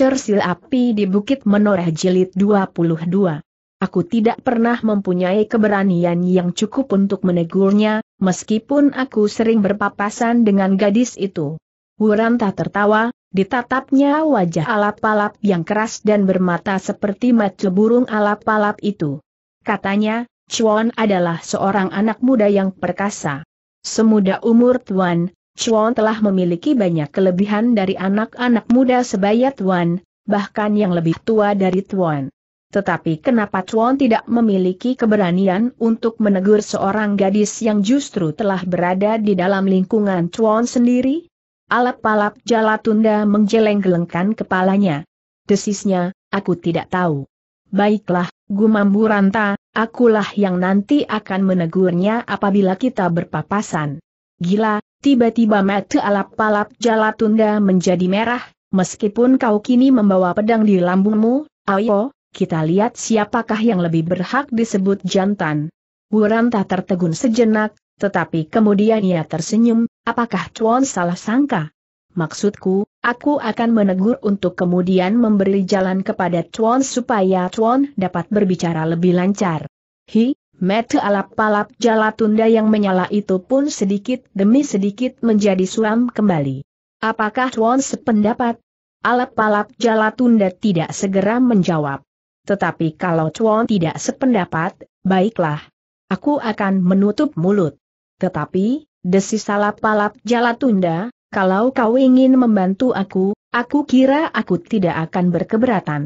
Cersil Api di Bukit Menoreh Jilid 22. Aku tidak pernah mempunyai keberanian yang cukup untuk menegurnya, meskipun aku sering berpapasan dengan gadis itu. Wuranta tertawa, ditatapnya wajah alap-alap yang keras dan bermata seperti mata burung alap-alap itu. Katanya, Chuan adalah seorang anak muda yang perkasa. Semuda umur Tuan, Chuan telah memiliki banyak kelebihan dari anak-anak muda sebaya Tuan, bahkan yang lebih tua dari Tuan. Tetapi kenapa Chuan tidak memiliki keberanian untuk menegur seorang gadis yang justru telah berada di dalam lingkungan Chuan sendiri? Alap-alap Jalatunda menjeleng gelengkan kepalanya. Desisnya, aku tidak tahu. Baiklah, Gumam Buranta, akulah yang nanti akan menegurnya apabila kita berpapasan. Gila, Tiba-tiba mata alap-alap Jalatunda menjadi merah, meskipun kau kini membawa pedang di lambungmu, ayo, kita lihat siapakah yang lebih berhak disebut jantan. Wuranta tertegun sejenak, tetapi kemudian ia tersenyum, apakah Chuan salah sangka? Maksudku, aku akan menegur untuk kemudian memberi jalan kepada Chuan supaya Chuan dapat berbicara lebih lancar. Hi, Mata alap-alap tunda yang menyala itu pun sedikit demi sedikit menjadi suam kembali. Apakah Tuan sependapat? Alap-alap tunda tidak segera menjawab. Tetapi kalau Tuan tidak sependapat, baiklah. Aku akan menutup mulut. Tetapi, desis alap-alap tunda, kalau kau ingin membantu aku, aku kira aku tidak akan berkeberatan.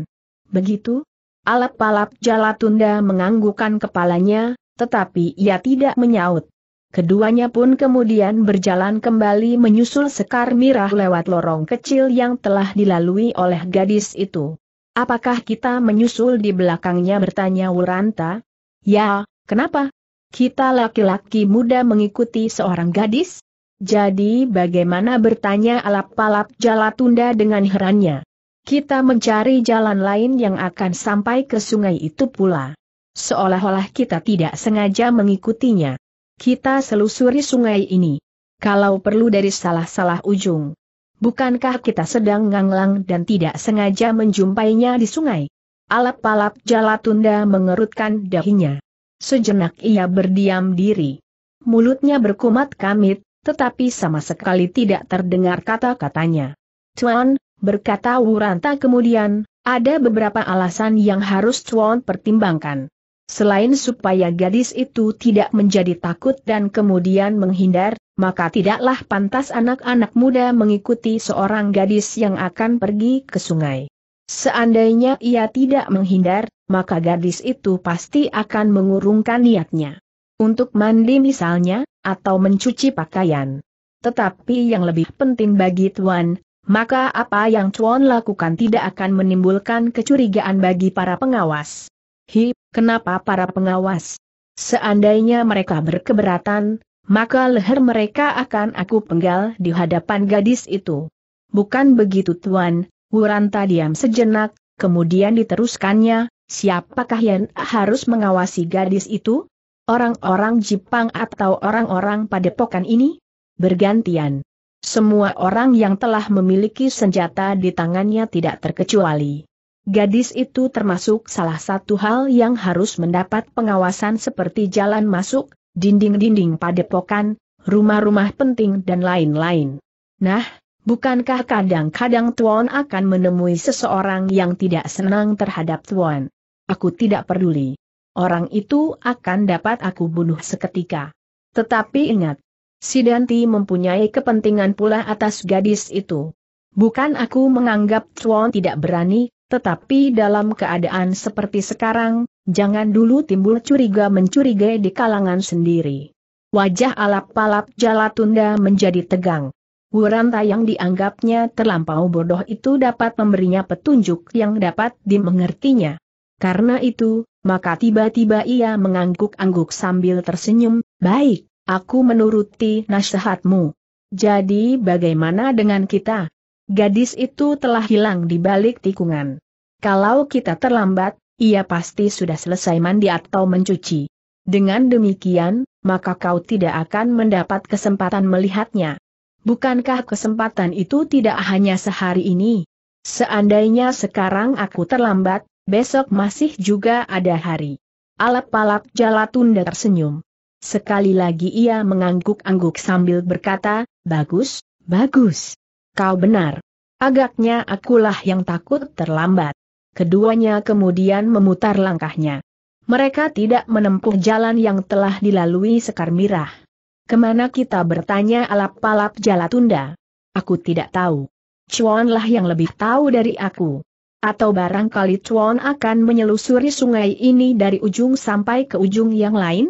Begitu? Alap-alap Jalatunda menganggukan kepalanya, tetapi ia tidak menyaut. Keduanya pun kemudian berjalan kembali menyusul Sekar Mirah lewat lorong kecil yang telah dilalui oleh gadis itu. Apakah kita menyusul di belakangnya bertanya Wuranta? Ya, kenapa? Kita laki-laki muda mengikuti seorang gadis? Jadi bagaimana bertanya alap-alap Jalatunda dengan herannya? Kita mencari jalan lain yang akan sampai ke sungai itu pula. Seolah-olah kita tidak sengaja mengikutinya. Kita selusuri sungai ini. Kalau perlu dari salah-salah ujung. Bukankah kita sedang nganglang dan tidak sengaja menjumpainya di sungai? Alap-alap Jalatunda mengerutkan dahinya. Sejenak ia berdiam diri. Mulutnya berkumat kamit, tetapi sama sekali tidak terdengar kata-katanya. Tuan, berkata Wuranta kemudian, ada beberapa alasan yang harus Chuan pertimbangkan. Selain supaya gadis itu tidak menjadi takut dan kemudian menghindar, maka tidaklah pantas anak-anak muda mengikuti seorang gadis yang akan pergi ke sungai. Seandainya ia tidak menghindar, maka gadis itu pasti akan mengurungkan niatnya. Untuk mandi misalnya, atau mencuci pakaian. Tetapi yang lebih penting bagi Tuan maka apa yang Chuan lakukan tidak akan menimbulkan kecurigaan bagi para pengawas. Hi, kenapa para pengawas? Seandainya mereka berkeberatan, maka leher mereka akan aku penggal di hadapan gadis itu. Bukan begitu Tuan, Wuranta diam sejenak, kemudian diteruskannya, siapakah yang harus mengawasi gadis itu? Orang-orang Jepang atau orang-orang padepokan ini? Bergantian. Semua orang yang telah memiliki senjata di tangannya tidak terkecuali. Gadis itu termasuk salah satu hal yang harus mendapat pengawasan seperti jalan masuk, dinding-dinding padepokan, rumah-rumah penting dan lain-lain. Nah, bukankah kadang-kadang Tuan akan menemui seseorang yang tidak senang terhadap Tuan? Aku tidak peduli. Orang itu akan dapat aku bunuh seketika. Tetapi ingat, Si Danti mempunyai kepentingan pula atas gadis itu. Bukan aku menganggap Chuan tidak berani, tetapi dalam keadaan seperti sekarang, jangan dulu timbul curiga mencurigai di kalangan sendiri. Wajah alap-alap Jalatunda menjadi tegang. Wuranta yang dianggapnya terlampau bodoh itu dapat memberinya petunjuk yang dapat dimengertinya. Karena itu, maka tiba-tiba ia mengangguk-angguk sambil tersenyum, baik, Aku menuruti nasihatmu. Jadi bagaimana dengan kita? Gadis itu telah hilang di balik tikungan. Kalau kita terlambat, ia pasti sudah selesai mandi atau mencuci. Dengan demikian, maka kau tidak akan mendapat kesempatan melihatnya. Bukankah kesempatan itu tidak hanya sehari ini? Seandainya sekarang aku terlambat, besok masih juga ada hari. Alap-alap Jalatunda tersenyum. Sekali lagi ia mengangguk-angguk sambil berkata, bagus, bagus. Kau benar. Agaknya akulah yang takut terlambat. Keduanya kemudian memutar langkahnya. Mereka tidak menempuh jalan yang telah dilalui Sekar Mirah. Kemana kita bertanya alap-alap tunda Aku tidak tahu. Chuan lah yang lebih tahu dari aku. Atau barangkali Chuan akan menyelusuri sungai ini dari ujung sampai ke ujung yang lain?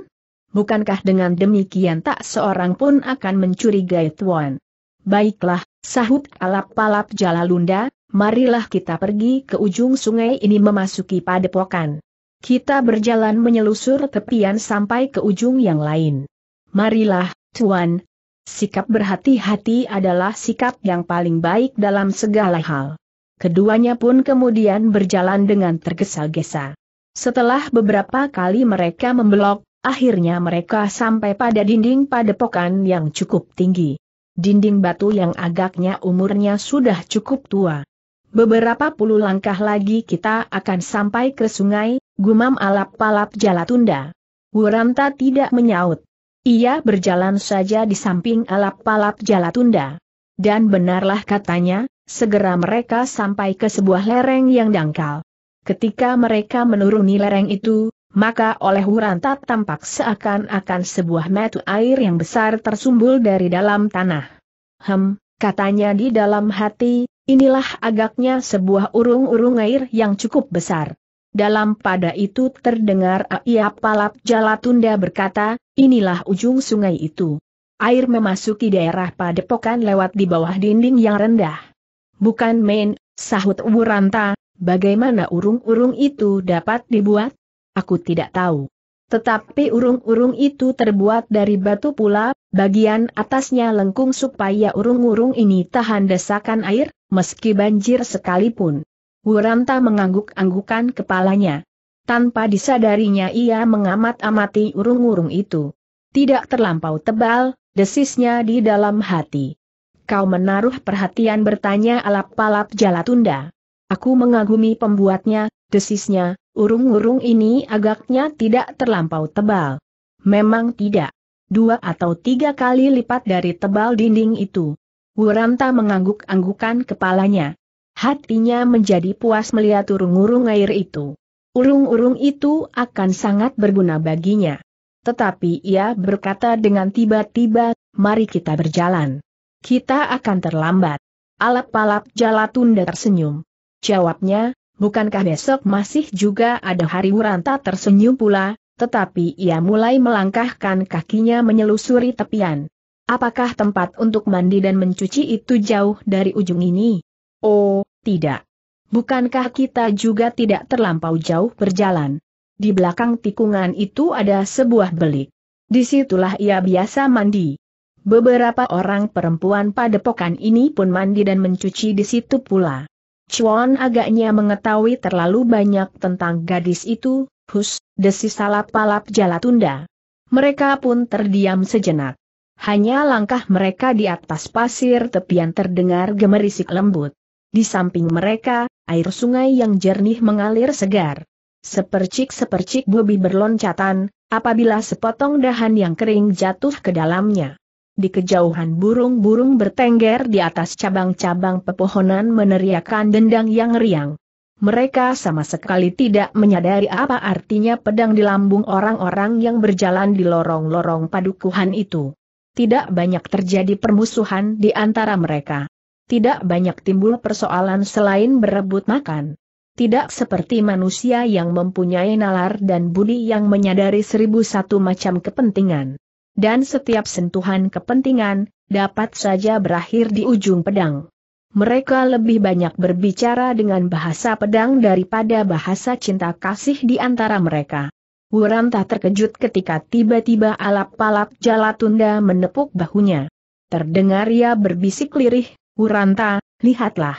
bukankah dengan demikian tak seorang pun akan mencurigai Tuan? Baiklah, sahut alap-alap Jalalunda, marilah kita pergi ke ujung sungai ini memasuki padepokan. Kita berjalan menyelusur tepian sampai ke ujung yang lain. Marilah, Tuan. Sikap berhati-hati adalah sikap yang paling baik dalam segala hal. Keduanya pun kemudian berjalan dengan tergesa-gesa. Setelah beberapa kali mereka membelok, Akhirnya mereka sampai pada dinding padepokan yang cukup tinggi. Dinding batu yang agaknya umurnya sudah cukup tua. Beberapa puluh langkah lagi kita akan sampai ke sungai, gumam alap Palap Jalatunda. Wuranta tidak menyaut. Ia berjalan saja di samping alap Palap Jalatunda. Dan benarlah katanya, segera mereka sampai ke sebuah lereng yang dangkal. Ketika mereka menuruni lereng itu, maka oleh Wuranta tampak seakan-akan sebuah metu air yang besar tersumbul dari dalam tanah. Hem, katanya di dalam hati, inilah agaknya sebuah urung-urung air yang cukup besar. Dalam pada itu terdengar Aia Palap Jalatunda berkata, inilah ujung sungai itu. Air memasuki daerah padepokan lewat di bawah dinding yang rendah. Bukan main, sahut Wuranta, bagaimana urung-urung itu dapat dibuat? Aku tidak tahu. Tetapi urung-urung itu terbuat dari batu pula, bagian atasnya lengkung supaya urung-urung ini tahan desakan air, meski banjir sekalipun. Wuranta mengangguk-anggukan kepalanya. Tanpa disadarinya ia mengamat-amati urung-urung itu. Tidak terlampau tebal, desisnya di dalam hati. Kau menaruh perhatian bertanya alap-alap Jalatunda. Aku mengagumi pembuatnya, desisnya, Urung-urung ini agaknya tidak terlampau tebal. Memang tidak. Dua atau tiga kali lipat dari tebal dinding itu. Wuranta mengangguk-anggukan kepalanya. Hatinya menjadi puas melihat urung-urung air itu. Urung-urung itu akan sangat berguna baginya. Tetapi ia berkata dengan tiba-tiba, mari kita berjalan. Kita akan terlambat. Alap-alap Jalatunda tersenyum. Jawabnya, bukankah besok masih juga ada hari Wuranta tersenyum pula, tetapi ia mulai melangkahkan kakinya menyelusuri tepian. Apakah tempat untuk mandi dan mencuci itu jauh dari ujung ini? Oh, tidak. Bukankah kita juga tidak terlampau jauh berjalan? Di belakang tikungan itu ada sebuah belik. Disitulah ia biasa mandi. Beberapa orang perempuan padepokan ini pun mandi dan mencuci di situ pula. Chuan agaknya mengetahui terlalu banyak tentang gadis itu, hus, desi salap palap jala tunda. Mereka pun terdiam sejenak. Hanya langkah mereka di atas pasir tepian terdengar gemerisik lembut. Di samping mereka, air sungai yang jernih mengalir segar. Sepercik-sepercik bobi berloncatan, apabila sepotong dahan yang kering jatuh ke dalamnya. Di kejauhan burung-burung bertengger di atas cabang-cabang pepohonan meneriakan dendang yang riang. Mereka sama sekali tidak menyadari apa artinya pedang di lambung orang-orang yang berjalan di lorong-lorong padukuhan itu. Tidak banyak terjadi permusuhan di antara mereka. Tidak banyak timbul persoalan selain berebut makan. Tidak seperti manusia yang mempunyai nalar dan budi yang menyadari seribu satu macam kepentingan dan setiap sentuhan kepentingan, dapat saja berakhir di ujung pedang. Mereka lebih banyak berbicara dengan bahasa pedang daripada bahasa cinta kasih di antara mereka. Wuranta terkejut ketika tiba-tiba alap palap Jalatunda menepuk bahunya. Terdengar ia berbisik lirih, Wuranta, lihatlah.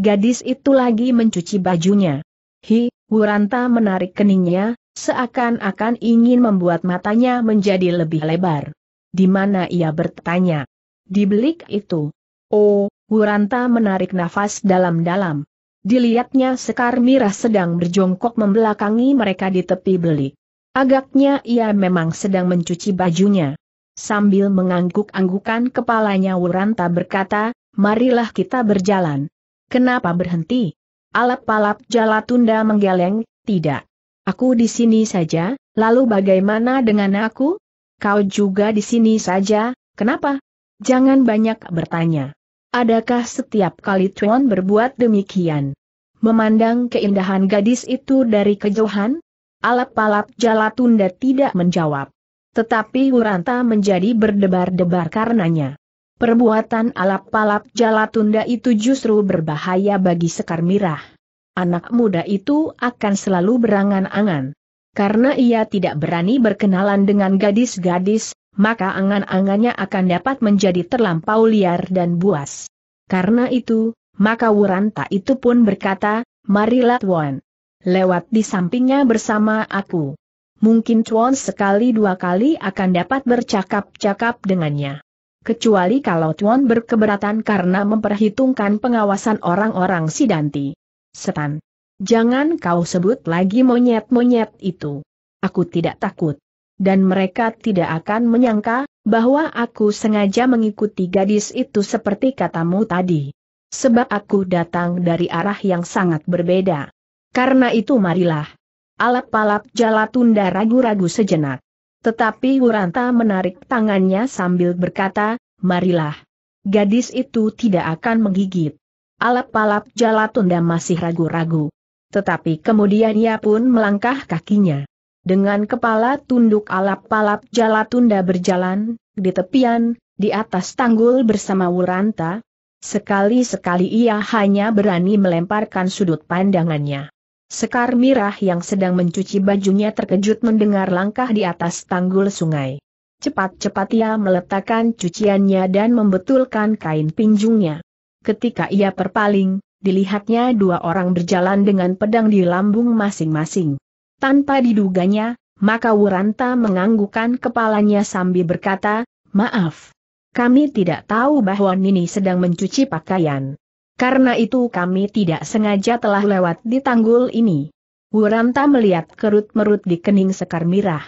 Gadis itu lagi mencuci bajunya. Hi, Wuranta menarik keningnya, seakan-akan ingin membuat matanya menjadi lebih lebar. Di mana ia bertanya? Di belik itu. Oh, Wuranta menarik nafas dalam-dalam. Dilihatnya Sekar Mirah sedang berjongkok membelakangi mereka di tepi belik. Agaknya ia memang sedang mencuci bajunya. Sambil mengangguk-anggukan kepalanya Wuranta berkata, marilah kita berjalan. Kenapa berhenti? Alap-alap jalatunda tunda menggeleng, tidak. Aku di sini saja, lalu bagaimana dengan aku? Kau juga di sini saja, kenapa? Jangan banyak bertanya. Adakah setiap kali Tuan berbuat demikian? Memandang keindahan gadis itu dari kejauhan? Alap-alap Jalatunda tidak menjawab. Tetapi Uranta menjadi berdebar-debar karenanya. Perbuatan alap-alap Jalatunda itu justru berbahaya bagi Sekar Mirah anak muda itu akan selalu berangan-angan. Karena ia tidak berani berkenalan dengan gadis-gadis, maka angan-angannya akan dapat menjadi terlampau liar dan buas. Karena itu, maka Wuranta itu pun berkata, marilah Tuan. Lewat di sampingnya bersama aku. Mungkin Tuan sekali dua kali akan dapat bercakap-cakap dengannya. Kecuali kalau Tuan berkeberatan karena memperhitungkan pengawasan orang-orang Sidanti. Setan. Jangan kau sebut lagi monyet-monyet itu. Aku tidak takut. Dan mereka tidak akan menyangka, bahwa aku sengaja mengikuti gadis itu seperti katamu tadi. Sebab aku datang dari arah yang sangat berbeda. Karena itu marilah. Alap-alap jala tunda ragu-ragu sejenak. Tetapi Wuranta menarik tangannya sambil berkata, marilah. Gadis itu tidak akan menggigit. Alap-alap Jalatunda masih ragu-ragu. Tetapi kemudian ia pun melangkah kakinya. Dengan kepala tunduk alap-alap Jalatunda berjalan, di tepian, di atas tanggul bersama Wuranta. Sekali-sekali ia hanya berani melemparkan sudut pandangannya. Sekar Mirah yang sedang mencuci bajunya terkejut mendengar langkah di atas tanggul sungai. Cepat-cepat ia meletakkan cuciannya dan membetulkan kain pinjungnya. Ketika ia berpaling, dilihatnya dua orang berjalan dengan pedang di lambung masing-masing. Tanpa diduganya, maka Wuranta menganggukkan kepalanya sambil berkata, Maaf. Kami tidak tahu bahwa Nini sedang mencuci pakaian. Karena itu kami tidak sengaja telah lewat di tanggul ini. Wuranta melihat kerut-merut di kening Sekar Mirah.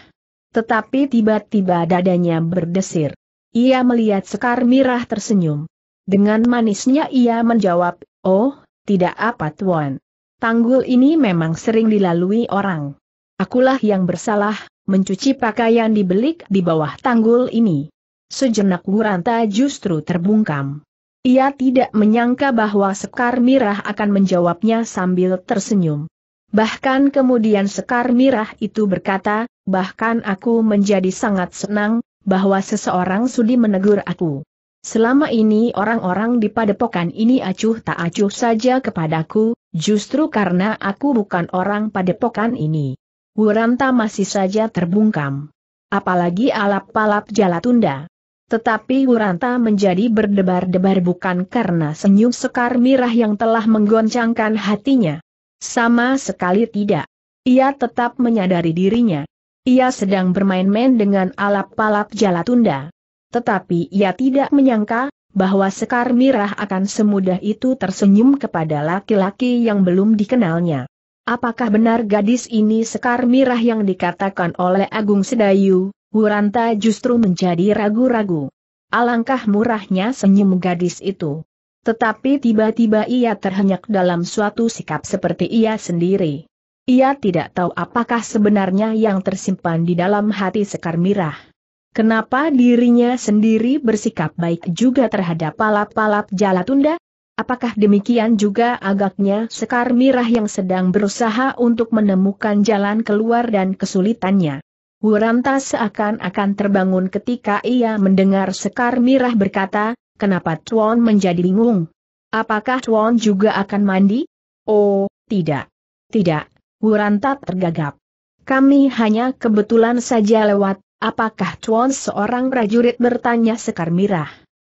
Tetapi tiba-tiba dadanya berdesir. Ia melihat Sekar Mirah tersenyum. Dengan manisnya ia menjawab, oh, tidak apa tuan. Tanggul ini memang sering dilalui orang. Akulah yang bersalah, mencuci pakaian di belik di bawah tanggul ini. Sejenak Guranta justru terbungkam. Ia tidak menyangka bahwa Sekar Mirah akan menjawabnya sambil tersenyum. Bahkan kemudian Sekar Mirah itu berkata, bahkan aku menjadi sangat senang, bahwa seseorang sudi menegur aku. Selama ini orang-orang di padepokan ini acuh tak acuh saja kepadaku, justru karena aku bukan orang padepokan ini. Wuranta masih saja terbungkam. Apalagi alap-alap tunda. Tetapi Wuranta menjadi berdebar-debar bukan karena senyum sekar mirah yang telah menggoncangkan hatinya. Sama sekali tidak. Ia tetap menyadari dirinya. Ia sedang bermain-main dengan alap-alap tunda. Tetapi ia tidak menyangka, bahwa Sekar Mirah akan semudah itu tersenyum kepada laki-laki yang belum dikenalnya. Apakah benar gadis ini Sekar Mirah yang dikatakan oleh Agung Sedayu, Wuranta justru menjadi ragu-ragu. Alangkah murahnya senyum gadis itu. Tetapi tiba-tiba ia terhenyak dalam suatu sikap seperti ia sendiri. Ia tidak tahu apakah sebenarnya yang tersimpan di dalam hati Sekar Mirah. Kenapa dirinya sendiri bersikap baik juga terhadap palap-palap tunda? Apakah demikian juga agaknya Sekar Mirah yang sedang berusaha untuk menemukan jalan keluar dan kesulitannya? Wuranta seakan-akan terbangun ketika ia mendengar Sekar Mirah berkata, kenapa Tuan menjadi bingung? Apakah Tuan juga akan mandi? Oh, tidak. Tidak, Wuranta tergagap. Kami hanya kebetulan saja lewat, Apakah Chuan seorang prajurit bertanya Sekar Mirah?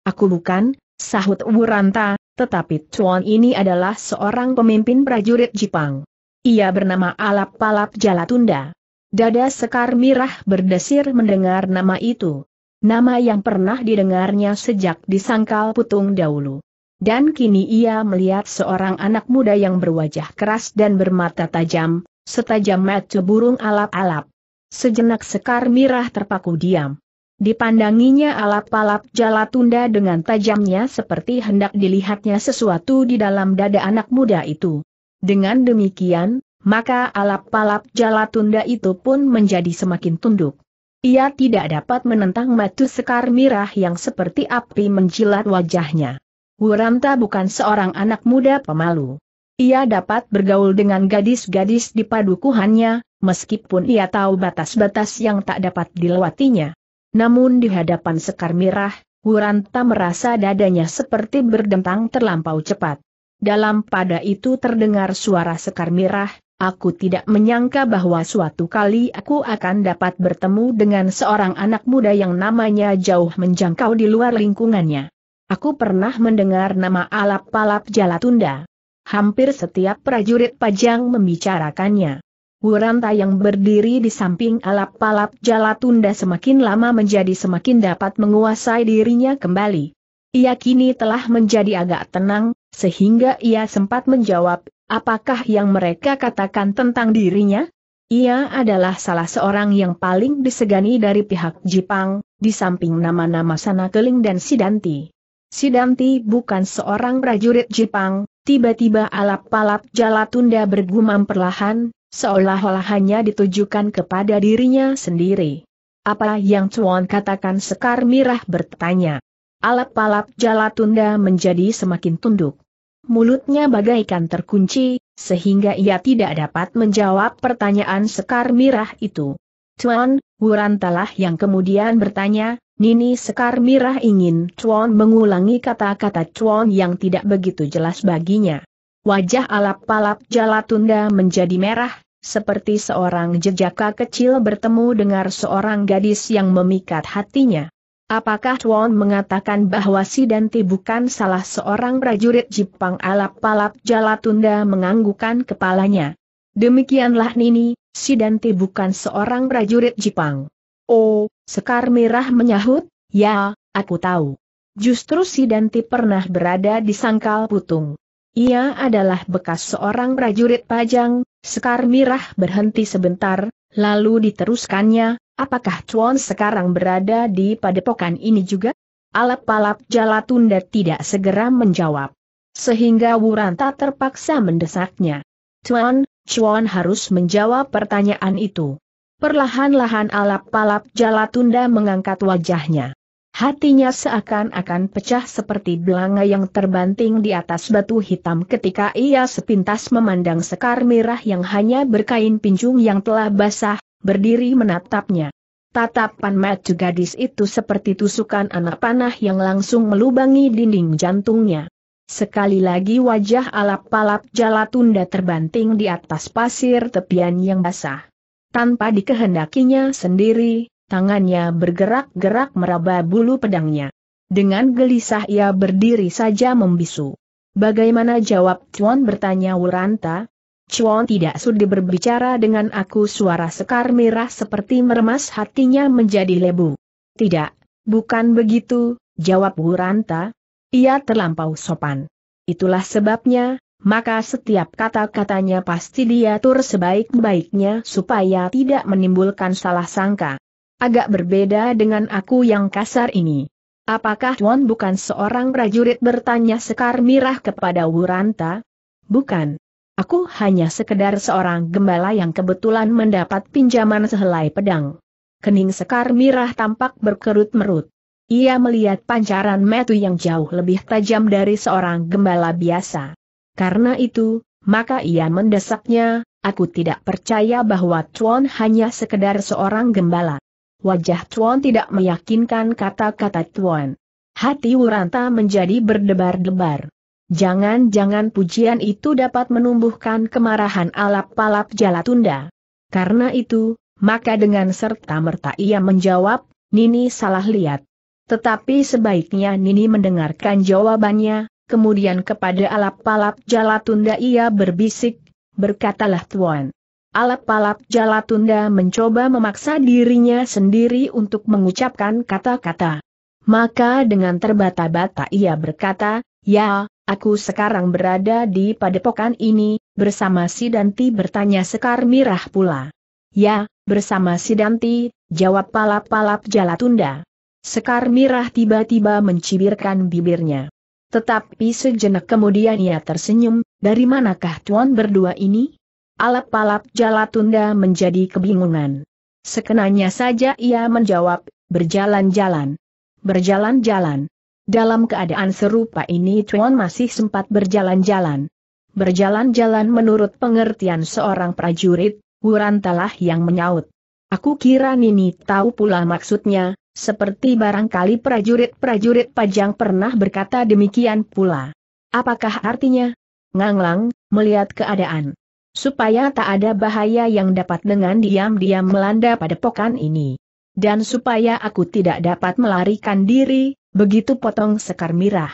Aku bukan, sahut Wuranta, tetapi Chuan ini adalah seorang pemimpin prajurit Jepang. Ia bernama Alap-Palap Jalatunda. Dada Sekar Mirah berdesir mendengar nama itu. Nama yang pernah didengarnya sejak disangkal putung dahulu. Dan kini ia melihat seorang anak muda yang berwajah keras dan bermata tajam, setajam mata burung alap-alap. Sejenak Sekar Mirah terpaku diam. Dipandanginya alap-alap jala tunda dengan tajamnya seperti hendak dilihatnya sesuatu di dalam dada anak muda itu. Dengan demikian, maka alap-alap jala tunda itu pun menjadi semakin tunduk. Ia tidak dapat menentang matu sekar mirah yang seperti api menjilat wajahnya. Wuranta bukan seorang anak muda pemalu. Ia dapat bergaul dengan gadis-gadis di padukuhannya, meskipun ia tahu batas-batas yang tak dapat dilewatinya. Namun di hadapan Sekar Mirah, Wuranta merasa dadanya seperti berdentang terlampau cepat. Dalam pada itu terdengar suara Sekar Mirah, Aku tidak menyangka bahwa suatu kali aku akan dapat bertemu dengan seorang anak muda yang namanya jauh menjangkau di luar lingkungannya. Aku pernah mendengar nama alap Palap Jalatunda hampir setiap prajurit pajang membicarakannya. Wuranta yang berdiri di samping alap-alap tunda semakin lama menjadi semakin dapat menguasai dirinya kembali. Ia kini telah menjadi agak tenang, sehingga ia sempat menjawab, apakah yang mereka katakan tentang dirinya? Ia adalah salah seorang yang paling disegani dari pihak Jepang, di samping nama-nama Sanakeling dan Sidanti. Sidanti bukan seorang prajurit Jepang, Tiba-tiba alap-alap tunda bergumam perlahan, seolah-olah hanya ditujukan kepada dirinya sendiri. Apa yang Cuan katakan Sekar Mirah bertanya. Alap-alap tunda menjadi semakin tunduk. Mulutnya bagaikan terkunci, sehingga ia tidak dapat menjawab pertanyaan Sekar Mirah itu. Cuan, Wurantalah yang kemudian bertanya, Nini Sekar Mirah ingin Chuan mengulangi kata-kata Chuan yang tidak begitu jelas baginya. Wajah alap-alap Jalatunda menjadi merah, seperti seorang jejaka kecil bertemu dengan seorang gadis yang memikat hatinya. Apakah Chuan mengatakan bahwa Sidanti bukan salah seorang prajurit Jepang alap-alap Jalatunda menganggukan kepalanya. Demikianlah Nini, Sidanti bukan seorang prajurit Jepang. Oh, Sekar Mirah menyahut, ya, aku tahu. Justru si Danti pernah berada di sangkal putung. Ia adalah bekas seorang prajurit pajang, Sekar Mirah berhenti sebentar, lalu diteruskannya, apakah Chuan sekarang berada di padepokan ini juga? Alap-alap Jalatunda tidak segera menjawab. Sehingga Wuranta terpaksa mendesaknya. Chuan, Chuan harus menjawab pertanyaan itu. Perlahan-lahan alap-alap Jalatunda mengangkat wajahnya. Hatinya seakan-akan pecah seperti belanga yang terbanting di atas batu hitam ketika ia sepintas memandang sekar merah yang hanya berkain pinjung yang telah basah, berdiri menatapnya. Tatapan mata gadis itu seperti tusukan anak panah yang langsung melubangi dinding jantungnya. Sekali lagi wajah alap-alap Jalatunda terbanting di atas pasir tepian yang basah. Tanpa dikehendakinya sendiri, tangannya bergerak-gerak meraba bulu pedangnya. Dengan gelisah ia berdiri saja membisu. Bagaimana jawab Chuan bertanya Wuranta? Chuan tidak sudi berbicara dengan aku suara sekar merah seperti meremas hatinya menjadi lebu. Tidak, bukan begitu, jawab Wuranta. Ia terlampau sopan. Itulah sebabnya, maka setiap kata-katanya pasti diatur sebaik-baiknya supaya tidak menimbulkan salah sangka. Agak berbeda dengan aku yang kasar ini. Apakah Tuan bukan seorang prajurit bertanya Sekar Mirah kepada Wuranta? Bukan. Aku hanya sekedar seorang gembala yang kebetulan mendapat pinjaman sehelai pedang. Kening Sekar Mirah tampak berkerut merut. Ia melihat pancaran metu yang jauh lebih tajam dari seorang gembala biasa. Karena itu, maka ia mendesaknya, aku tidak percaya bahwa Tuan hanya sekedar seorang gembala. Wajah Tuan tidak meyakinkan kata-kata Tuan. Hati Wuranta menjadi berdebar-debar. Jangan-jangan pujian itu dapat menumbuhkan kemarahan alap-alap Jalatunda. Karena itu, maka dengan serta-merta ia menjawab, Nini salah lihat. Tetapi sebaiknya Nini mendengarkan jawabannya, kemudian kepada alap-alap jalatunda ia berbisik, berkatalah Tuan. Alap-alap jalatunda mencoba memaksa dirinya sendiri untuk mengucapkan kata-kata. Maka dengan terbata-bata ia berkata, Ya, aku sekarang berada di padepokan ini, bersama Sidanti bertanya Sekar Mirah pula. Ya, bersama Sidanti, jawab palap-palap Jalatunda. Sekar Mirah tiba-tiba mencibirkan bibirnya. Tetapi sejenak kemudian ia tersenyum, dari manakah tuan berdua ini? Alap-alap Jalatunda menjadi kebingungan. Sekenanya saja ia menjawab, berjalan-jalan. Berjalan-jalan. Dalam keadaan serupa ini Tuan masih sempat berjalan-jalan. Berjalan-jalan menurut pengertian seorang prajurit, Wurantalah yang menyaut. Aku kira Nini tahu pula maksudnya, seperti barangkali prajurit-prajurit pajang pernah berkata demikian pula. Apakah artinya? Nganglang, melihat keadaan. Supaya tak ada bahaya yang dapat dengan diam-diam melanda pada pokan ini. Dan supaya aku tidak dapat melarikan diri, begitu potong sekar mirah.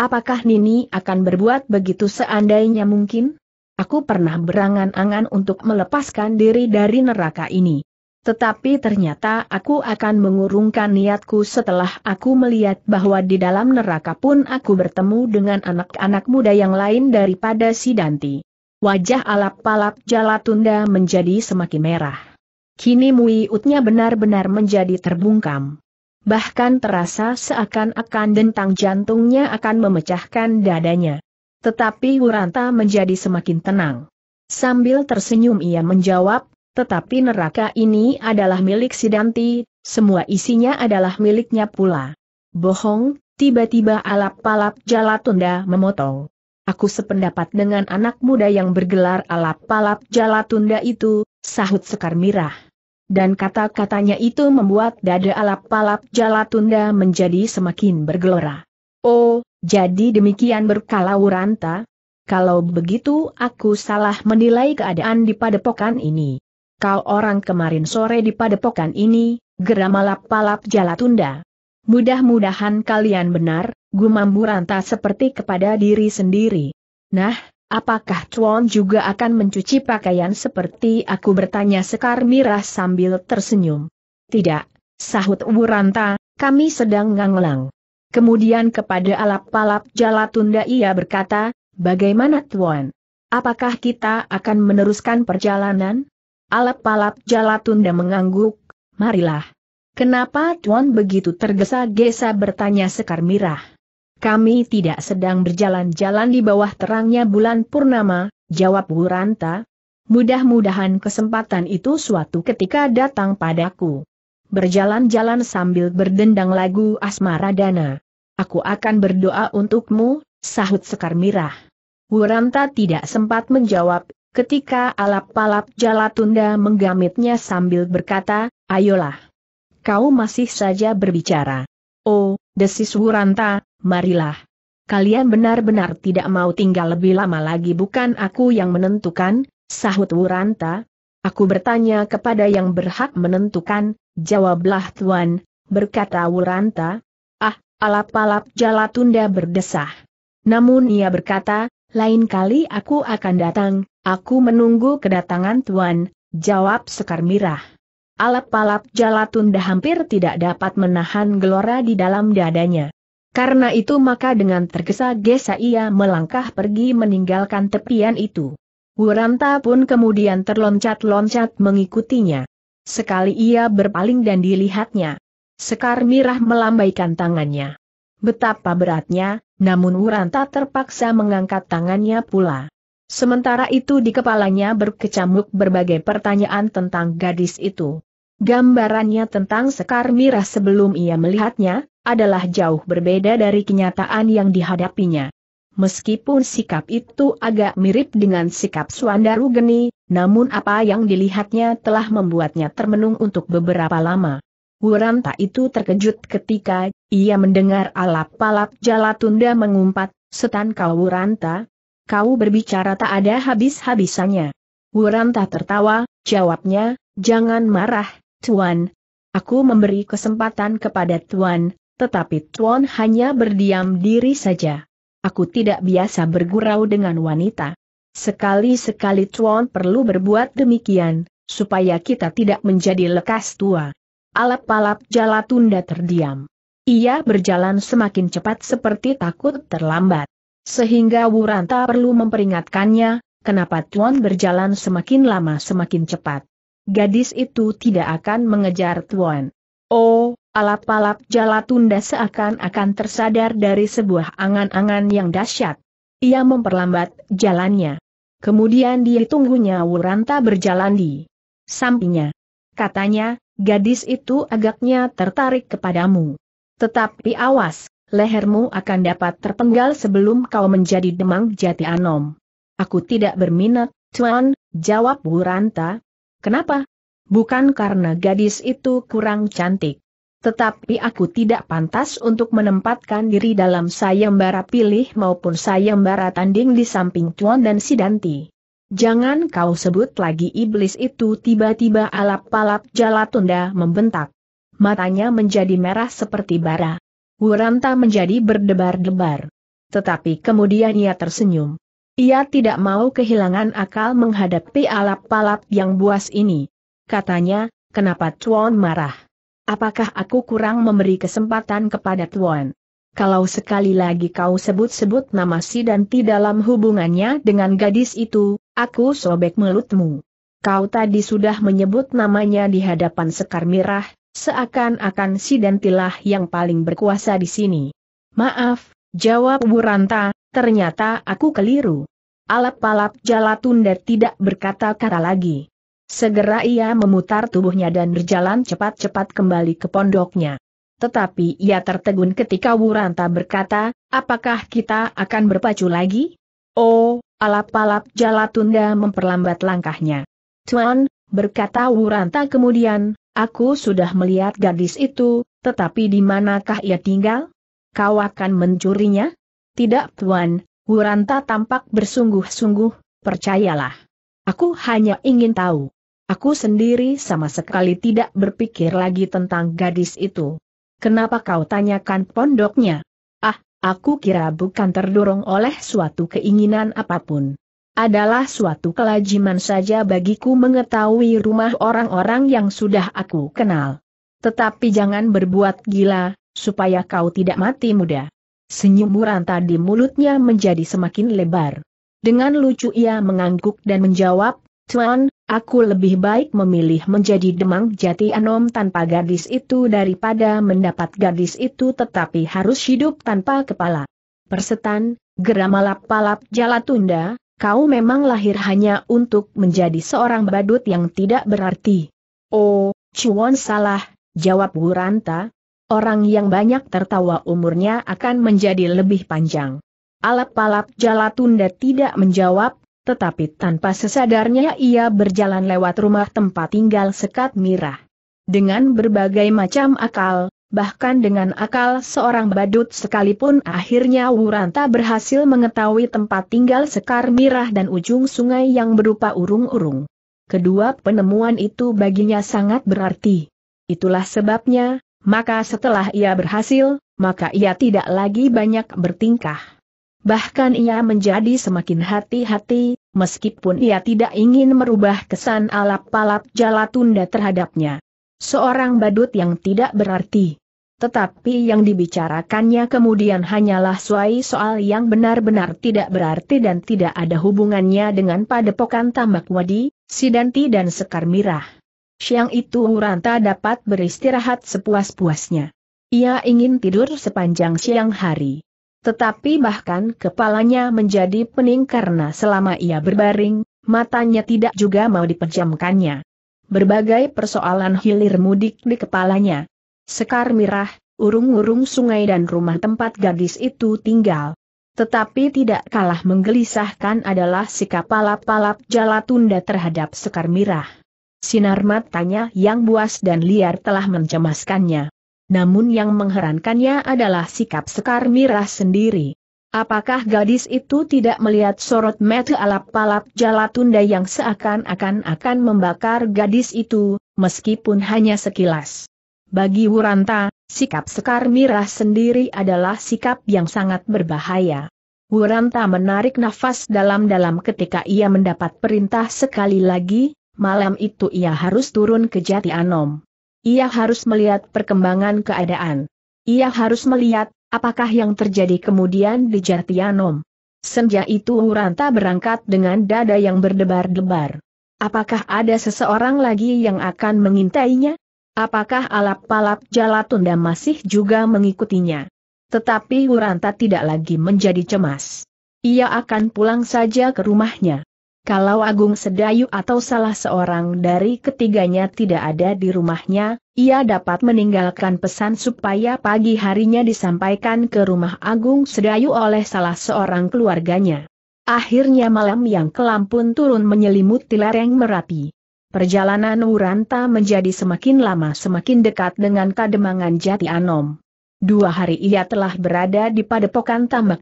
Apakah Nini akan berbuat begitu seandainya mungkin? Aku pernah berangan-angan untuk melepaskan diri dari neraka ini. Tetapi ternyata aku akan mengurungkan niatku setelah aku melihat bahwa di dalam neraka pun aku bertemu dengan anak-anak muda yang lain daripada si Danti. Wajah alap-alap Jalatunda menjadi semakin merah. Kini muiutnya benar-benar menjadi terbungkam. Bahkan terasa seakan-akan dentang jantungnya akan memecahkan dadanya. Tetapi Wuranta menjadi semakin tenang. Sambil tersenyum ia menjawab, tetapi neraka ini adalah milik Sidanti, semua isinya adalah miliknya pula. Bohong, tiba-tiba alap-alap Jalatunda memotong. Aku sependapat dengan anak muda yang bergelar alap-alap Jalatunda itu, sahut Sekar Mirah. Dan kata-katanya itu membuat dada alap-alap Jalatunda menjadi semakin bergelora. Oh, jadi demikian berkala Wuranta? Kalau begitu aku salah menilai keadaan di padepokan ini kau orang kemarin sore di padepokan ini, geram alap palap tunda. Mudah-mudahan kalian benar, gumam Buranta seperti kepada diri sendiri. Nah, apakah Chuan juga akan mencuci pakaian seperti aku bertanya Sekar Mirah sambil tersenyum? Tidak, sahut Buranta, kami sedang nganglang. Kemudian kepada alap jala tunda ia berkata, bagaimana Tuan? Apakah kita akan meneruskan perjalanan? Alap-alap Jalatunda mengangguk, marilah. Kenapa Tuan begitu tergesa-gesa bertanya Sekar Mirah? Kami tidak sedang berjalan-jalan di bawah terangnya bulan purnama, jawab Wuranta. Mudah-mudahan kesempatan itu suatu ketika datang padaku. Berjalan-jalan sambil berdendang lagu Asmara Dana. Aku akan berdoa untukmu, sahut Sekar Mirah. Wuranta tidak sempat menjawab, ketika alap palap Jalatunda menggamitnya sambil berkata, ayolah. Kau masih saja berbicara. Oh, desis Wuranta, marilah. Kalian benar-benar tidak mau tinggal lebih lama lagi bukan aku yang menentukan, sahut Wuranta. Aku bertanya kepada yang berhak menentukan, jawablah Tuan, berkata Wuranta. Ah, alap-alap Jalatunda berdesah. Namun ia berkata, lain kali aku akan datang, aku menunggu kedatangan Tuan, jawab Sekar Mirah. Alap-alap Jalatunda hampir tidak dapat menahan gelora di dalam dadanya. Karena itu maka dengan tergesa-gesa ia melangkah pergi meninggalkan tepian itu. Wuranta pun kemudian terloncat-loncat mengikutinya. Sekali ia berpaling dan dilihatnya. Sekar Mirah melambaikan tangannya. Betapa beratnya, namun Wuranta terpaksa mengangkat tangannya pula. Sementara itu di kepalanya berkecamuk berbagai pertanyaan tentang gadis itu. Gambarannya tentang Sekar Mirah sebelum ia melihatnya, adalah jauh berbeda dari kenyataan yang dihadapinya. Meskipun sikap itu agak mirip dengan sikap Suandaru Geni, namun apa yang dilihatnya telah membuatnya termenung untuk beberapa lama. Wuranta itu terkejut ketika ia mendengar alap-alap Jalatunda mengumpat, setan kau Wuranta, kau berbicara tak ada habis-habisannya. Wuranta tertawa, jawabnya, jangan marah, Tuan. Aku memberi kesempatan kepada Tuan, tetapi Tuan hanya berdiam diri saja. Aku tidak biasa bergurau dengan wanita. Sekali-sekali Tuan perlu berbuat demikian, supaya kita tidak menjadi lekas tua. Alap-alap tunda terdiam. Ia berjalan semakin cepat seperti takut terlambat. Sehingga Wuranta perlu memperingatkannya, kenapa Tuan berjalan semakin lama semakin cepat. Gadis itu tidak akan mengejar Tuan. Oh, alap-alap tunda seakan-akan tersadar dari sebuah angan-angan yang dahsyat. Ia memperlambat jalannya. Kemudian dia tunggunya Wuranta berjalan di sampingnya. Katanya, gadis itu agaknya tertarik kepadamu. Tetapi awas, lehermu akan dapat terpenggal sebelum kau menjadi demang jati anom. Aku tidak berminat, Tuan, jawab Bu Ranta. Kenapa? Bukan karena gadis itu kurang cantik. Tetapi aku tidak pantas untuk menempatkan diri dalam sayembara pilih maupun sayembara tanding di samping Tuan dan Sidanti. Jangan kau sebut lagi iblis itu tiba-tiba alap-alap jalatunda membentak. Matanya menjadi merah seperti bara. Wuranta menjadi berdebar-debar. Tetapi kemudian ia tersenyum. Ia tidak mau kehilangan akal menghadapi alap-alap yang buas ini. Katanya, kenapa Tuan marah? Apakah aku kurang memberi kesempatan kepada Tuan? Kalau sekali lagi kau sebut-sebut nama si dan ti dalam hubungannya dengan gadis itu, aku sobek mulutmu. Kau tadi sudah menyebut namanya di hadapan Sekar Mirah, seakan-akan si Dantilah yang paling berkuasa di sini. Maaf, jawab Buranta, ternyata aku keliru. Alap-alap Jalatunda tidak berkata-kata lagi. Segera ia memutar tubuhnya dan berjalan cepat-cepat kembali ke pondoknya. Tetapi ia tertegun ketika Wuranta berkata, apakah kita akan berpacu lagi? Oh, Alap-alap Jalatunda memperlambat langkahnya. Tuan, berkata Wuranta kemudian, aku sudah melihat gadis itu, tetapi di manakah ia tinggal? Kau akan mencurinya? Tidak Tuan, Wuranta tampak bersungguh-sungguh, percayalah. Aku hanya ingin tahu. Aku sendiri sama sekali tidak berpikir lagi tentang gadis itu. Kenapa kau tanyakan pondoknya? Aku kira bukan terdorong oleh suatu keinginan apapun. Adalah suatu kelajiman saja bagiku mengetahui rumah orang-orang yang sudah aku kenal. Tetapi jangan berbuat gila, supaya kau tidak mati muda. Senyum Muranta di mulutnya menjadi semakin lebar. Dengan lucu ia mengangguk dan menjawab, Tuan, aku lebih baik memilih menjadi demang jati anom tanpa gadis itu daripada mendapat gadis itu tetapi harus hidup tanpa kepala. Persetan, geram geramalap-palap jalatunda, kau memang lahir hanya untuk menjadi seorang badut yang tidak berarti. Oh, Cuan salah, jawab Buranta. Orang yang banyak tertawa umurnya akan menjadi lebih panjang. alap Palap jalatunda tidak menjawab, tetapi tanpa sesadarnya ia berjalan lewat rumah tempat tinggal sekat mirah. Dengan berbagai macam akal, bahkan dengan akal seorang badut sekalipun akhirnya Wuranta berhasil mengetahui tempat tinggal sekar mirah dan ujung sungai yang berupa urung-urung. Kedua penemuan itu baginya sangat berarti. Itulah sebabnya, maka setelah ia berhasil, maka ia tidak lagi banyak bertingkah. Bahkan ia menjadi semakin hati-hati, meskipun ia tidak ingin merubah kesan alap-alap tunda terhadapnya. Seorang badut yang tidak berarti. Tetapi yang dibicarakannya kemudian hanyalah suai soal yang benar-benar tidak berarti dan tidak ada hubungannya dengan padepokan tambak wadi, sidanti dan sekar mirah. Siang itu Uranta dapat beristirahat sepuas-puasnya. Ia ingin tidur sepanjang siang hari. Tetapi bahkan kepalanya menjadi pening karena selama ia berbaring, matanya tidak juga mau dipejamkannya. Berbagai persoalan hilir mudik di kepalanya. Sekar mirah, urung-urung sungai dan rumah tempat gadis itu tinggal. Tetapi tidak kalah menggelisahkan adalah sikap palap-palap jala tunda terhadap Sekar Mirah. Sinar matanya yang buas dan liar telah mencemaskannya namun yang mengherankannya adalah sikap Sekar Mirah sendiri. Apakah gadis itu tidak melihat sorot mata alap-alap jalatunda yang seakan-akan akan membakar gadis itu, meskipun hanya sekilas? Bagi Wuranta, sikap Sekar Mirah sendiri adalah sikap yang sangat berbahaya. Wuranta menarik nafas dalam-dalam ketika ia mendapat perintah sekali lagi, malam itu ia harus turun ke Jati Anom. Ia harus melihat perkembangan keadaan. Ia harus melihat, apakah yang terjadi kemudian di Jartianom. Senja itu Uranta berangkat dengan dada yang berdebar-debar. Apakah ada seseorang lagi yang akan mengintainya? Apakah alap-palap Jalatunda masih juga mengikutinya? Tetapi Uranta tidak lagi menjadi cemas. Ia akan pulang saja ke rumahnya. Kalau Agung Sedayu atau salah seorang dari ketiganya tidak ada di rumahnya, ia dapat meninggalkan pesan supaya pagi harinya disampaikan ke rumah Agung Sedayu oleh salah seorang keluarganya. Akhirnya malam yang kelam pun turun menyelimuti lereng Merapi. Perjalanan Wuranta menjadi semakin lama semakin dekat dengan kademangan Jati Anom. Dua hari ia telah berada di padepokan Tambak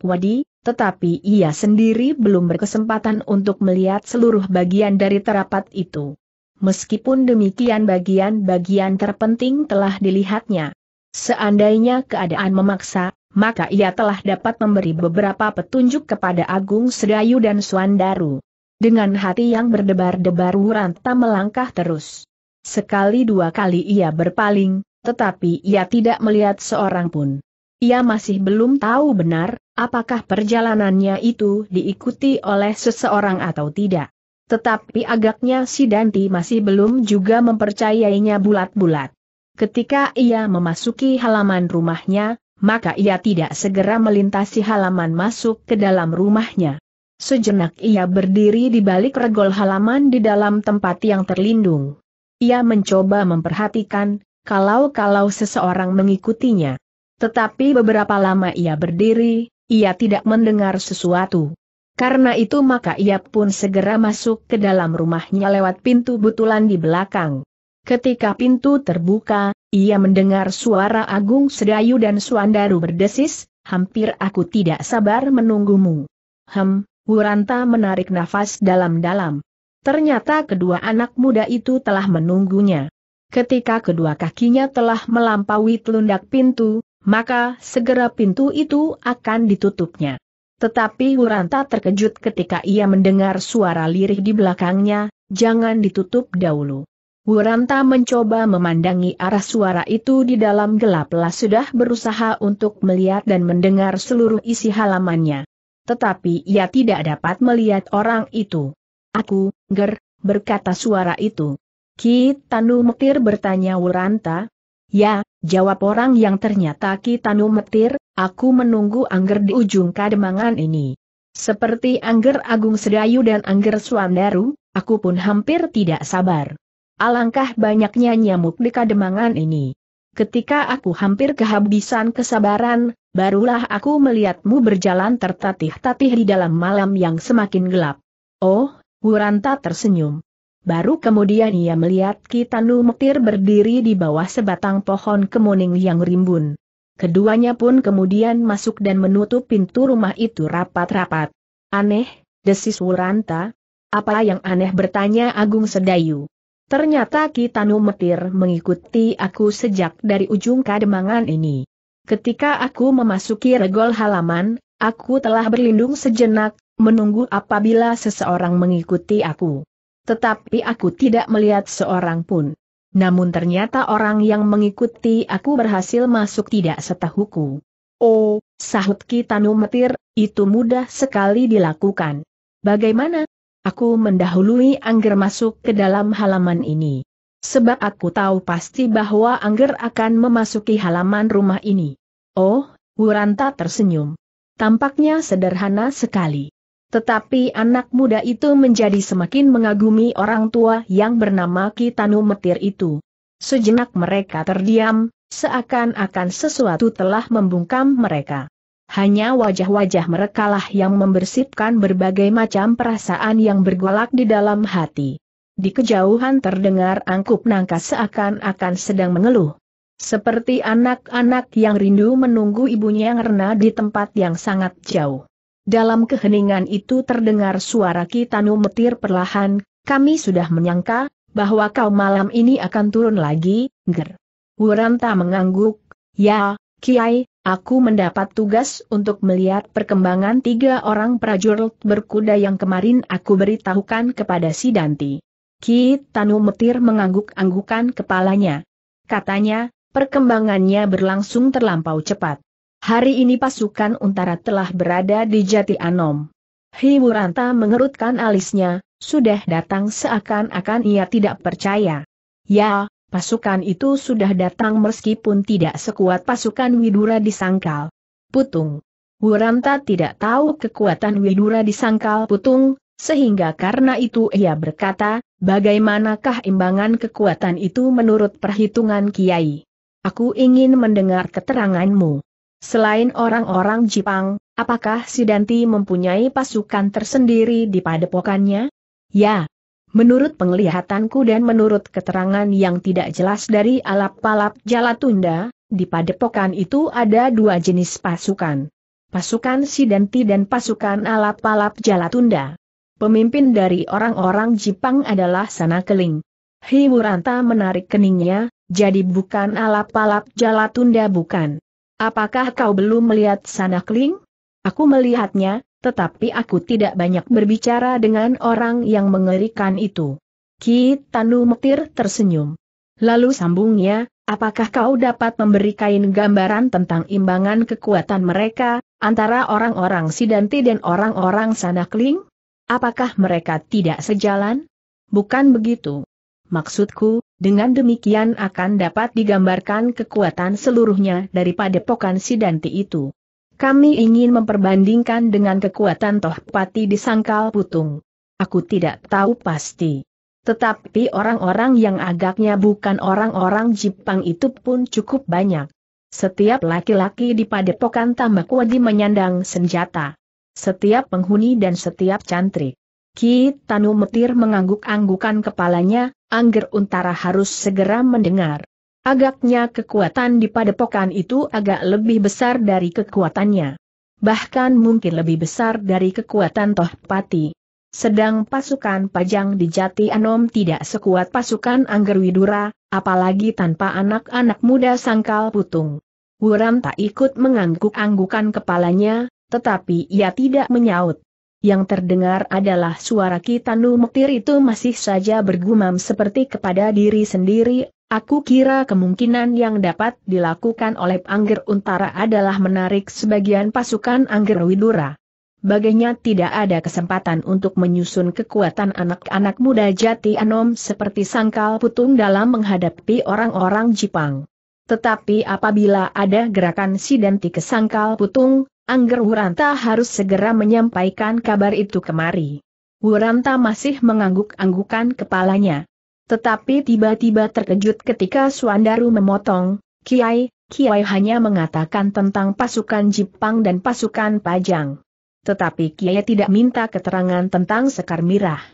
tetapi ia sendiri belum berkesempatan untuk melihat seluruh bagian dari terapat itu. Meskipun demikian bagian-bagian terpenting telah dilihatnya. Seandainya keadaan memaksa, maka ia telah dapat memberi beberapa petunjuk kepada Agung Sedayu dan Suandaru. Dengan hati yang berdebar-debar Wuranta melangkah terus. Sekali dua kali ia berpaling, tetapi ia tidak melihat seorang pun. Ia masih belum tahu benar, apakah perjalanannya itu diikuti oleh seseorang atau tidak. Tetapi agaknya si Danti masih belum juga mempercayainya bulat-bulat. Ketika ia memasuki halaman rumahnya, maka ia tidak segera melintasi halaman masuk ke dalam rumahnya. Sejenak ia berdiri di balik regol halaman di dalam tempat yang terlindung. Ia mencoba memperhatikan, kalau-kalau seseorang mengikutinya. Tetapi beberapa lama ia berdiri, ia tidak mendengar sesuatu. Karena itu maka ia pun segera masuk ke dalam rumahnya lewat pintu butulan di belakang. Ketika pintu terbuka, ia mendengar suara Agung Sedayu dan Suandaru berdesis, hampir aku tidak sabar menunggumu. Hem, Wuranta menarik nafas dalam-dalam. Ternyata kedua anak muda itu telah menunggunya. Ketika kedua kakinya telah melampaui telundak pintu, maka segera pintu itu akan ditutupnya. Tetapi Wuranta terkejut ketika ia mendengar suara lirih di belakangnya, jangan ditutup dahulu. Wuranta mencoba memandangi arah suara itu di dalam gelap lah sudah berusaha untuk melihat dan mendengar seluruh isi halamannya. Tetapi ia tidak dapat melihat orang itu. Aku, ger, berkata suara itu. Ki Tanu Mekir bertanya Wuranta, Ya, jawab orang yang ternyata Kitanu Metir, aku menunggu angger di ujung kademangan ini. Seperti angger Agung Sedayu dan angger Suandaru, aku pun hampir tidak sabar. Alangkah banyaknya nyamuk di kademangan ini. Ketika aku hampir kehabisan kesabaran, barulah aku melihatmu berjalan tertatih-tatih di dalam malam yang semakin gelap. Oh, Wuranta tersenyum. Baru kemudian ia melihat Kitanu Mektir berdiri di bawah sebatang pohon kemuning yang rimbun. Keduanya pun kemudian masuk dan menutup pintu rumah itu rapat-rapat. Aneh, desis Wuranta. Apa yang aneh bertanya Agung Sedayu. Ternyata Kitanu Mektir mengikuti aku sejak dari ujung kademangan ini. Ketika aku memasuki regol halaman, aku telah berlindung sejenak, menunggu apabila seseorang mengikuti aku. Tetapi aku tidak melihat seorang pun. Namun ternyata orang yang mengikuti aku berhasil masuk tidak setahuku. Oh, sahut Kitanu Metir, itu mudah sekali dilakukan. Bagaimana? Aku mendahului Angger masuk ke dalam halaman ini. Sebab aku tahu pasti bahwa Angger akan memasuki halaman rumah ini. Oh, Wuranta tersenyum. Tampaknya sederhana sekali. Tetapi anak muda itu menjadi semakin mengagumi orang tua yang bernama Kitanu Metir itu. Sejenak mereka terdiam, seakan-akan sesuatu telah membungkam mereka. Hanya wajah-wajah merekalah yang membersihkan berbagai macam perasaan yang bergolak di dalam hati. Di kejauhan terdengar angkup nangka seakan-akan sedang mengeluh. Seperti anak-anak yang rindu menunggu ibunya yang rena di tempat yang sangat jauh. Dalam keheningan itu terdengar suara Kitanu metir perlahan, kami sudah menyangka, bahwa kau malam ini akan turun lagi, Ger. Wuranta mengangguk, ya, Kiai, aku mendapat tugas untuk melihat perkembangan tiga orang prajurit berkuda yang kemarin aku beritahukan kepada si Danti. Kitanu metir mengangguk-anggukan kepalanya. Katanya, perkembangannya berlangsung terlampau cepat. Hari ini pasukan Untara telah berada di Jati Anom. Hiwuranta mengerutkan alisnya, sudah datang seakan-akan ia tidak percaya. Ya, pasukan itu sudah datang meskipun tidak sekuat pasukan Widura disangkal. Putung. Wuranta tidak tahu kekuatan Widura disangkal putung, sehingga karena itu ia berkata, bagaimanakah imbangan kekuatan itu menurut perhitungan Kiai? Aku ingin mendengar keteranganmu. Selain orang-orang Jepang, apakah Sidanti mempunyai pasukan tersendiri di padepokannya? Ya. Menurut penglihatanku dan menurut keterangan yang tidak jelas dari alap-alap Jalatunda, di padepokan itu ada dua jenis pasukan. Pasukan Sidanti dan pasukan alap-alap Jalatunda. Pemimpin dari orang-orang Jepang adalah Sana Sanakeling. Hiwuranta menarik keningnya, jadi bukan alap-alap Jalatunda bukan. Apakah kau belum melihat Sanakling? Aku melihatnya, tetapi aku tidak banyak berbicara dengan orang yang mengerikan itu. Ki Tanu tersenyum. Lalu sambungnya, apakah kau dapat memberi kain gambaran tentang imbangan kekuatan mereka, antara orang-orang Sidanti dan orang-orang Sanakling? Apakah mereka tidak sejalan? Bukan begitu. Maksudku, dengan demikian akan dapat digambarkan kekuatan seluruhnya daripada pokan Sidanti itu. Kami ingin memperbandingkan dengan kekuatan Tohpati di Sangkal Putung. Aku tidak tahu pasti. Tetapi orang-orang yang agaknya bukan orang-orang Jepang itu pun cukup banyak. Setiap laki-laki di padepokan wadi menyandang senjata. Setiap penghuni dan setiap cantrik. Ki Tanu Metir mengangguk-anggukan kepalanya, Angger Untara harus segera mendengar. Agaknya kekuatan di padepokan itu agak lebih besar dari kekuatannya. Bahkan mungkin lebih besar dari kekuatan Tohpati. Sedang pasukan Pajang di Jati Anom tidak sekuat pasukan Angger Widura, apalagi tanpa anak-anak muda sangkal putung. Wuram tak ikut mengangguk-anggukan kepalanya, tetapi ia tidak menyaut. Yang terdengar adalah suara Kitanu Mektir itu masih saja bergumam seperti kepada diri sendiri, aku kira kemungkinan yang dapat dilakukan oleh Angger Untara adalah menarik sebagian pasukan Angger Widura. Baginya tidak ada kesempatan untuk menyusun kekuatan anak-anak muda jati anom seperti sangkal putung dalam menghadapi orang-orang Jepang. Tetapi apabila ada gerakan sidanti ke sangkal putung, Angger Wuranta harus segera menyampaikan kabar itu kemari. Wuranta masih mengangguk-anggukan kepalanya. Tetapi tiba-tiba terkejut ketika Suandaru memotong, Kiai, Kiai hanya mengatakan tentang pasukan Jepang dan pasukan Pajang. Tetapi Kiai tidak minta keterangan tentang Sekar Mirah.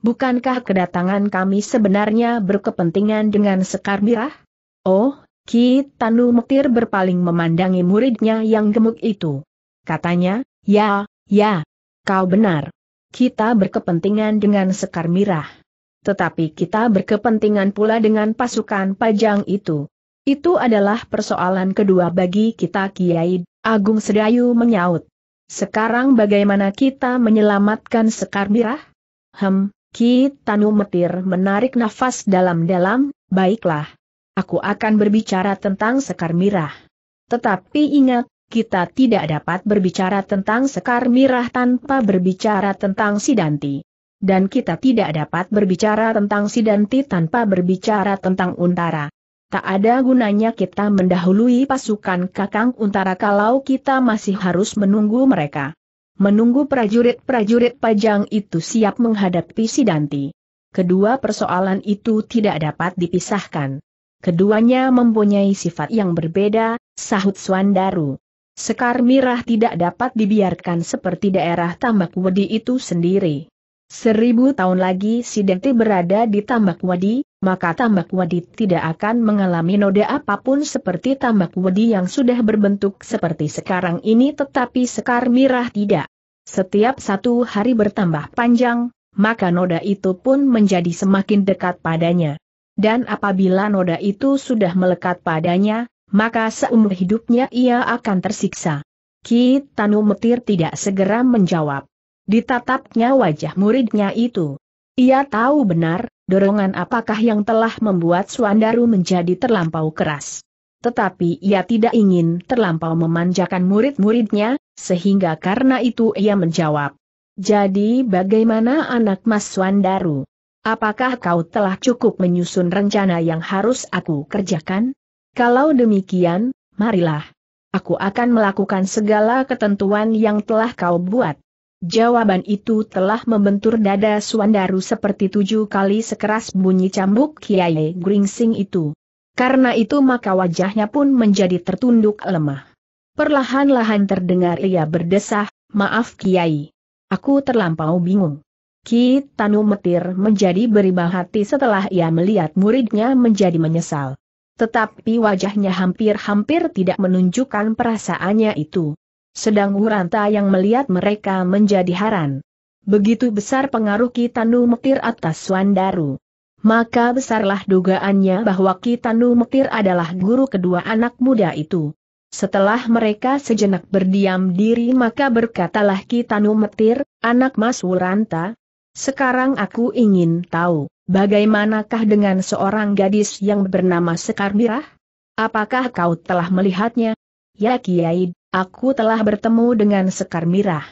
Bukankah kedatangan kami sebenarnya berkepentingan dengan Sekar Mirah? Oh, Ki Tanu Mektir berpaling memandangi muridnya yang gemuk itu. Katanya, ya, ya, kau benar. Kita berkepentingan dengan Sekar Mirah. Tetapi kita berkepentingan pula dengan pasukan pajang itu. Itu adalah persoalan kedua bagi kita Kiai, Agung Sedayu menyaut. Sekarang bagaimana kita menyelamatkan Sekar Mirah? Hem, Ki Tanu Metir menarik nafas dalam-dalam, baiklah. Aku akan berbicara tentang Sekar Mirah. Tetapi ingat, kita tidak dapat berbicara tentang Sekar Mirah tanpa berbicara tentang Sidanti. Dan kita tidak dapat berbicara tentang Sidanti tanpa berbicara tentang Untara. Tak ada gunanya kita mendahului pasukan Kakang Untara kalau kita masih harus menunggu mereka. Menunggu prajurit-prajurit pajang itu siap menghadapi Sidanti. Kedua persoalan itu tidak dapat dipisahkan. Keduanya mempunyai sifat yang berbeda, sahut Swandaru. Sekar Mirah tidak dapat dibiarkan seperti daerah Tambak Wedi itu sendiri. Seribu tahun lagi si Denti berada di Tambak Wedi, maka Tambak Wedi tidak akan mengalami noda apapun seperti Tambak Wedi yang sudah berbentuk seperti sekarang ini tetapi Sekar Mirah tidak. Setiap satu hari bertambah panjang, maka noda itu pun menjadi semakin dekat padanya. Dan apabila noda itu sudah melekat padanya, maka seumur hidupnya ia akan tersiksa. Ki Tanu Metir tidak segera menjawab. Ditatapnya wajah muridnya itu. Ia tahu benar, dorongan apakah yang telah membuat Suandaru menjadi terlampau keras. Tetapi ia tidak ingin terlampau memanjakan murid-muridnya, sehingga karena itu ia menjawab. Jadi bagaimana anak Mas Suandaru? Apakah kau telah cukup menyusun rencana yang harus aku kerjakan? Kalau demikian, marilah. Aku akan melakukan segala ketentuan yang telah kau buat. Jawaban itu telah membentur dada Suandaru seperti tujuh kali sekeras bunyi cambuk Kiai Gringsing itu. Karena itu maka wajahnya pun menjadi tertunduk lemah. Perlahan-lahan terdengar ia berdesah, maaf Kiai. Aku terlampau bingung. Ki Tanu Metir menjadi beribah hati setelah ia melihat muridnya menjadi menyesal. Tetapi wajahnya hampir-hampir tidak menunjukkan perasaannya itu. Sedang Wuranta yang melihat mereka menjadi haran. Begitu besar pengaruh Kitanu Mekir atas Wandaru. Maka besarlah dugaannya bahwa Kitanu Mekir adalah guru kedua anak muda itu. Setelah mereka sejenak berdiam diri maka berkatalah Kitanu Metir, anak Mas Wuranta, sekarang aku ingin tahu. Bagaimanakah dengan seorang gadis yang bernama Sekar Mirah? Apakah kau telah melihatnya? Ya Kiai, aku telah bertemu dengan Sekar Mirah.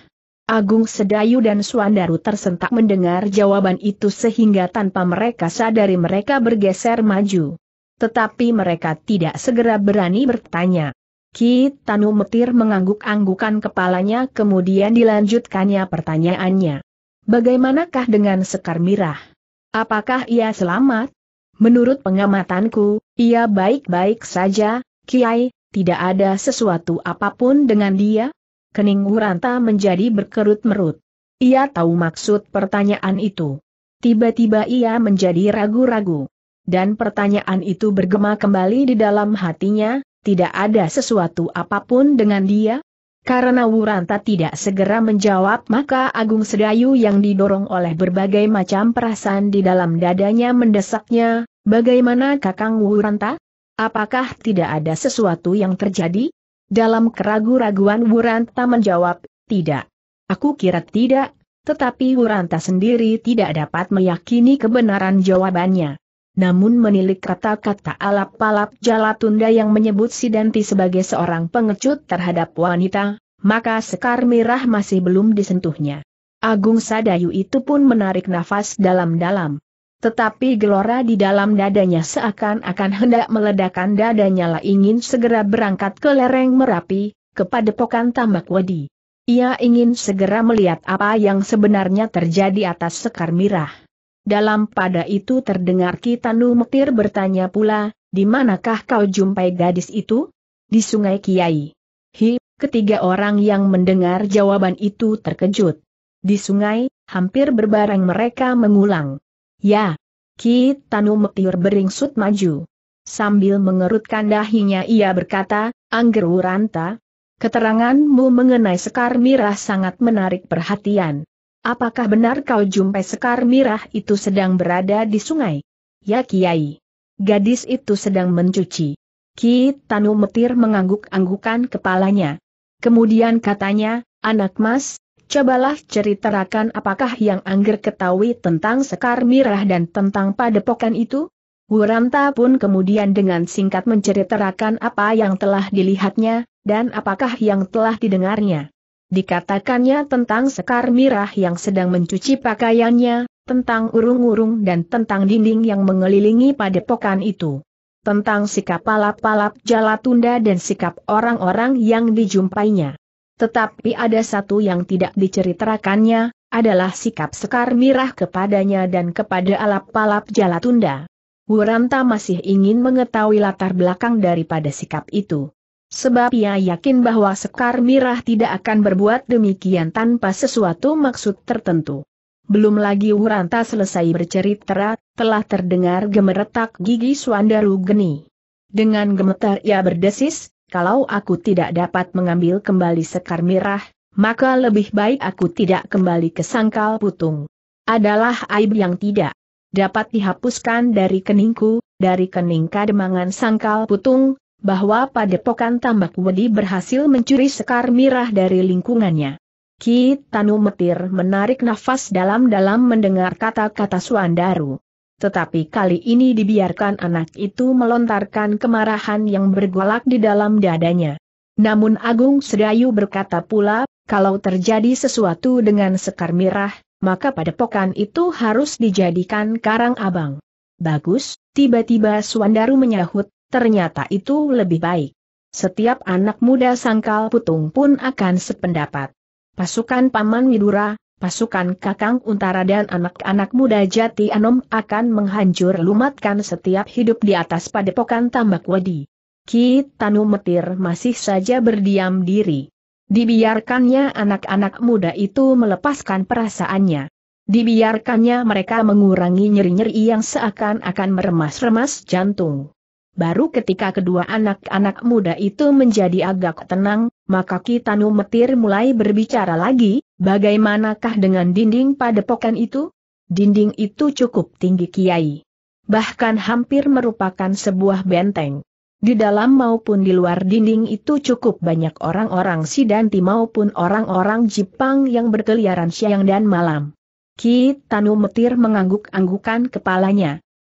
Agung Sedayu dan Suandaru tersentak mendengar jawaban itu sehingga tanpa mereka sadari mereka bergeser maju. Tetapi mereka tidak segera berani bertanya. Ki Tanu Metir mengangguk-anggukan kepalanya kemudian dilanjutkannya pertanyaannya. Bagaimanakah dengan Sekar Mirah? Apakah ia selamat? Menurut pengamatanku, ia baik-baik saja, Kiai, tidak ada sesuatu apapun dengan dia? Kening Wuranta menjadi berkerut-merut. Ia tahu maksud pertanyaan itu. Tiba-tiba ia menjadi ragu-ragu. Dan pertanyaan itu bergema kembali di dalam hatinya, tidak ada sesuatu apapun dengan dia? Karena Wuranta tidak segera menjawab maka Agung Sedayu yang didorong oleh berbagai macam perasaan di dalam dadanya mendesaknya, bagaimana Kakang Wuranta? Apakah tidak ada sesuatu yang terjadi? Dalam keragu-raguan Wuranta menjawab, tidak. Aku kira tidak, tetapi Wuranta sendiri tidak dapat meyakini kebenaran jawabannya namun menilik kata-kata alap-alap Jalatunda yang menyebut Sidanti sebagai seorang pengecut terhadap wanita, maka sekar mirah masih belum disentuhnya. Agung Sadayu itu pun menarik nafas dalam-dalam. Tetapi gelora di dalam dadanya seakan-akan hendak meledakkan dadanya lah ingin segera berangkat ke lereng Merapi, kepada pokan Tambak wadi. Ia ingin segera melihat apa yang sebenarnya terjadi atas sekar mirah. Dalam pada itu terdengar Kitanu Mektir bertanya pula, di manakah kau jumpai gadis itu? Di sungai Kiai. Hi, ketiga orang yang mendengar jawaban itu terkejut. Di sungai, hampir berbareng mereka mengulang. Ya. Kitanu Mektir beringsut maju. Sambil mengerutkan dahinya ia berkata, Angger Uranta, keteranganmu mengenai Sekar Mirah sangat menarik perhatian. Apakah benar kau jumpai Sekar Mirah itu sedang berada di sungai? Ya Kiai. Gadis itu sedang mencuci. Ki Tanu Metir mengangguk-anggukan kepalanya. Kemudian katanya, anak mas, cobalah ceritakan apakah yang Angger ketahui tentang Sekar Mirah dan tentang padepokan itu? Wuranta pun kemudian dengan singkat menceritakan apa yang telah dilihatnya, dan apakah yang telah didengarnya. Dikatakannya tentang sekar mirah yang sedang mencuci pakaiannya, tentang urung-urung dan tentang dinding yang mengelilingi padepokan itu. Tentang sikap palap-palap jalatunda dan sikap orang-orang yang dijumpainya. Tetapi ada satu yang tidak diceritakannya, adalah sikap sekar mirah kepadanya dan kepada alap-alap jalatunda. Wuranta masih ingin mengetahui latar belakang daripada sikap itu. Sebab ia yakin bahwa Sekar Mirah tidak akan berbuat demikian tanpa sesuatu maksud tertentu. Belum lagi Wuranta selesai bercerita, telah terdengar gemeretak gigi Swandaru Geni. Dengan gemetar ia berdesis, kalau aku tidak dapat mengambil kembali sekar mirah, maka lebih baik aku tidak kembali ke sangkal putung. Adalah aib yang tidak dapat dihapuskan dari keningku, dari kening kademangan sangkal putung, bahwa padepokan tambak wedi berhasil mencuri sekar mirah dari lingkungannya. Ki Tanu Metir menarik nafas dalam-dalam mendengar kata-kata Suandaru. Tetapi kali ini dibiarkan anak itu melontarkan kemarahan yang bergolak di dalam dadanya. Namun Agung Sedayu berkata pula, kalau terjadi sesuatu dengan Sekar Mirah, maka padepokan itu harus dijadikan karang abang. Bagus, tiba-tiba Suandaru menyahut, ternyata itu lebih baik. Setiap anak muda sangkal putung pun akan sependapat. Pasukan Paman Widura, pasukan Kakang Untara dan anak-anak muda Jati Anom akan menghancur lumatkan setiap hidup di atas padepokan tambak wedi. Ki Tanu Metir masih saja berdiam diri. Dibiarkannya anak-anak muda itu melepaskan perasaannya. Dibiarkannya mereka mengurangi nyeri-nyeri yang seakan-akan meremas-remas jantung. Baru ketika kedua anak-anak muda itu menjadi agak tenang, maka Kitanu Metir mulai berbicara lagi, bagaimanakah dengan dinding padepokan itu? Dinding itu cukup tinggi kiai. Bahkan hampir merupakan sebuah benteng. Di dalam maupun di luar dinding itu cukup banyak orang-orang Sidanti maupun orang-orang Jepang yang berkeliaran siang dan malam. Ki Tanu Metir mengangguk-anggukan kepalanya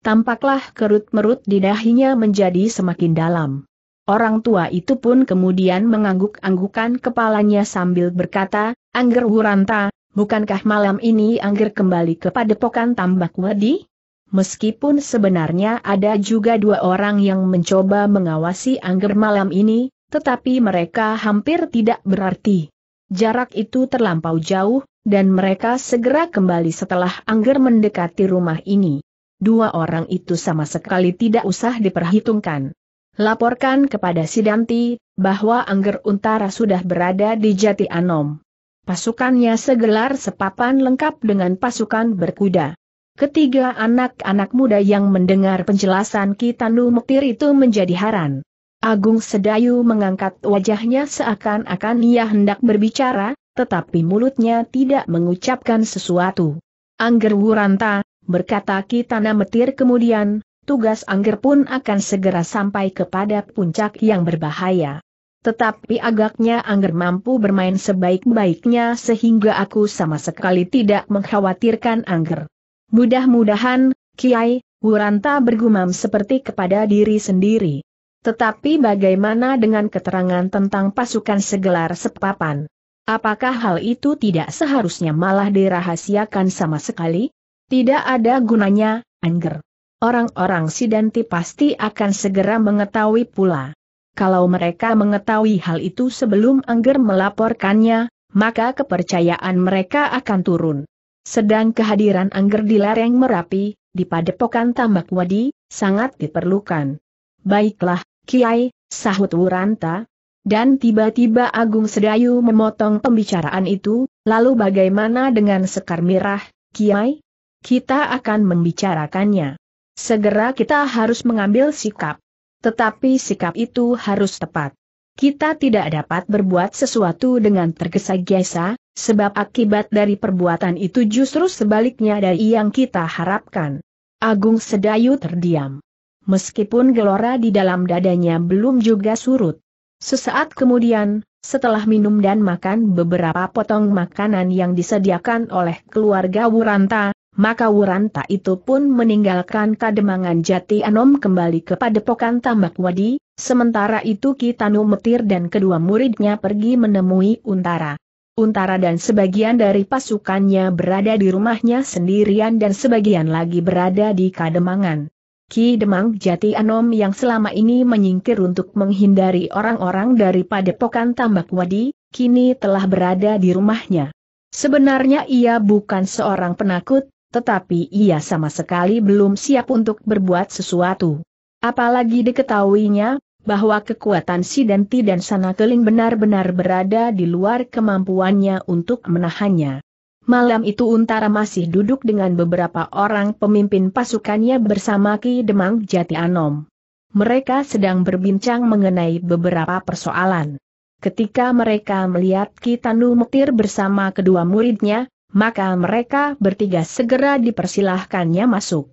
tampaklah kerut merut di dahinya menjadi semakin dalam. Orang tua itu pun kemudian mengangguk-anggukan kepalanya sambil berkata, Angger Wuranta, bukankah malam ini Angger kembali ke padepokan tambak wadi? Meskipun sebenarnya ada juga dua orang yang mencoba mengawasi Angger malam ini, tetapi mereka hampir tidak berarti. Jarak itu terlampau jauh, dan mereka segera kembali setelah Angger mendekati rumah ini dua orang itu sama sekali tidak usah diperhitungkan. Laporkan kepada Sidanti, bahwa Angger Untara sudah berada di Jati Anom. Pasukannya segelar sepapan lengkap dengan pasukan berkuda. Ketiga anak-anak muda yang mendengar penjelasan Kitanu Mektir itu menjadi haran. Agung Sedayu mengangkat wajahnya seakan-akan ia hendak berbicara, tetapi mulutnya tidak mengucapkan sesuatu. Angger Wuranta, berkata Kitana Metir kemudian, tugas Angger pun akan segera sampai kepada puncak yang berbahaya. Tetapi agaknya Angger mampu bermain sebaik-baiknya sehingga aku sama sekali tidak mengkhawatirkan Angger. Mudah-mudahan, Kiai, Wuranta bergumam seperti kepada diri sendiri. Tetapi bagaimana dengan keterangan tentang pasukan segelar sepapan? Apakah hal itu tidak seharusnya malah dirahasiakan sama sekali? Tidak ada gunanya, Angger. Orang-orang Sidanti pasti akan segera mengetahui pula. Kalau mereka mengetahui hal itu sebelum Angger melaporkannya, maka kepercayaan mereka akan turun. Sedang kehadiran Angger di lereng Merapi, di padepokan Tambak Wadi, sangat diperlukan. Baiklah, Kiai, sahut Wuranta. Dan tiba-tiba Agung Sedayu memotong pembicaraan itu, lalu bagaimana dengan Sekar Mirah, Kiai? kita akan membicarakannya. Segera kita harus mengambil sikap. Tetapi sikap itu harus tepat. Kita tidak dapat berbuat sesuatu dengan tergesa-gesa, sebab akibat dari perbuatan itu justru sebaliknya dari yang kita harapkan. Agung Sedayu terdiam. Meskipun gelora di dalam dadanya belum juga surut. Sesaat kemudian, setelah minum dan makan beberapa potong makanan yang disediakan oleh keluarga Wuranta, maka Wuranta itu pun meninggalkan Kademangan Jati Anom kembali ke Padepokan Tambak Wadi, sementara itu Kitanu Metir dan kedua muridnya pergi menemui Untara. Untara dan sebagian dari pasukannya berada di rumahnya sendirian dan sebagian lagi berada di Kademangan. Ki Demang Jati Anom yang selama ini menyingkir untuk menghindari orang-orang dari Padepokan Tambak Wadi, kini telah berada di rumahnya. Sebenarnya ia bukan seorang penakut, tetapi ia sama sekali belum siap untuk berbuat sesuatu. Apalagi diketahuinya, bahwa kekuatan si Denti dan Sanakeling benar-benar berada di luar kemampuannya untuk menahannya. Malam itu Untara masih duduk dengan beberapa orang pemimpin pasukannya bersama Ki Demang Jati Anom. Mereka sedang berbincang mengenai beberapa persoalan. Ketika mereka melihat Ki Tanu Mektir bersama kedua muridnya, maka mereka bertiga segera dipersilahkannya masuk.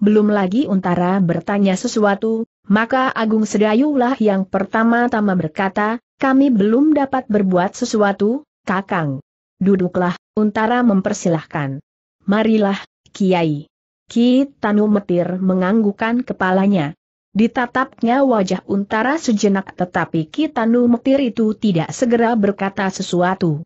Belum lagi Untara bertanya sesuatu, maka Agung Sedayulah yang pertama-tama berkata, kami belum dapat berbuat sesuatu, kakang. Duduklah, Untara mempersilahkan. Marilah, Kiai. Ki Tanu Metir menganggukan kepalanya. Ditatapnya wajah Untara sejenak tetapi Ki Tanu Metir itu tidak segera berkata sesuatu.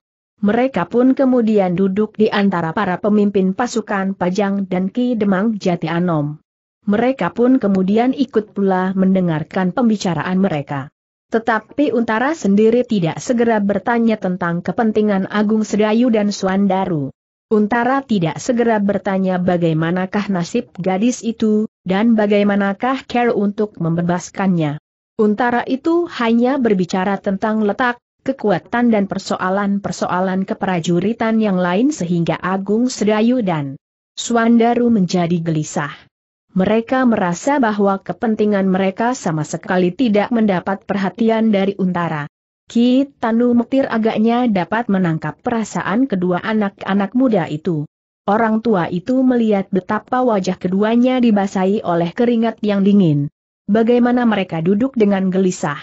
Mereka pun kemudian duduk di antara para pemimpin pasukan Pajang dan Ki Demang Jati Anom. Mereka pun kemudian ikut pula mendengarkan pembicaraan mereka. Tetapi Untara sendiri tidak segera bertanya tentang kepentingan Agung Sedayu dan Suandaru. Untara tidak segera bertanya bagaimanakah nasib gadis itu, dan bagaimanakah care untuk membebaskannya. Untara itu hanya berbicara tentang letak, kekuatan dan persoalan-persoalan keprajuritan yang lain sehingga Agung Sedayu dan Suandaru menjadi gelisah. Mereka merasa bahwa kepentingan mereka sama sekali tidak mendapat perhatian dari Untara. Ki Tanu Mektir agaknya dapat menangkap perasaan kedua anak-anak muda itu. Orang tua itu melihat betapa wajah keduanya dibasahi oleh keringat yang dingin. Bagaimana mereka duduk dengan gelisah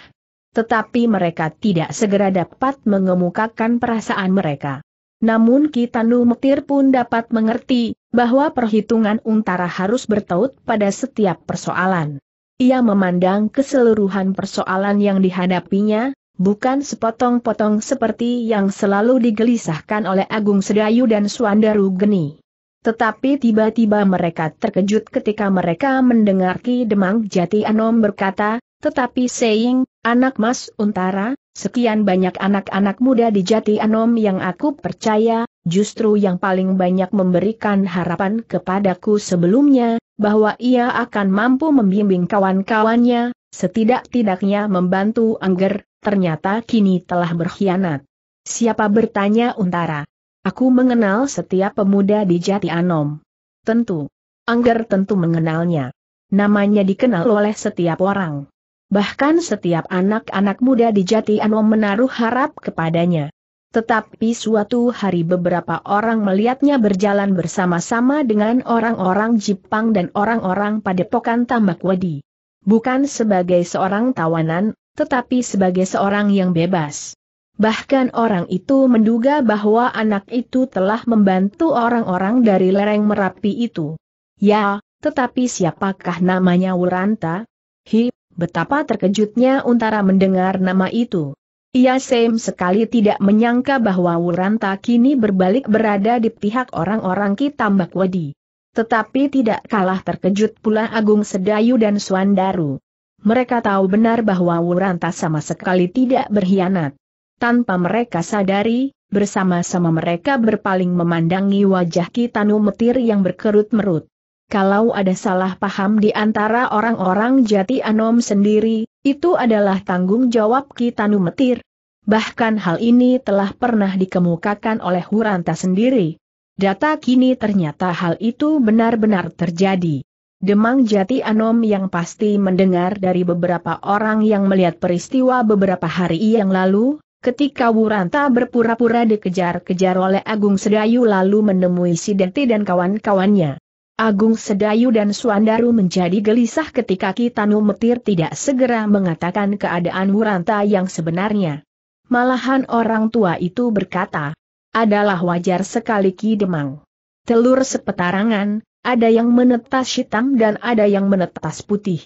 tetapi mereka tidak segera dapat mengemukakan perasaan mereka. Namun Kitanu Metir pun dapat mengerti, bahwa perhitungan untara harus bertaut pada setiap persoalan. Ia memandang keseluruhan persoalan yang dihadapinya, bukan sepotong-potong seperti yang selalu digelisahkan oleh Agung Sedayu dan Suandaru Geni. Tetapi tiba-tiba mereka terkejut ketika mereka mendengar Ki Demang Jati Anom berkata, tetapi Seing, anak Mas Untara, sekian banyak anak-anak muda di Jati Anom yang aku percaya, justru yang paling banyak memberikan harapan kepadaku sebelumnya, bahwa ia akan mampu membimbing kawan-kawannya, setidak-tidaknya membantu Angger, ternyata kini telah berkhianat. Siapa bertanya Untara? Aku mengenal setiap pemuda di Jati Anom. Tentu. Angger tentu mengenalnya. Namanya dikenal oleh setiap orang. Bahkan setiap anak-anak muda di Jati Anom menaruh harap kepadanya. Tetapi suatu hari beberapa orang melihatnya berjalan bersama-sama dengan orang-orang Jepang dan orang-orang padepokan tambak Wadi. Bukan sebagai seorang tawanan, tetapi sebagai seorang yang bebas. Bahkan orang itu menduga bahwa anak itu telah membantu orang-orang dari lereng Merapi itu. Ya, tetapi siapakah namanya Wuranta? Hi, Betapa terkejutnya Untara mendengar nama itu. Ia sem sekali tidak menyangka bahwa Wuranta kini berbalik berada di pihak orang-orang Kitambak Wadi. Tetapi tidak kalah terkejut pula Agung Sedayu dan Suandaru. Mereka tahu benar bahwa Wuranta sama sekali tidak berkhianat. Tanpa mereka sadari, bersama-sama mereka berpaling memandangi wajah Kitanu Metir yang berkerut-merut kalau ada salah paham di antara orang-orang jati Anom sendiri, itu adalah tanggung jawab kita numetir. Bahkan hal ini telah pernah dikemukakan oleh Huranta sendiri. Data kini ternyata hal itu benar-benar terjadi. Demang Jati Anom yang pasti mendengar dari beberapa orang yang melihat peristiwa beberapa hari yang lalu, ketika Wuranta berpura-pura dikejar-kejar oleh Agung Sedayu lalu menemui Sidenti dan kawan-kawannya. Agung Sedayu dan Suandaru menjadi gelisah ketika Kitanu Metir tidak segera mengatakan keadaan Wuranta yang sebenarnya. Malahan orang tua itu berkata, adalah wajar sekali Ki Demang. Telur sepetarangan, ada yang menetas hitam dan ada yang menetas putih.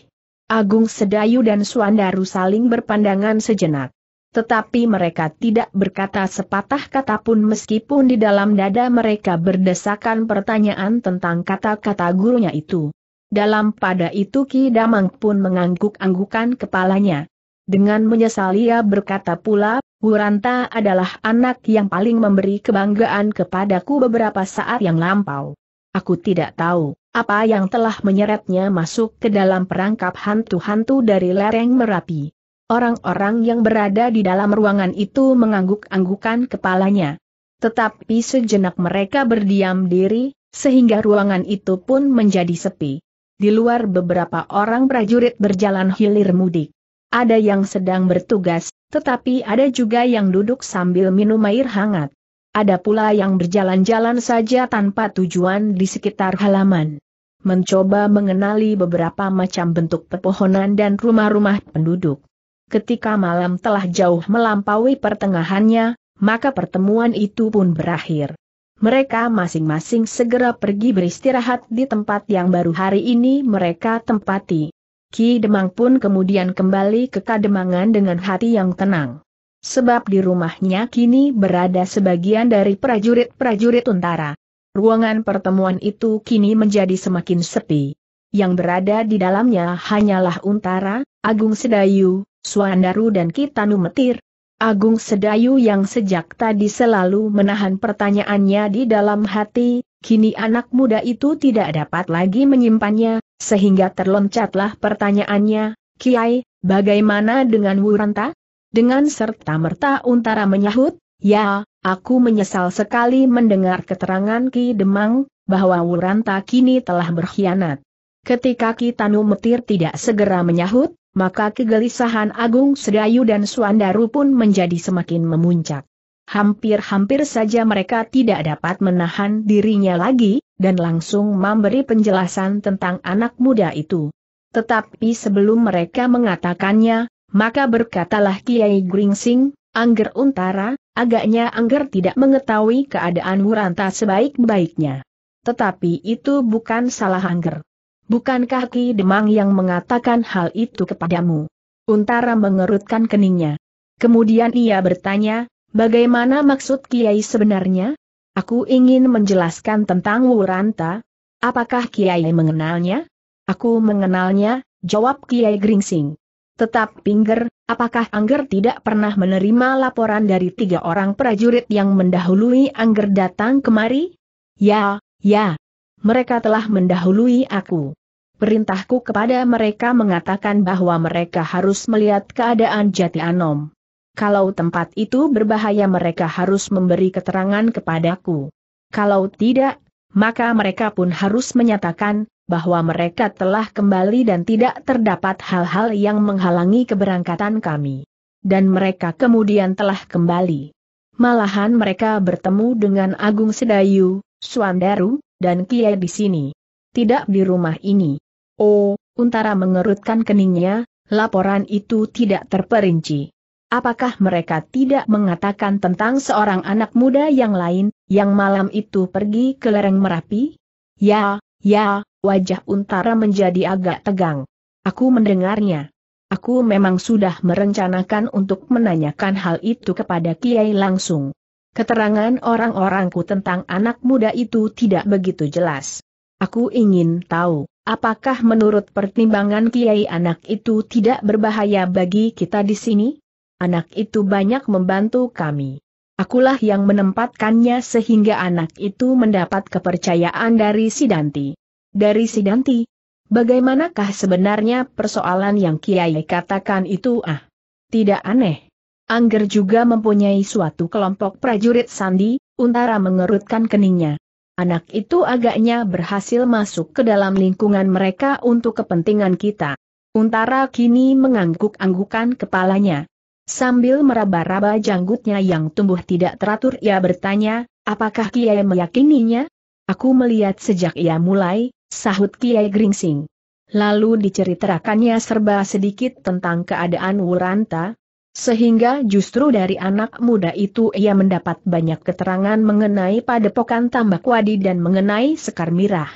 Agung Sedayu dan Suandaru saling berpandangan sejenak. Tetapi mereka tidak berkata sepatah kata pun meskipun di dalam dada mereka berdesakan pertanyaan tentang kata-kata gurunya itu. Dalam pada itu Ki Damang pun mengangguk-anggukan kepalanya. Dengan menyesal ia berkata pula, Huranta adalah anak yang paling memberi kebanggaan kepadaku beberapa saat yang lampau. Aku tidak tahu apa yang telah menyeretnya masuk ke dalam perangkap hantu-hantu dari lereng Merapi. Orang-orang yang berada di dalam ruangan itu mengangguk-anggukan kepalanya. Tetapi sejenak mereka berdiam diri, sehingga ruangan itu pun menjadi sepi. Di luar beberapa orang prajurit berjalan hilir mudik. Ada yang sedang bertugas, tetapi ada juga yang duduk sambil minum air hangat. Ada pula yang berjalan-jalan saja tanpa tujuan di sekitar halaman. Mencoba mengenali beberapa macam bentuk pepohonan dan rumah-rumah penduduk ketika malam telah jauh melampaui pertengahannya, maka pertemuan itu pun berakhir. Mereka masing-masing segera pergi beristirahat di tempat yang baru hari ini mereka tempati. Ki Demang pun kemudian kembali ke Kademangan dengan hati yang tenang. Sebab di rumahnya kini berada sebagian dari prajurit-prajurit Untara. Ruangan pertemuan itu kini menjadi semakin sepi. Yang berada di dalamnya hanyalah Untara, Agung Sedayu, Suandaru dan Kitanu Metir. Agung Sedayu yang sejak tadi selalu menahan pertanyaannya di dalam hati, kini anak muda itu tidak dapat lagi menyimpannya, sehingga terloncatlah pertanyaannya, Kiai, bagaimana dengan Wuranta? Dengan serta-merta Untara menyahut, ya, aku menyesal sekali mendengar keterangan Ki Demang, bahwa Wuranta kini telah berkhianat. Ketika Kitanu Metir tidak segera menyahut, maka kegelisahan Agung Sedayu dan Suandaru pun menjadi semakin memuncak. Hampir-hampir saja mereka tidak dapat menahan dirinya lagi, dan langsung memberi penjelasan tentang anak muda itu. Tetapi sebelum mereka mengatakannya, maka berkatalah Kiai Gringsing, Angger Untara, agaknya Angger tidak mengetahui keadaan Muranta sebaik-baiknya. Tetapi itu bukan salah Angger. Bukankah Ki Demang yang mengatakan hal itu kepadamu? Untara mengerutkan keningnya. Kemudian ia bertanya, bagaimana maksud Kiai sebenarnya? Aku ingin menjelaskan tentang Wuranta. Apakah Kiai mengenalnya? Aku mengenalnya, jawab Kiai Gringsing. Tetap pinggir, apakah Angger tidak pernah menerima laporan dari tiga orang prajurit yang mendahului Angger datang kemari? Ya, ya, mereka telah mendahului aku. Perintahku kepada mereka mengatakan bahwa mereka harus melihat keadaan jati Anom. Kalau tempat itu berbahaya mereka harus memberi keterangan kepadaku. Kalau tidak, maka mereka pun harus menyatakan, bahwa mereka telah kembali dan tidak terdapat hal-hal yang menghalangi keberangkatan kami. Dan mereka kemudian telah kembali. Malahan mereka bertemu dengan Agung Sedayu, Suandaru, dan Kiai di sini. Tidak di rumah ini. Oh, Untara mengerutkan keningnya, laporan itu tidak terperinci. Apakah mereka tidak mengatakan tentang seorang anak muda yang lain, yang malam itu pergi ke lereng Merapi? Ya, ya, wajah Untara menjadi agak tegang. Aku mendengarnya. Aku memang sudah merencanakan untuk menanyakan hal itu kepada Kiai langsung. Keterangan orang-orangku tentang anak muda itu tidak begitu jelas. Aku ingin tahu, apakah menurut pertimbangan Kiai anak itu tidak berbahaya bagi kita di sini? Anak itu banyak membantu kami. Akulah yang menempatkannya sehingga anak itu mendapat kepercayaan dari Sidanti. Dari Sidanti? Bagaimanakah sebenarnya persoalan yang Kiai katakan itu ah? Tidak aneh. Angger juga mempunyai suatu kelompok prajurit sandi, Untara mengerutkan keningnya. Anak itu agaknya berhasil masuk ke dalam lingkungan mereka untuk kepentingan kita. Untara kini mengangguk-anggukan kepalanya. Sambil meraba-raba janggutnya yang tumbuh tidak teratur ia bertanya, apakah Kiai meyakininya? Aku melihat sejak ia mulai, sahut Kiai Gringsing. Lalu diceritakannya serba sedikit tentang keadaan Wuranta, sehingga justru dari anak muda itu ia mendapat banyak keterangan mengenai padepokan tambak wadi dan mengenai sekar mirah.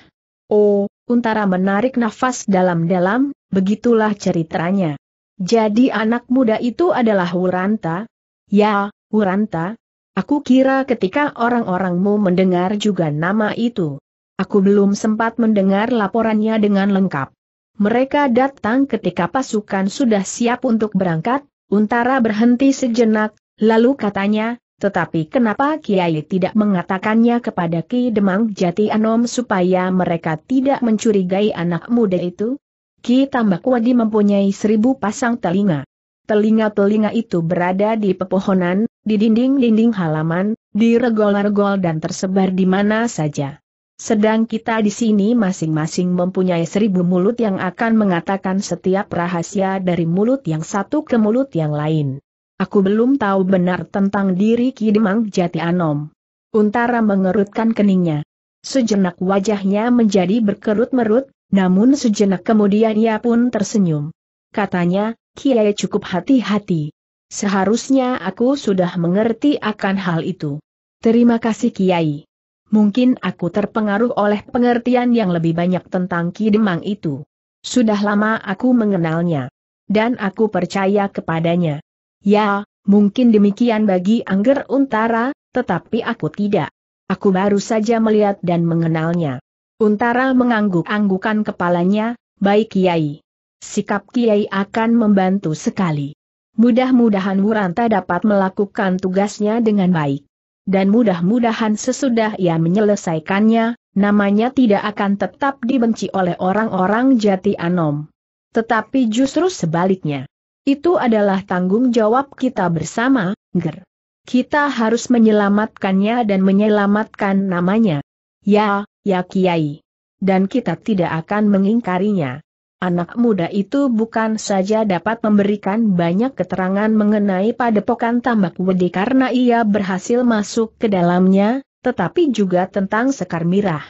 Oh, Untara menarik nafas dalam-dalam, begitulah ceritanya. Jadi anak muda itu adalah Wuranta? Ya, Wuranta. Aku kira ketika orang-orangmu mendengar juga nama itu. Aku belum sempat mendengar laporannya dengan lengkap. Mereka datang ketika pasukan sudah siap untuk berangkat, Untara berhenti sejenak, lalu katanya, tetapi kenapa Kiai tidak mengatakannya kepada Ki Demang Jati Anom supaya mereka tidak mencurigai anak muda itu? Ki Tambak Wadi mempunyai seribu pasang telinga. Telinga-telinga itu berada di pepohonan, di dinding-dinding halaman, di regol-regol dan tersebar di mana saja. Sedang kita di sini masing-masing mempunyai seribu mulut yang akan mengatakan setiap rahasia dari mulut yang satu ke mulut yang lain. Aku belum tahu benar tentang diri Kidemang Jati Anom. Untara mengerutkan keningnya. Sejenak wajahnya menjadi berkerut-merut, namun sejenak kemudian ia pun tersenyum. Katanya, Kiai cukup hati-hati. Seharusnya aku sudah mengerti akan hal itu. Terima kasih Kiai. Mungkin aku terpengaruh oleh pengertian yang lebih banyak tentang Ki Demang itu. Sudah lama aku mengenalnya. Dan aku percaya kepadanya. Ya, mungkin demikian bagi Angger Untara, tetapi aku tidak. Aku baru saja melihat dan mengenalnya. Untara mengangguk-anggukan kepalanya, baik Kiai. Sikap Kiai akan membantu sekali. Mudah-mudahan Muranta dapat melakukan tugasnya dengan baik dan mudah-mudahan sesudah ia menyelesaikannya, namanya tidak akan tetap dibenci oleh orang-orang jati anom. Tetapi justru sebaliknya. Itu adalah tanggung jawab kita bersama, Ger. Kita harus menyelamatkannya dan menyelamatkan namanya. Ya, ya Kiai. Dan kita tidak akan mengingkarinya. Anak muda itu bukan saja dapat memberikan banyak keterangan mengenai padepokan tambak wedi karena ia berhasil masuk ke dalamnya, tetapi juga tentang sekar mirah.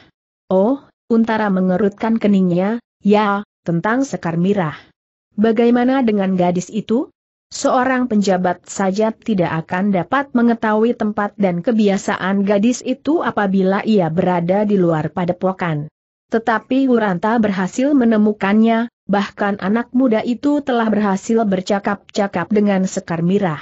Oh, Untara mengerutkan keningnya, ya, tentang sekar mirah. Bagaimana dengan gadis itu? Seorang penjabat saja tidak akan dapat mengetahui tempat dan kebiasaan gadis itu apabila ia berada di luar padepokan. Tetapi Wuranta berhasil menemukannya, bahkan anak muda itu telah berhasil bercakap-cakap dengan Sekar Mirah.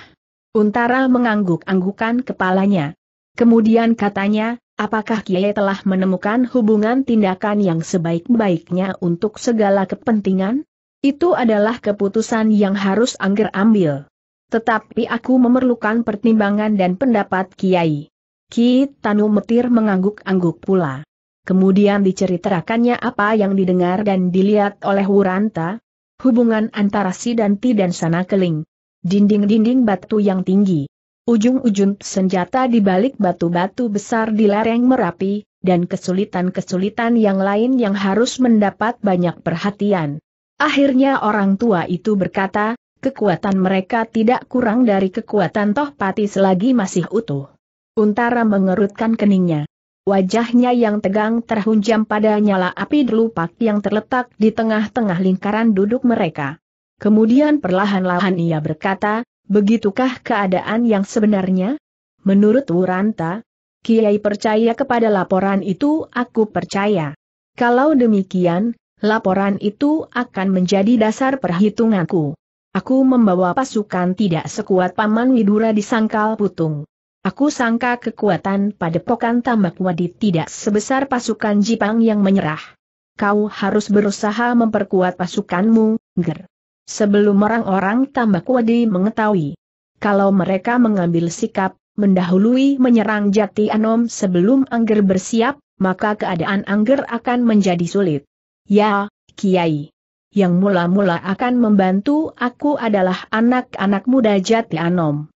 Untara mengangguk-anggukan kepalanya. Kemudian katanya, apakah Kiai telah menemukan hubungan tindakan yang sebaik-baiknya untuk segala kepentingan? Itu adalah keputusan yang harus Angger ambil. Tetapi aku memerlukan pertimbangan dan pendapat Kiai. Ki Tanu Metir mengangguk-angguk pula. Kemudian diceritakannya apa yang didengar dan dilihat oleh Wuranta, hubungan antara si Danti dan sana keling. Dinding-dinding batu yang tinggi. Ujung-ujung senjata di balik batu-batu besar di lereng Merapi, dan kesulitan-kesulitan yang lain yang harus mendapat banyak perhatian. Akhirnya orang tua itu berkata, kekuatan mereka tidak kurang dari kekuatan Tohpati selagi masih utuh. Untara mengerutkan keningnya. Wajahnya yang tegang terhunjam pada nyala api delupak yang terletak di tengah-tengah lingkaran duduk mereka. Kemudian perlahan-lahan ia berkata, begitukah keadaan yang sebenarnya? Menurut Wuranta, Kiai percaya kepada laporan itu aku percaya. Kalau demikian, laporan itu akan menjadi dasar perhitunganku. Aku membawa pasukan tidak sekuat Paman Widura di Sangkal Putung. Aku sangka kekuatan padepokan tambak wadi tidak sebesar pasukan Jipang yang menyerah. Kau harus berusaha memperkuat pasukanmu, Ger. Sebelum orang-orang tambak wadi mengetahui. Kalau mereka mengambil sikap, mendahului menyerang Jati Anom sebelum Angger bersiap, maka keadaan Angger akan menjadi sulit. Ya, Kiai yang mula-mula akan membantu aku adalah anak-anak muda Jati Anom.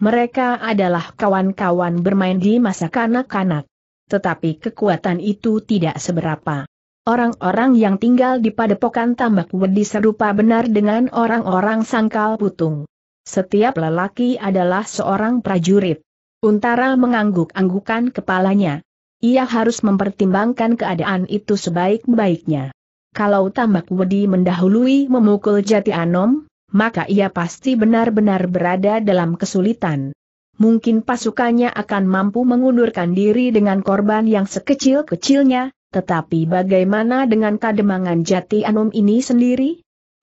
Mereka adalah kawan-kawan bermain di masa kanak-kanak. Tetapi kekuatan itu tidak seberapa. Orang-orang yang tinggal di padepokan tambak wedi serupa benar dengan orang-orang sangkal putung. Setiap lelaki adalah seorang prajurit. Untara mengangguk-anggukan kepalanya. Ia harus mempertimbangkan keadaan itu sebaik-baiknya. Kalau tambak wedi mendahului memukul jati anom, maka ia pasti benar-benar berada dalam kesulitan. Mungkin pasukannya akan mampu mengundurkan diri dengan korban yang sekecil-kecilnya, tetapi bagaimana dengan kademangan jati anum ini sendiri?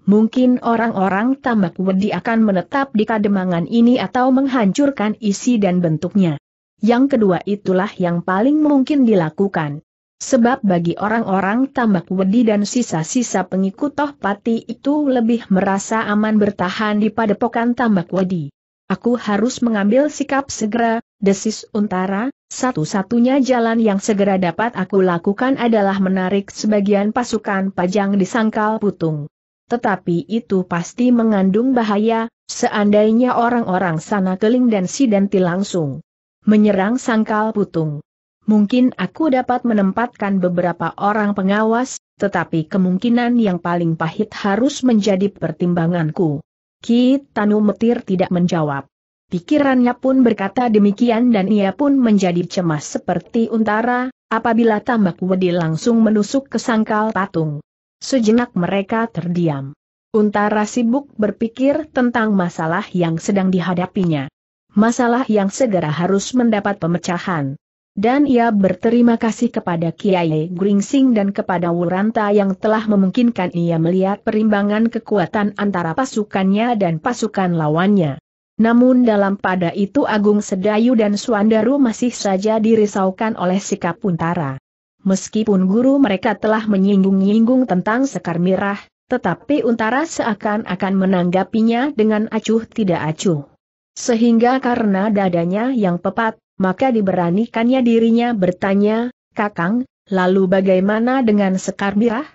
Mungkin orang-orang tambak wedi akan menetap di kademangan ini atau menghancurkan isi dan bentuknya. Yang kedua itulah yang paling mungkin dilakukan. Sebab bagi orang-orang tambak wedi dan sisa-sisa pengikut toh pati itu lebih merasa aman bertahan di padepokan tambak wedi. Aku harus mengambil sikap segera, desis untara, satu-satunya jalan yang segera dapat aku lakukan adalah menarik sebagian pasukan pajang di sangkal putung. Tetapi itu pasti mengandung bahaya, seandainya orang-orang sana keling dan sidanti langsung menyerang sangkal putung. Mungkin aku dapat menempatkan beberapa orang pengawas, tetapi kemungkinan yang paling pahit harus menjadi pertimbanganku. Ki Tanu Metir tidak menjawab. Pikirannya pun berkata demikian dan ia pun menjadi cemas seperti untara, apabila tambak wedi langsung menusuk ke sangkal patung. Sejenak mereka terdiam. Untara sibuk berpikir tentang masalah yang sedang dihadapinya. Masalah yang segera harus mendapat pemecahan dan ia berterima kasih kepada Kiai Gringsing dan kepada Wuranta yang telah memungkinkan ia melihat perimbangan kekuatan antara pasukannya dan pasukan lawannya. Namun dalam pada itu Agung Sedayu dan Suandaru masih saja dirisaukan oleh sikap Puntara. Meskipun guru mereka telah menyinggung-nyinggung tentang Sekar Mirah, tetapi Untara seakan-akan menanggapinya dengan acuh tidak acuh. Sehingga karena dadanya yang pepat, maka diberanikannya dirinya bertanya, Kakang, lalu bagaimana dengan Sekar Mirah?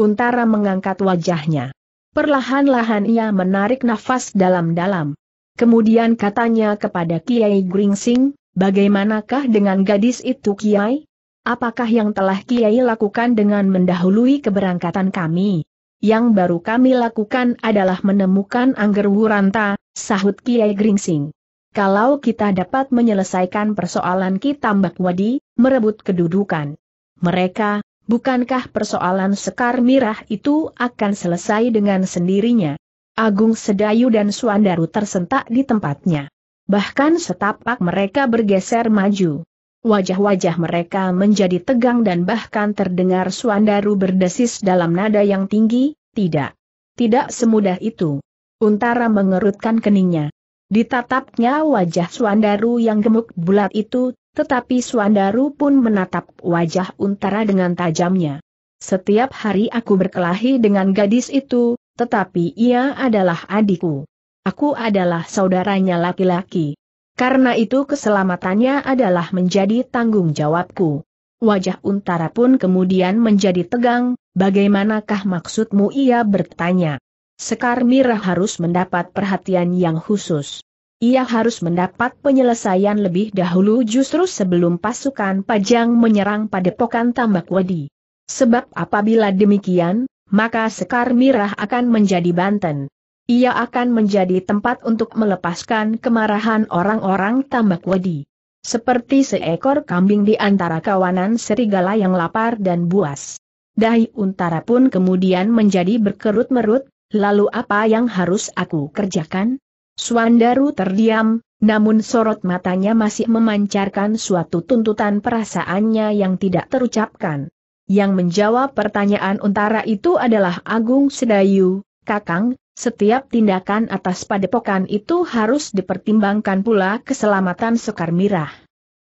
Untara mengangkat wajahnya. Perlahan-lahan ia menarik nafas dalam-dalam. Kemudian katanya kepada Kiai Gringsing, bagaimanakah dengan gadis itu Kiai? Apakah yang telah Kiai lakukan dengan mendahului keberangkatan kami? Yang baru kami lakukan adalah menemukan Angger Wuranta, sahut Kiai Gringsing. Kalau kita dapat menyelesaikan persoalan kita Mbak Wadi, merebut kedudukan. Mereka, bukankah persoalan Sekar Mirah itu akan selesai dengan sendirinya? Agung Sedayu dan Suandaru tersentak di tempatnya. Bahkan setapak mereka bergeser maju. Wajah-wajah mereka menjadi tegang dan bahkan terdengar Suandaru berdesis dalam nada yang tinggi, tidak. Tidak semudah itu. Untara mengerutkan keningnya. Ditatapnya wajah Suandaru yang gemuk bulat itu, tetapi Suandaru pun menatap wajah Untara dengan tajamnya. Setiap hari aku berkelahi dengan gadis itu, tetapi ia adalah adikku. Aku adalah saudaranya laki-laki. Karena itu keselamatannya adalah menjadi tanggung jawabku. Wajah Untara pun kemudian menjadi tegang, bagaimanakah maksudmu ia bertanya. Sekar Mira harus mendapat perhatian yang khusus. Ia harus mendapat penyelesaian lebih dahulu justru sebelum pasukan Pajang menyerang padepokan Tambak Wadi. Sebab apabila demikian, maka Sekar Mirah akan menjadi Banten. Ia akan menjadi tempat untuk melepaskan kemarahan orang-orang tambak Wadi. Seperti seekor kambing di antara kawanan serigala yang lapar dan buas. Dahi Untara pun kemudian menjadi berkerut-merut, lalu apa yang harus aku kerjakan? Suandaru terdiam, namun sorot matanya masih memancarkan suatu tuntutan perasaannya yang tidak terucapkan. Yang menjawab pertanyaan untara itu adalah Agung Sedayu, Kakang, setiap tindakan atas padepokan itu harus dipertimbangkan pula keselamatan Sekar Mirah.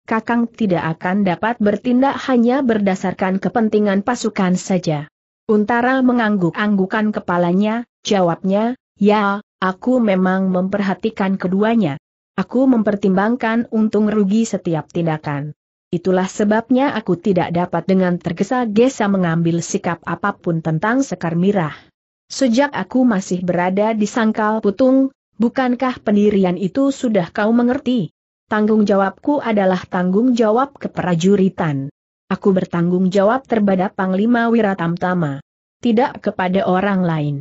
Kakang tidak akan dapat bertindak hanya berdasarkan kepentingan pasukan saja. Untara mengangguk-anggukan kepalanya, Jawabnya, ya, aku memang memperhatikan keduanya. Aku mempertimbangkan untung rugi setiap tindakan. Itulah sebabnya aku tidak dapat dengan tergesa-gesa mengambil sikap apapun tentang Sekar Mirah. Sejak aku masih berada di sangkal putung, bukankah pendirian itu sudah kau mengerti? Tanggung jawabku adalah tanggung jawab keprajuritan. Aku bertanggung jawab terhadap Panglima Wiratamtama. Tidak kepada orang lain.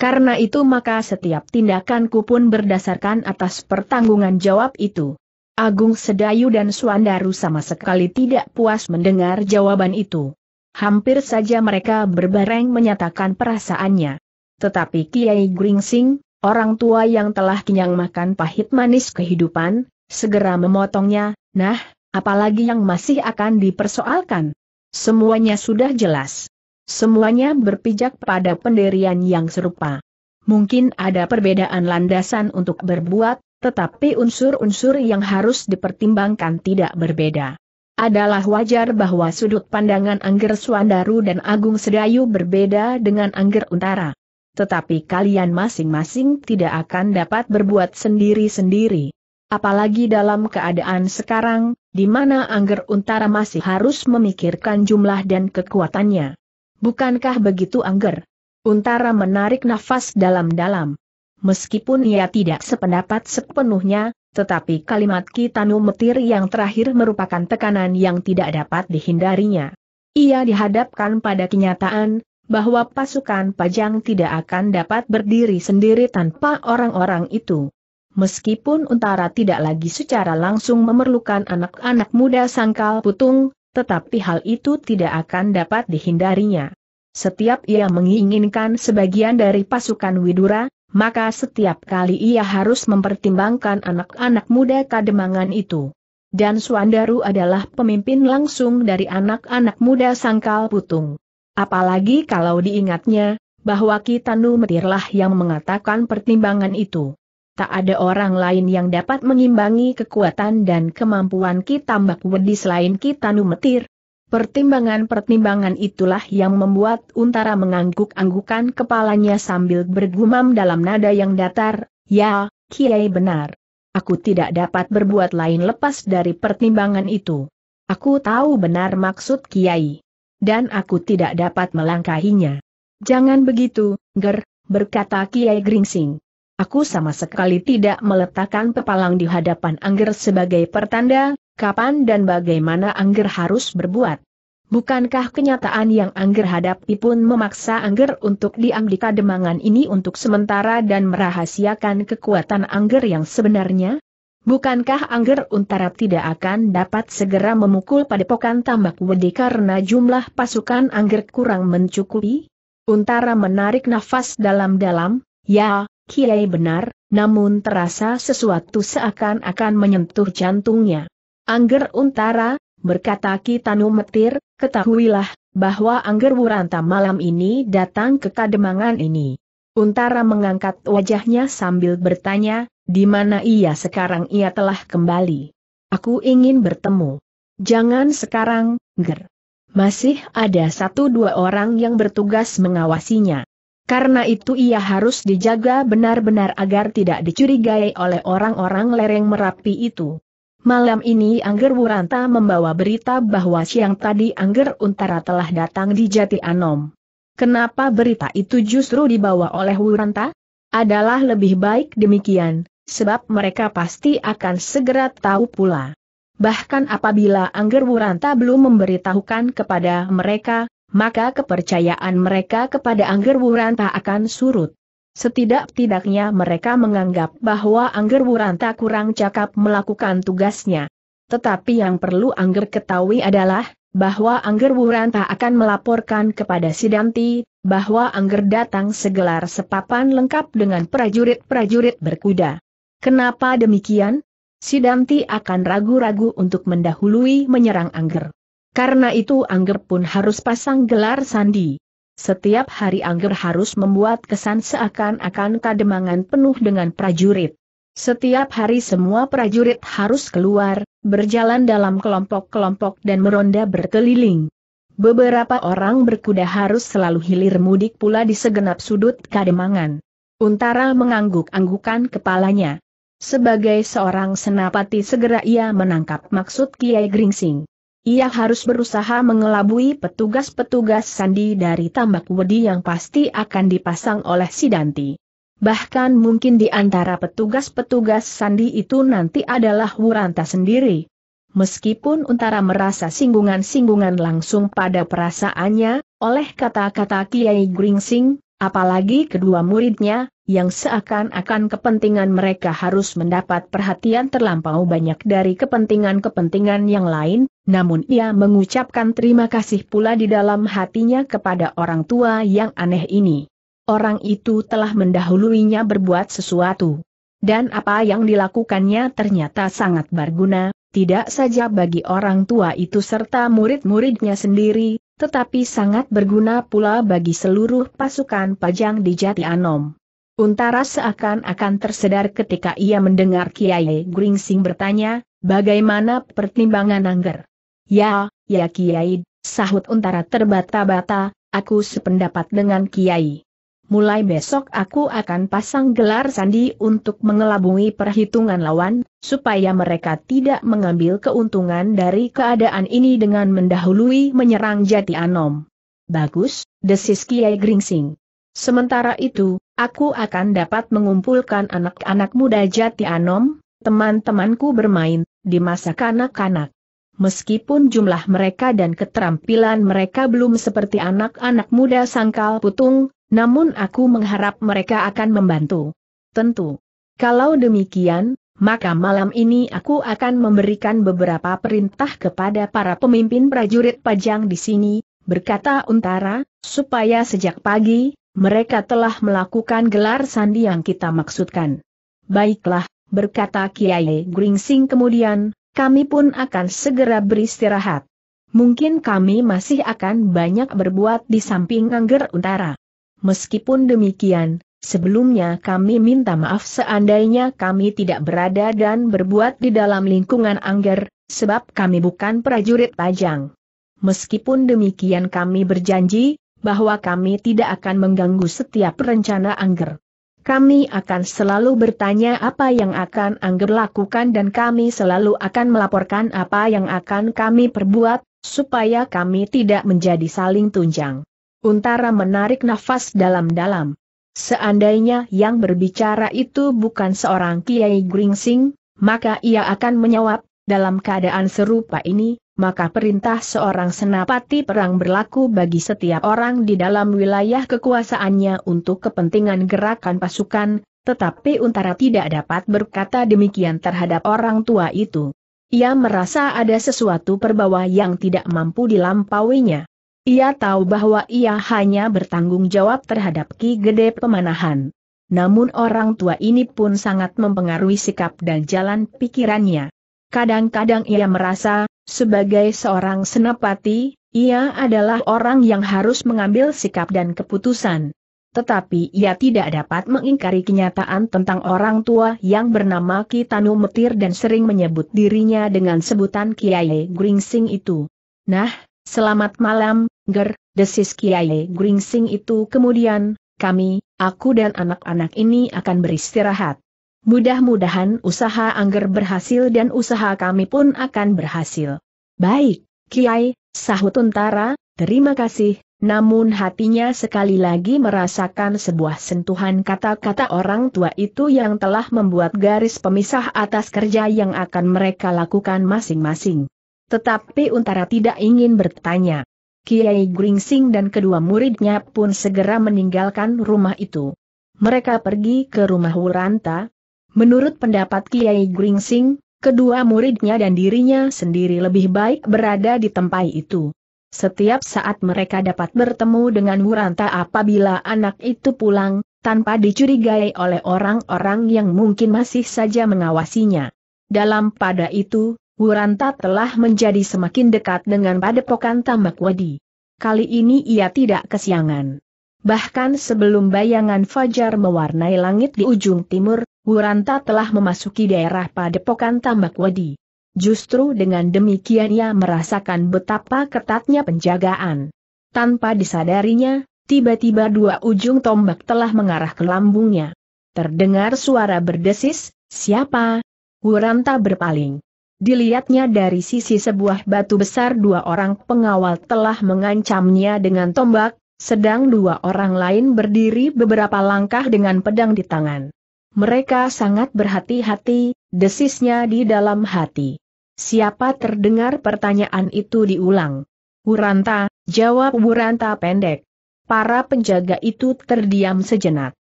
Karena itu maka setiap tindakanku pun berdasarkan atas pertanggungan jawab itu. Agung Sedayu dan Suandaru sama sekali tidak puas mendengar jawaban itu. Hampir saja mereka berbareng menyatakan perasaannya. Tetapi Kiai Gringsing, orang tua yang telah kenyang makan pahit manis kehidupan, segera memotongnya, nah, apalagi yang masih akan dipersoalkan. Semuanya sudah jelas. Semuanya berpijak pada pendirian yang serupa. Mungkin ada perbedaan landasan untuk berbuat, tetapi unsur-unsur yang harus dipertimbangkan tidak berbeda. Adalah wajar bahwa sudut pandangan Angger Suandaru dan Agung Sedayu berbeda dengan Angger Untara. Tetapi kalian masing-masing tidak akan dapat berbuat sendiri-sendiri. Apalagi dalam keadaan sekarang, di mana Angger Untara masih harus memikirkan jumlah dan kekuatannya. Bukankah begitu Angger? Untara menarik nafas dalam-dalam. Meskipun ia tidak sependapat sepenuhnya, tetapi kalimat Kitanu Metir yang terakhir merupakan tekanan yang tidak dapat dihindarinya. Ia dihadapkan pada kenyataan, bahwa pasukan Pajang tidak akan dapat berdiri sendiri tanpa orang-orang itu. Meskipun Untara tidak lagi secara langsung memerlukan anak-anak muda sangkal putung, tetapi hal itu tidak akan dapat dihindarinya. Setiap ia menginginkan sebagian dari pasukan Widura, maka setiap kali ia harus mempertimbangkan anak-anak muda kademangan itu. Dan Suandaru adalah pemimpin langsung dari anak-anak muda Sangkal Putung. Apalagi kalau diingatnya, bahwa Kitanu Metirlah yang mengatakan pertimbangan itu tak ada orang lain yang dapat mengimbangi kekuatan dan kemampuan kita Mbak Wedi selain kita Numetir. Pertimbangan-pertimbangan itulah yang membuat Untara mengangguk-anggukan kepalanya sambil bergumam dalam nada yang datar, Ya, Kiai benar. Aku tidak dapat berbuat lain lepas dari pertimbangan itu. Aku tahu benar maksud Kiai. Dan aku tidak dapat melangkahinya. Jangan begitu, Ger, berkata Kiai Gringsing. Aku sama sekali tidak meletakkan pepalang di hadapan Angger sebagai pertanda, kapan dan bagaimana Angger harus berbuat. Bukankah kenyataan yang Angger hadapi pun memaksa Angger untuk diam di kademangan ini untuk sementara dan merahasiakan kekuatan Angger yang sebenarnya? Bukankah Angger Untara tidak akan dapat segera memukul padepokan tambak wedi karena jumlah pasukan Angger kurang mencukupi? Untara menarik nafas dalam-dalam, ya, Kiai benar, namun terasa sesuatu seakan-akan menyentuh jantungnya. Angger Untara, berkata Tanu Metir, ketahuilah, bahwa Angger Wuranta malam ini datang ke Kademangan ini. Untara mengangkat wajahnya sambil bertanya, di mana ia sekarang ia telah kembali. Aku ingin bertemu. Jangan sekarang, Ger. Masih ada satu dua orang yang bertugas mengawasinya. Karena itu ia harus dijaga benar-benar agar tidak dicurigai oleh orang-orang lereng Merapi itu. Malam ini Angger Wuranta membawa berita bahwa siang tadi Angger Untara telah datang di Jati Anom. Kenapa berita itu justru dibawa oleh Wuranta? Adalah lebih baik demikian, sebab mereka pasti akan segera tahu pula. Bahkan apabila Angger Wuranta belum memberitahukan kepada mereka, maka kepercayaan mereka kepada Angger Wuranta akan surut. Setidak-tidaknya mereka menganggap bahwa Angger Wuranta kurang cakap melakukan tugasnya. Tetapi yang perlu Angger ketahui adalah, bahwa Angger Wuranta akan melaporkan kepada Sidanti, bahwa Angger datang segelar sepapan lengkap dengan prajurit-prajurit berkuda. Kenapa demikian? Sidanti akan ragu-ragu untuk mendahului menyerang Angger. Karena itu Angger pun harus pasang gelar sandi. Setiap hari Angger harus membuat kesan seakan-akan kademangan penuh dengan prajurit. Setiap hari semua prajurit harus keluar, berjalan dalam kelompok-kelompok dan meronda berkeliling. Beberapa orang berkuda harus selalu hilir mudik pula di segenap sudut kademangan. Untara mengangguk-anggukan kepalanya. Sebagai seorang senapati segera ia menangkap maksud Kiai Gringsing. Ia harus berusaha mengelabui petugas-petugas sandi dari tambak wedi yang pasti akan dipasang oleh Sidanti. Bahkan mungkin di antara petugas-petugas sandi itu nanti adalah Wuranta sendiri. Meskipun Untara merasa singgungan-singgungan langsung pada perasaannya, oleh kata-kata Kiai Gringsing, apalagi kedua muridnya, yang seakan-akan kepentingan mereka harus mendapat perhatian terlampau banyak dari kepentingan-kepentingan yang lain, namun ia mengucapkan terima kasih pula di dalam hatinya kepada orang tua yang aneh ini. Orang itu telah mendahuluinya berbuat sesuatu. Dan apa yang dilakukannya ternyata sangat berguna, tidak saja bagi orang tua itu serta murid-muridnya sendiri, tetapi sangat berguna pula bagi seluruh pasukan pajang di Jati Anom. Untara seakan-akan tersedar ketika ia mendengar Kiai Gringsing bertanya, bagaimana pertimbangan Angger? Ya, ya Kiai, sahut Untara terbata-bata, aku sependapat dengan Kiai. Mulai besok aku akan pasang gelar sandi untuk mengelabungi perhitungan lawan, supaya mereka tidak mengambil keuntungan dari keadaan ini dengan mendahului menyerang Jati Anom. Bagus, desis Kiai Gringsing. Sementara itu, aku akan dapat mengumpulkan anak-anak muda jati anom, teman-temanku bermain, di masa kanak-kanak. Meskipun jumlah mereka dan keterampilan mereka belum seperti anak-anak muda sangkal putung, namun aku mengharap mereka akan membantu. Tentu. Kalau demikian, maka malam ini aku akan memberikan beberapa perintah kepada para pemimpin prajurit pajang di sini, berkata Untara, supaya sejak pagi, mereka telah melakukan gelar sandi yang kita maksudkan. Baiklah, berkata Kiai Gringsing kemudian, kami pun akan segera beristirahat. Mungkin kami masih akan banyak berbuat di samping Angger Utara. Meskipun demikian, sebelumnya kami minta maaf seandainya kami tidak berada dan berbuat di dalam lingkungan Angger, sebab kami bukan prajurit pajang. Meskipun demikian kami berjanji, bahwa kami tidak akan mengganggu setiap rencana Angger. Kami akan selalu bertanya apa yang akan Angger lakukan dan kami selalu akan melaporkan apa yang akan kami perbuat, supaya kami tidak menjadi saling tunjang. Untara menarik nafas dalam-dalam. Seandainya yang berbicara itu bukan seorang Kiai Gringsing, maka ia akan menjawab, dalam keadaan serupa ini, maka perintah seorang senapati perang berlaku bagi setiap orang di dalam wilayah kekuasaannya untuk kepentingan gerakan pasukan, tetapi Untara tidak dapat berkata demikian terhadap orang tua itu. Ia merasa ada sesuatu perbawa yang tidak mampu dilampauinya. Ia tahu bahwa ia hanya bertanggung jawab terhadap Ki Gede Pemanahan. Namun orang tua ini pun sangat mempengaruhi sikap dan jalan pikirannya. Kadang-kadang ia merasa, sebagai seorang senapati, ia adalah orang yang harus mengambil sikap dan keputusan. Tetapi ia tidak dapat mengingkari kenyataan tentang orang tua yang bernama Kitanu Metir dan sering menyebut dirinya dengan sebutan Kiai Gringsing itu. Nah, selamat malam, Ger, desis Kiai Gringsing itu kemudian, kami, aku dan anak-anak ini akan beristirahat. Mudah-mudahan usaha Angger berhasil dan usaha kami pun akan berhasil. Baik, Kiai, sahut Untara, terima kasih, namun hatinya sekali lagi merasakan sebuah sentuhan kata-kata orang tua itu yang telah membuat garis pemisah atas kerja yang akan mereka lakukan masing-masing. Tetapi Untara tidak ingin bertanya. Kiai Gringsing dan kedua muridnya pun segera meninggalkan rumah itu. Mereka pergi ke rumah Wuranta, Menurut pendapat Kiai Gringsing, kedua muridnya dan dirinya sendiri lebih baik berada di tempat itu. Setiap saat mereka dapat bertemu dengan Wuranta apabila anak itu pulang, tanpa dicurigai oleh orang-orang yang mungkin masih saja mengawasinya. Dalam pada itu, Wuranta telah menjadi semakin dekat dengan padepokan Tambak Wadi. Kali ini ia tidak kesiangan. Bahkan sebelum bayangan fajar mewarnai langit di ujung timur, Wuranta telah memasuki daerah padepokan Tambak Wedi. Justru dengan demikian ia merasakan betapa ketatnya penjagaan. Tanpa disadarinya, tiba-tiba dua ujung tombak telah mengarah ke lambungnya. Terdengar suara berdesis, siapa? Wuranta berpaling. Dilihatnya dari sisi sebuah batu besar dua orang pengawal telah mengancamnya dengan tombak, sedang dua orang lain berdiri beberapa langkah dengan pedang di tangan. Mereka sangat berhati-hati, desisnya di dalam hati. Siapa terdengar pertanyaan itu diulang? Wuranta, jawab Wuranta pendek. Para penjaga itu terdiam sejenak.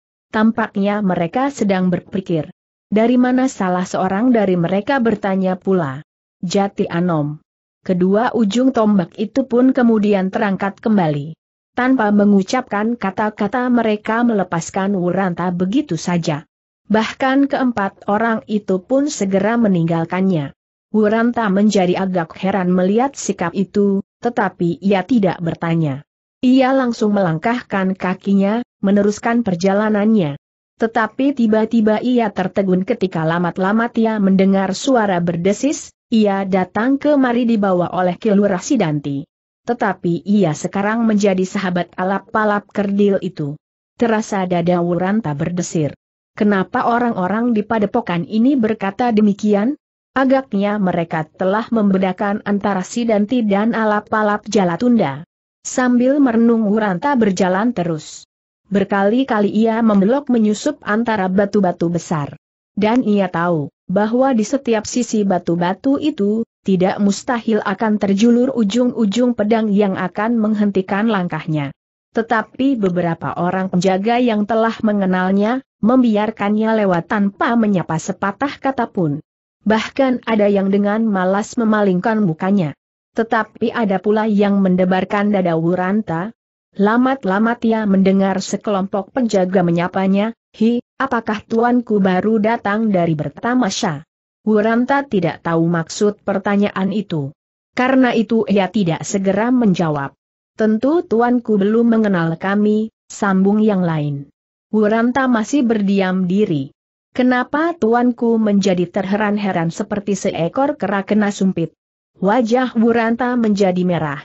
Tampaknya mereka sedang berpikir. Dari mana salah seorang dari mereka bertanya pula. Jati Anom. Kedua ujung tombak itu pun kemudian terangkat kembali. Tanpa mengucapkan kata-kata mereka melepaskan Wuranta begitu saja. Bahkan keempat orang itu pun segera meninggalkannya. Wuranta menjadi agak heran melihat sikap itu, tetapi ia tidak bertanya. Ia langsung melangkahkan kakinya, meneruskan perjalanannya. Tetapi tiba-tiba ia tertegun ketika lamat-lamat ia mendengar suara berdesis, ia datang kemari dibawa oleh Kilurah Sidanti. Tetapi ia sekarang menjadi sahabat alap-alap kerdil itu. Terasa dada Wuranta berdesir. Kenapa orang-orang di padepokan ini berkata demikian? Agaknya mereka telah membedakan antara si dan alap-alap tunda. Sambil merenung Wuranta berjalan terus. Berkali-kali ia membelok menyusup antara batu-batu besar. Dan ia tahu, bahwa di setiap sisi batu-batu itu, tidak mustahil akan terjulur ujung-ujung pedang yang akan menghentikan langkahnya. Tetapi beberapa orang penjaga yang telah mengenalnya, membiarkannya lewat tanpa menyapa sepatah kata pun. Bahkan ada yang dengan malas memalingkan mukanya. Tetapi ada pula yang mendebarkan dada Wuranta. Lamat-lamat ia mendengar sekelompok penjaga menyapanya, Hi, apakah tuanku baru datang dari bertamasya? Wuranta tidak tahu maksud pertanyaan itu. Karena itu ia tidak segera menjawab. Tentu tuanku belum mengenal kami, sambung yang lain. Wuranta masih berdiam diri. Kenapa tuanku menjadi terheran-heran seperti seekor kera kena sumpit? Wajah Wuranta menjadi merah.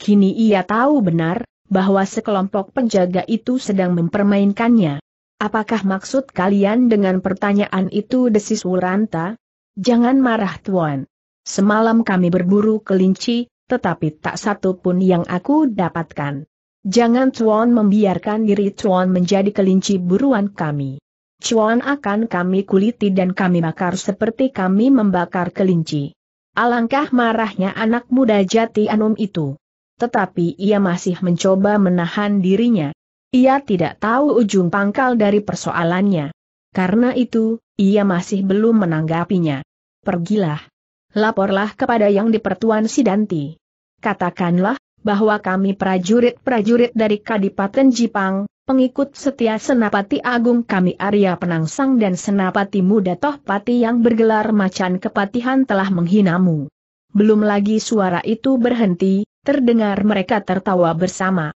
Kini ia tahu benar, bahwa sekelompok penjaga itu sedang mempermainkannya. Apakah maksud kalian dengan pertanyaan itu desis Wuranta? Jangan marah tuan. Semalam kami berburu kelinci, tetapi tak satu pun yang aku dapatkan. Jangan Chuan membiarkan diri Chuan menjadi kelinci buruan kami. Chuan akan kami kuliti dan kami bakar seperti kami membakar kelinci. Alangkah marahnya anak muda jati Anum itu. Tetapi ia masih mencoba menahan dirinya. Ia tidak tahu ujung pangkal dari persoalannya. Karena itu, ia masih belum menanggapinya. Pergilah. Laporlah kepada yang dipertuan Sidanti. Katakanlah, bahwa kami prajurit-prajurit dari Kadipaten Jipang, pengikut setia Senapati Agung kami Arya Penangsang dan Senapati Muda Tohpati yang bergelar macan kepatihan telah menghinamu. Belum lagi suara itu berhenti, terdengar mereka tertawa bersama.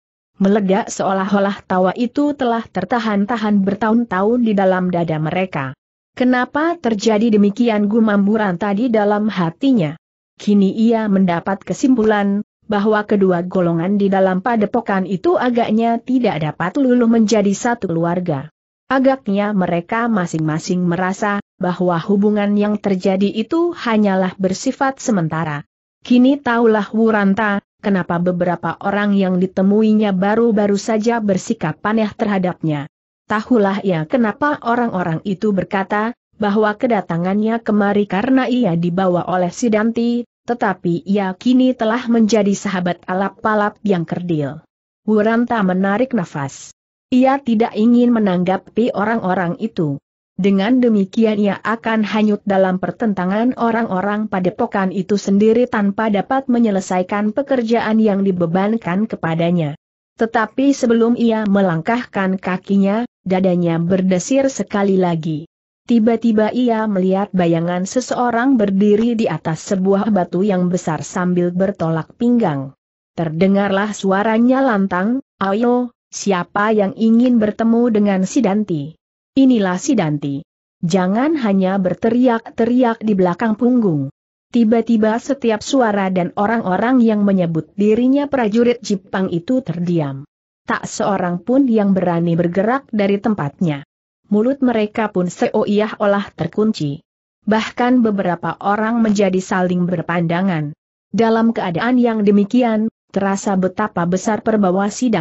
Meledak seolah-olah tawa itu telah tertahan-tahan bertahun-tahun di dalam dada mereka. Kenapa terjadi demikian gumamburan tadi dalam hatinya? Kini ia mendapat kesimpulan, bahwa kedua golongan di dalam padepokan itu agaknya tidak dapat luluh menjadi satu keluarga. Agaknya mereka masing-masing merasa bahwa hubungan yang terjadi itu hanyalah bersifat sementara. Kini tahulah Wuranta, kenapa beberapa orang yang ditemuinya baru-baru saja bersikap paneh terhadapnya. Tahulah ia kenapa orang-orang itu berkata, bahwa kedatangannya kemari karena ia dibawa oleh Sidanti, tetapi ia kini telah menjadi sahabat alap-alap yang kerdil. Wuranta menarik nafas. Ia tidak ingin menanggapi orang-orang itu. Dengan demikian ia akan hanyut dalam pertentangan orang-orang padepokan itu sendiri tanpa dapat menyelesaikan pekerjaan yang dibebankan kepadanya. Tetapi sebelum ia melangkahkan kakinya, dadanya berdesir sekali lagi. Tiba-tiba ia melihat bayangan seseorang berdiri di atas sebuah batu yang besar sambil bertolak pinggang. Terdengarlah suaranya lantang, ayo, siapa yang ingin bertemu dengan Sidanti? Inilah Sidanti. Jangan hanya berteriak-teriak di belakang punggung. Tiba-tiba setiap suara dan orang-orang yang menyebut dirinya prajurit Jepang itu terdiam. Tak seorang pun yang berani bergerak dari tempatnya mulut mereka pun seoiah olah terkunci. Bahkan beberapa orang menjadi saling berpandangan. Dalam keadaan yang demikian, terasa betapa besar perbawa si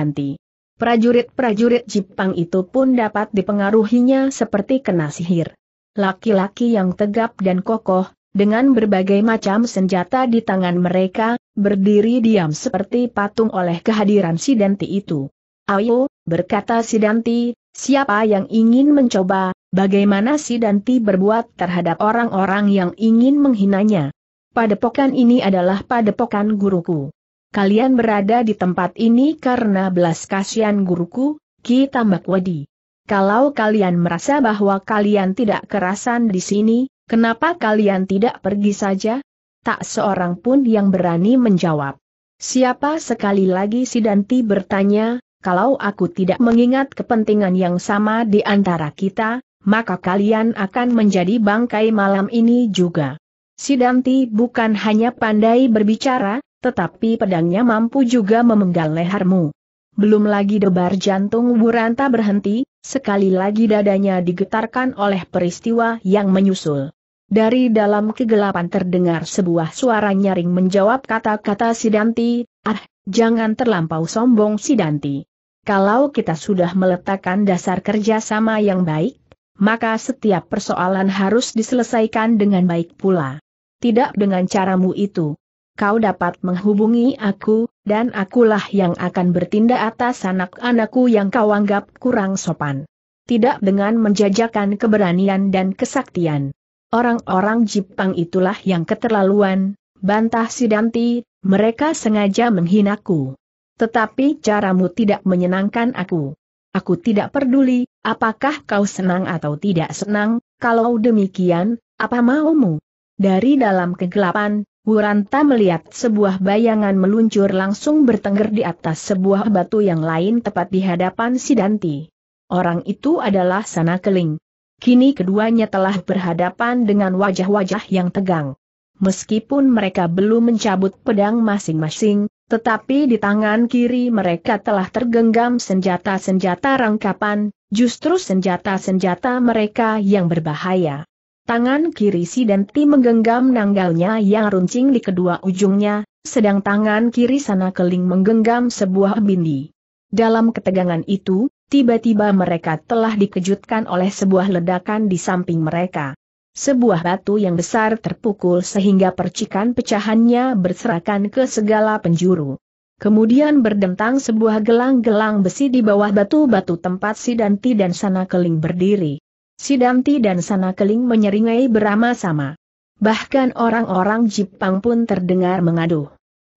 Prajurit-prajurit Jepang itu pun dapat dipengaruhinya seperti kena sihir. Laki-laki yang tegap dan kokoh, dengan berbagai macam senjata di tangan mereka, berdiri diam seperti patung oleh kehadiran Sidanti itu. Ayo, berkata Sidanti. Siapa yang ingin mencoba, bagaimana si Danti berbuat terhadap orang-orang yang ingin menghinanya? Padepokan ini adalah padepokan guruku. Kalian berada di tempat ini karena belas kasihan guruku, Ki Wadi. Kalau kalian merasa bahwa kalian tidak kerasan di sini, kenapa kalian tidak pergi saja? Tak seorang pun yang berani menjawab. Siapa sekali lagi si Danti bertanya, kalau aku tidak mengingat kepentingan yang sama di antara kita, maka kalian akan menjadi bangkai malam ini juga. Sidanti bukan hanya pandai berbicara, tetapi pedangnya mampu juga memenggal lehermu. Belum lagi debar jantung Buranta berhenti, sekali lagi dadanya digetarkan oleh peristiwa yang menyusul. Dari dalam kegelapan terdengar sebuah suara nyaring menjawab kata-kata Sidanti, ah, jangan terlampau sombong Sidanti. Kalau kita sudah meletakkan dasar kerjasama yang baik, maka setiap persoalan harus diselesaikan dengan baik pula. Tidak dengan caramu itu. Kau dapat menghubungi aku, dan akulah yang akan bertindak atas anak-anakku yang kau anggap kurang sopan. Tidak dengan menjajakan keberanian dan kesaktian. Orang-orang Jepang itulah yang keterlaluan, bantah Sidanti, mereka sengaja menghinaku. Tetapi caramu tidak menyenangkan aku. Aku tidak peduli, apakah kau senang atau tidak senang, kalau demikian, apa maumu? Dari dalam kegelapan, Wuranta melihat sebuah bayangan meluncur langsung bertengger di atas sebuah batu yang lain tepat di hadapan Sidanti. Orang itu adalah Sana Keling. Kini keduanya telah berhadapan dengan wajah-wajah yang tegang. Meskipun mereka belum mencabut pedang masing-masing, tetapi di tangan kiri mereka telah tergenggam senjata-senjata rangkapan, justru senjata-senjata mereka yang berbahaya. Tangan kiri si Denti menggenggam nanggalnya yang runcing di kedua ujungnya, sedang tangan kiri sana keling menggenggam sebuah bindi. Dalam ketegangan itu, tiba-tiba mereka telah dikejutkan oleh sebuah ledakan di samping mereka. Sebuah batu yang besar terpukul sehingga percikan pecahannya berserakan ke segala penjuru. Kemudian berdentang sebuah gelang-gelang besi di bawah batu-batu tempat Sidanti dan Sanakeling berdiri. Sidanti dan Sanakeling menyeringai berama sama. Bahkan orang-orang Jepang pun terdengar mengaduh.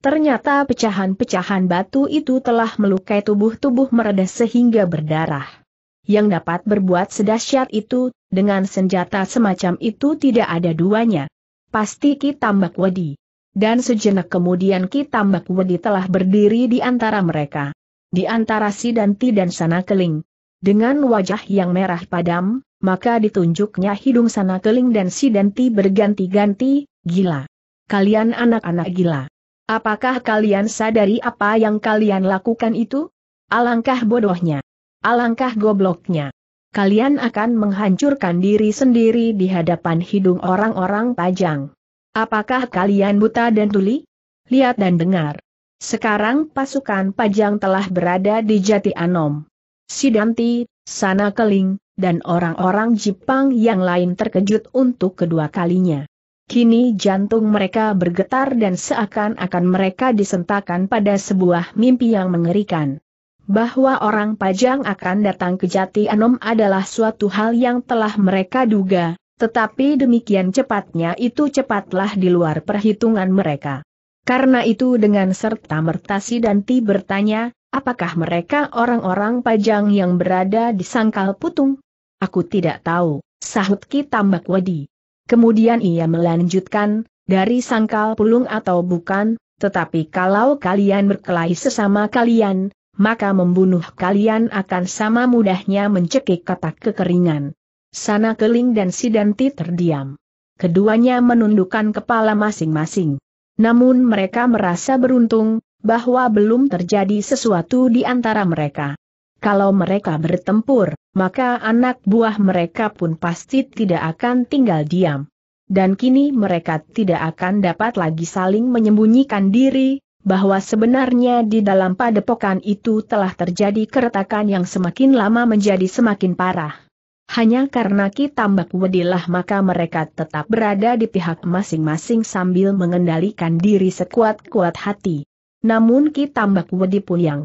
Ternyata pecahan-pecahan batu itu telah melukai tubuh-tubuh meredah sehingga berdarah yang dapat berbuat sedahsyat itu, dengan senjata semacam itu tidak ada duanya. Pasti Ki Tambak Wedi. Dan sejenak kemudian Ki Tambak Wedi telah berdiri di antara mereka. Di antara si Danti dan Sana Keling. Dengan wajah yang merah padam, maka ditunjuknya hidung Sana Keling dan si Danti berganti-ganti, gila. Kalian anak-anak gila. Apakah kalian sadari apa yang kalian lakukan itu? Alangkah bodohnya. Alangkah gobloknya. Kalian akan menghancurkan diri sendiri di hadapan hidung orang-orang pajang. Apakah kalian buta dan tuli? Lihat dan dengar. Sekarang pasukan pajang telah berada di Jati Anom. Sidanti, Sana Keling, dan orang-orang Jepang yang lain terkejut untuk kedua kalinya. Kini jantung mereka bergetar dan seakan-akan mereka disentakan pada sebuah mimpi yang mengerikan bahwa orang Pajang akan datang ke Jati Anom adalah suatu hal yang telah mereka duga, tetapi demikian cepatnya itu cepatlah di luar perhitungan mereka. Karena itu dengan serta merta si Danti bertanya, apakah mereka orang-orang Pajang yang berada di Sangkal Putung? Aku tidak tahu, sahut Ki Tambak Wadi. Kemudian ia melanjutkan, dari Sangkal Pulung atau bukan, tetapi kalau kalian berkelahi sesama kalian, maka membunuh kalian akan sama mudahnya mencekik katak kekeringan. Sana Keling dan Sidanti terdiam. Keduanya menundukkan kepala masing-masing. Namun mereka merasa beruntung, bahwa belum terjadi sesuatu di antara mereka. Kalau mereka bertempur, maka anak buah mereka pun pasti tidak akan tinggal diam. Dan kini mereka tidak akan dapat lagi saling menyembunyikan diri, bahwa sebenarnya di dalam padepokan itu telah terjadi keretakan yang semakin lama menjadi semakin parah. Hanya karena Ki Tambak Wedilah maka mereka tetap berada di pihak masing-masing sambil mengendalikan diri sekuat-kuat hati. Namun Ki Tambak Wedi pun yang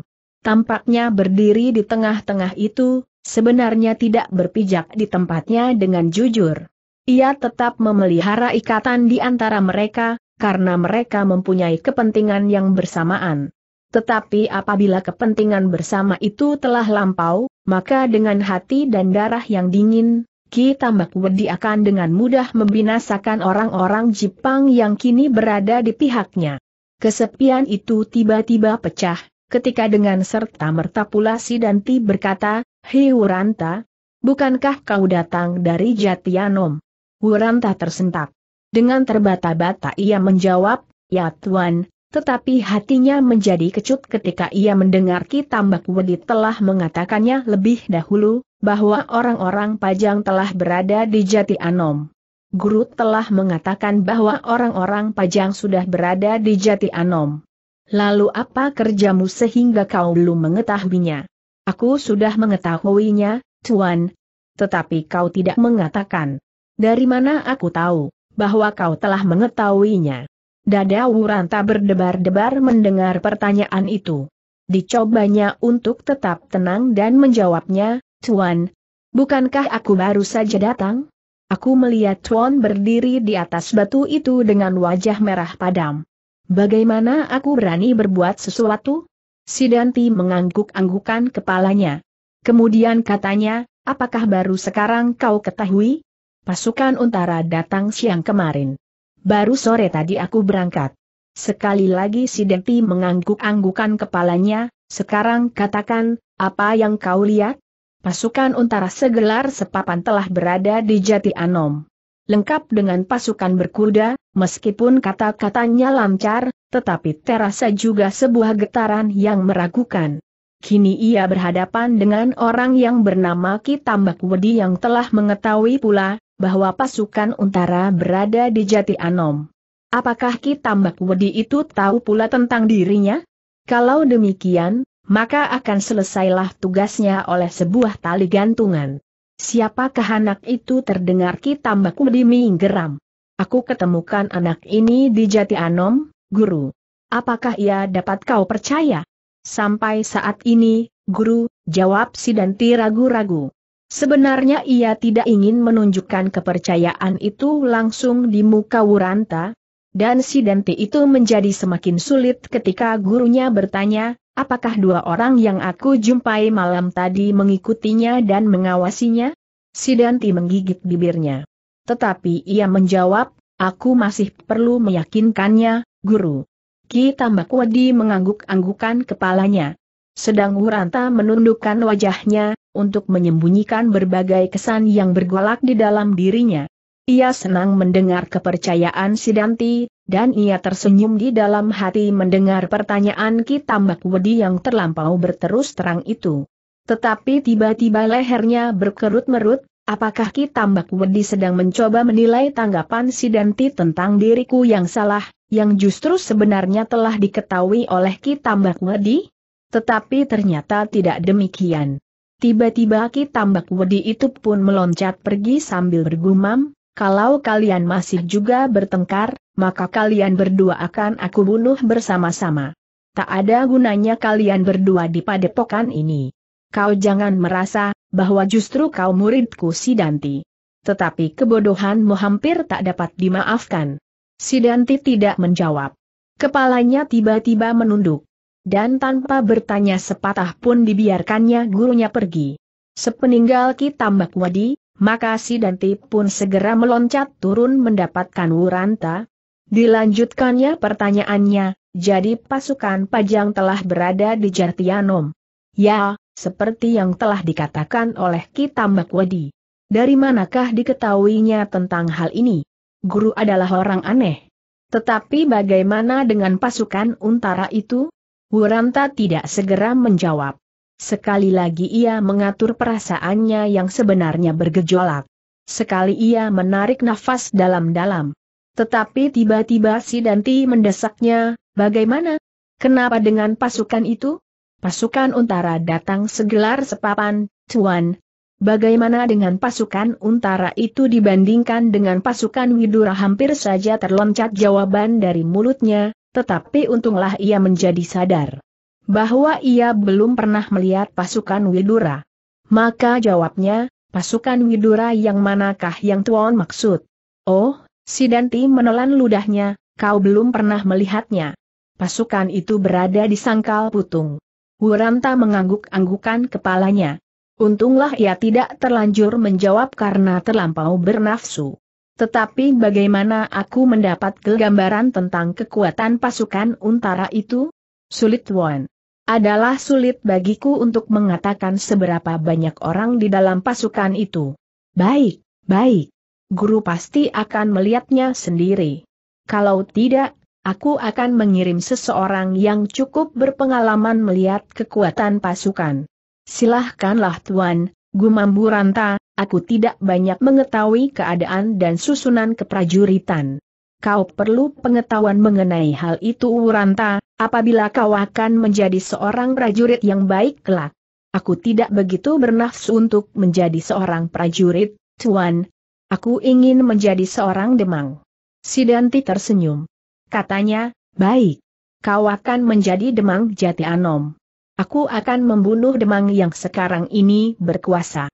tampaknya berdiri di tengah-tengah itu, sebenarnya tidak berpijak di tempatnya dengan jujur. Ia tetap memelihara ikatan di antara mereka, karena mereka mempunyai kepentingan yang bersamaan. Tetapi apabila kepentingan bersama itu telah lampau, maka dengan hati dan darah yang dingin, Ki Tambak Wedi akan dengan mudah membinasakan orang-orang Jepang yang kini berada di pihaknya. Kesepian itu tiba-tiba pecah, ketika dengan serta-merta pula si Danti berkata, Hei Wuranta, bukankah kau datang dari Jatianom? Wuranta tersentak. Dengan terbata-bata ia menjawab, ya Tuan, tetapi hatinya menjadi kecut ketika ia mendengar Kitambak Wedi telah mengatakannya lebih dahulu, bahwa orang-orang Pajang telah berada di Jati Anom. Guru telah mengatakan bahwa orang-orang Pajang sudah berada di Jati Anom. Lalu apa kerjamu sehingga kau belum mengetahuinya? Aku sudah mengetahuinya, Tuan. Tetapi kau tidak mengatakan. Dari mana aku tahu? bahwa kau telah mengetahuinya. Dada Wuranta berdebar-debar mendengar pertanyaan itu. Dicobanya untuk tetap tenang dan menjawabnya, Tuan, bukankah aku baru saja datang? Aku melihat Tuan berdiri di atas batu itu dengan wajah merah padam. Bagaimana aku berani berbuat sesuatu? Sidanti mengangguk-anggukan kepalanya. Kemudian katanya, apakah baru sekarang kau ketahui? pasukan Untara datang siang kemarin. Baru sore tadi aku berangkat. Sekali lagi si Denti mengangguk-anggukan kepalanya, sekarang katakan, apa yang kau lihat? Pasukan Untara segelar sepapan telah berada di Jati Anom. Lengkap dengan pasukan berkuda, meskipun kata-katanya lancar, tetapi terasa juga sebuah getaran yang meragukan. Kini ia berhadapan dengan orang yang bernama Ki Tambak Wedi yang telah mengetahui pula, bahwa pasukan Untara berada di Jati Anom. Apakah Ki Tambak Wedi itu tahu pula tentang dirinya? Kalau demikian, maka akan selesailah tugasnya oleh sebuah tali gantungan. Siapakah anak itu terdengar Ki Tambak Wedi menggeram? Aku ketemukan anak ini di Jati Anom, guru. Apakah ia dapat kau percaya? Sampai saat ini, guru, jawab si Danti ragu-ragu. Sebenarnya ia tidak ingin menunjukkan kepercayaan itu langsung di muka Wuranta, dan si Dante itu menjadi semakin sulit ketika gurunya bertanya, apakah dua orang yang aku jumpai malam tadi mengikutinya dan mengawasinya? Si Dante menggigit bibirnya. Tetapi ia menjawab, aku masih perlu meyakinkannya, guru. Ki Tambak Wadi mengangguk-anggukan kepalanya. Sedang Wuranta menundukkan wajahnya, untuk menyembunyikan berbagai kesan yang bergolak di dalam dirinya. Ia senang mendengar kepercayaan Sidanti, dan ia tersenyum di dalam hati mendengar pertanyaan Kitambak Wedi yang terlampau berterus terang itu. Tetapi tiba-tiba lehernya berkerut-merut, apakah Kitambak Wedi sedang mencoba menilai tanggapan Sidanti tentang diriku yang salah, yang justru sebenarnya telah diketahui oleh Kitambak Wedi? Tetapi ternyata tidak demikian. Tiba-tiba Ki Tambak Wedi itu pun meloncat pergi sambil bergumam, kalau kalian masih juga bertengkar, maka kalian berdua akan aku bunuh bersama-sama. Tak ada gunanya kalian berdua di padepokan ini. Kau jangan merasa bahwa justru kau muridku Sidanti. Tetapi kebodohanmu hampir tak dapat dimaafkan. Sidanti tidak menjawab. Kepalanya tiba-tiba menunduk dan tanpa bertanya sepatah pun dibiarkannya gurunya pergi. Sepeninggal Tambak Wadi, maka si Danti pun segera meloncat turun mendapatkan Wuranta. Dilanjutkannya pertanyaannya, jadi pasukan Pajang telah berada di Jartianom. Ya, seperti yang telah dikatakan oleh Tambak Wadi. Dari manakah diketahuinya tentang hal ini? Guru adalah orang aneh. Tetapi bagaimana dengan pasukan untara itu? Wuranta tidak segera menjawab. Sekali lagi ia mengatur perasaannya yang sebenarnya bergejolak. Sekali ia menarik nafas dalam-dalam. Tetapi tiba-tiba si Danti mendesaknya, bagaimana? Kenapa dengan pasukan itu? Pasukan Untara datang segelar sepapan, Tuan. Bagaimana dengan pasukan Untara itu dibandingkan dengan pasukan Widura hampir saja terloncat jawaban dari mulutnya, tetapi untunglah ia menjadi sadar bahwa ia belum pernah melihat pasukan Widura. Maka jawabnya, pasukan Widura yang manakah yang Tuan maksud? Oh, si Danti menelan ludahnya, kau belum pernah melihatnya. Pasukan itu berada di sangkal putung. Wuranta mengangguk-anggukan kepalanya. Untunglah ia tidak terlanjur menjawab karena terlampau bernafsu. Tetapi bagaimana aku mendapat gambaran tentang kekuatan pasukan untara itu? Sulit Wan. Adalah sulit bagiku untuk mengatakan seberapa banyak orang di dalam pasukan itu. Baik, baik. Guru pasti akan melihatnya sendiri. Kalau tidak, aku akan mengirim seseorang yang cukup berpengalaman melihat kekuatan pasukan. Silahkanlah Tuan, Gumamburanta, Aku tidak banyak mengetahui keadaan dan susunan keprajuritan. Kau perlu pengetahuan mengenai hal itu Uranta, apabila kau akan menjadi seorang prajurit yang baik kelak. Aku tidak begitu bernafsu untuk menjadi seorang prajurit, Tuan. Aku ingin menjadi seorang demang. Sidanti tersenyum. Katanya, baik. Kau akan menjadi demang jati anom. Aku akan membunuh demang yang sekarang ini berkuasa.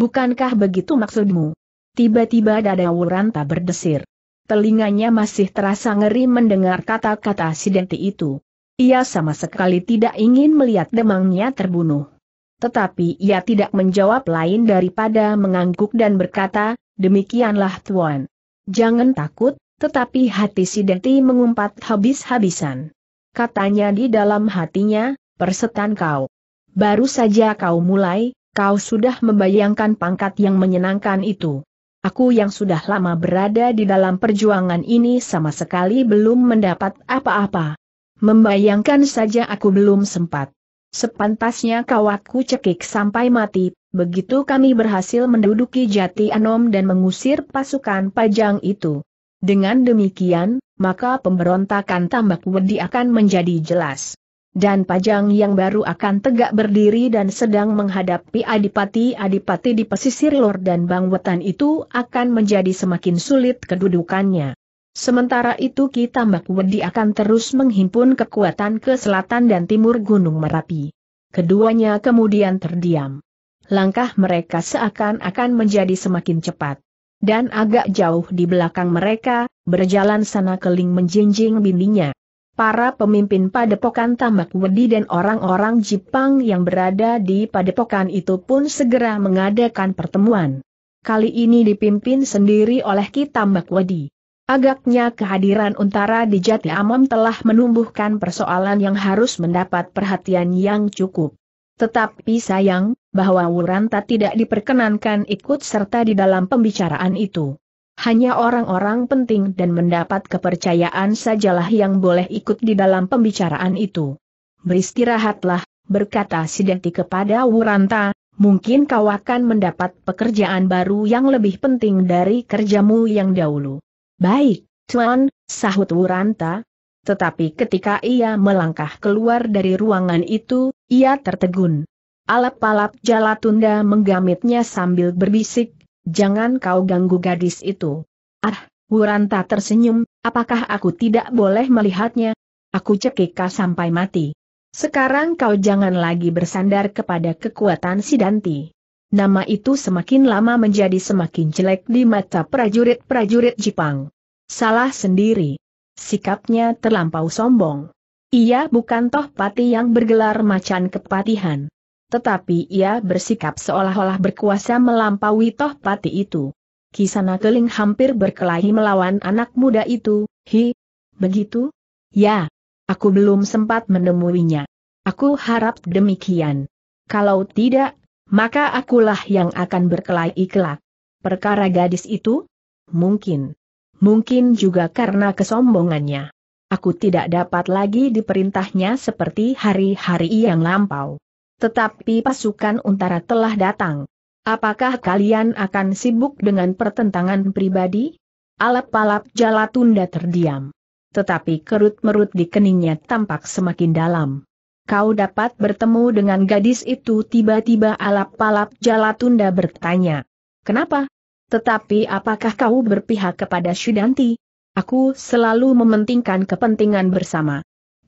Bukankah begitu maksudmu? Tiba-tiba dada Wuranta berdesir. Telinganya masih terasa ngeri mendengar kata-kata Sidenti itu. Ia sama sekali tidak ingin melihat demangnya terbunuh. Tetapi ia tidak menjawab lain daripada mengangguk dan berkata, demikianlah Tuan. Jangan takut, tetapi hati Sidenti mengumpat habis-habisan. Katanya di dalam hatinya, persetan kau. Baru saja kau mulai, Kau sudah membayangkan pangkat yang menyenangkan itu. Aku yang sudah lama berada di dalam perjuangan ini sama sekali belum mendapat apa-apa. Membayangkan saja aku belum sempat. Sepantasnya kawaku cekik sampai mati, begitu kami berhasil menduduki jati Anom dan mengusir pasukan pajang itu. Dengan demikian, maka pemberontakan tambak wedi akan menjadi jelas dan Pajang yang baru akan tegak berdiri dan sedang menghadapi adipati-adipati di pesisir lor dan bangwetan itu akan menjadi semakin sulit kedudukannya. Sementara itu kita Tambak Wedi akan terus menghimpun kekuatan ke selatan dan timur Gunung Merapi. Keduanya kemudian terdiam. Langkah mereka seakan-akan menjadi semakin cepat. Dan agak jauh di belakang mereka, berjalan sana keling menjinjing bindinya para pemimpin padepokan Tambak Wedi dan orang-orang Jepang yang berada di padepokan itu pun segera mengadakan pertemuan. Kali ini dipimpin sendiri oleh Ki Tambak Wedi. Agaknya kehadiran Untara di Jati Amam telah menumbuhkan persoalan yang harus mendapat perhatian yang cukup. Tetapi sayang, bahwa Wuranta tidak diperkenankan ikut serta di dalam pembicaraan itu hanya orang-orang penting dan mendapat kepercayaan sajalah yang boleh ikut di dalam pembicaraan itu. Beristirahatlah, berkata Sidenti kepada Wuranta, mungkin kau akan mendapat pekerjaan baru yang lebih penting dari kerjamu yang dahulu. Baik, Tuan, sahut Wuranta. Tetapi ketika ia melangkah keluar dari ruangan itu, ia tertegun. Alap-alap Jalatunda menggamitnya sambil berbisik, Jangan kau ganggu gadis itu. Ah, Wuranta tersenyum, apakah aku tidak boleh melihatnya? Aku cekika sampai mati. Sekarang kau jangan lagi bersandar kepada kekuatan Sidanti. Nama itu semakin lama menjadi semakin jelek di mata prajurit-prajurit Jepang. Salah sendiri. Sikapnya terlampau sombong. Ia bukan toh pati yang bergelar macan kepatihan. Tetapi ia bersikap seolah-olah berkuasa melampaui toh pati itu. Kisana Keling hampir berkelahi melawan anak muda itu, hi, begitu? Ya, aku belum sempat menemuinya. Aku harap demikian. Kalau tidak, maka akulah yang akan berkelahi kelak. Perkara gadis itu? Mungkin. Mungkin juga karena kesombongannya. Aku tidak dapat lagi diperintahnya seperti hari-hari yang lampau. Tetapi pasukan untara telah datang. Apakah kalian akan sibuk dengan pertentangan pribadi? Alap-alap tunda terdiam. Tetapi kerut-merut di keningnya tampak semakin dalam. Kau dapat bertemu dengan gadis itu tiba-tiba alap-alap tunda bertanya. Kenapa? Tetapi apakah kau berpihak kepada Syudanti? Aku selalu mementingkan kepentingan bersama.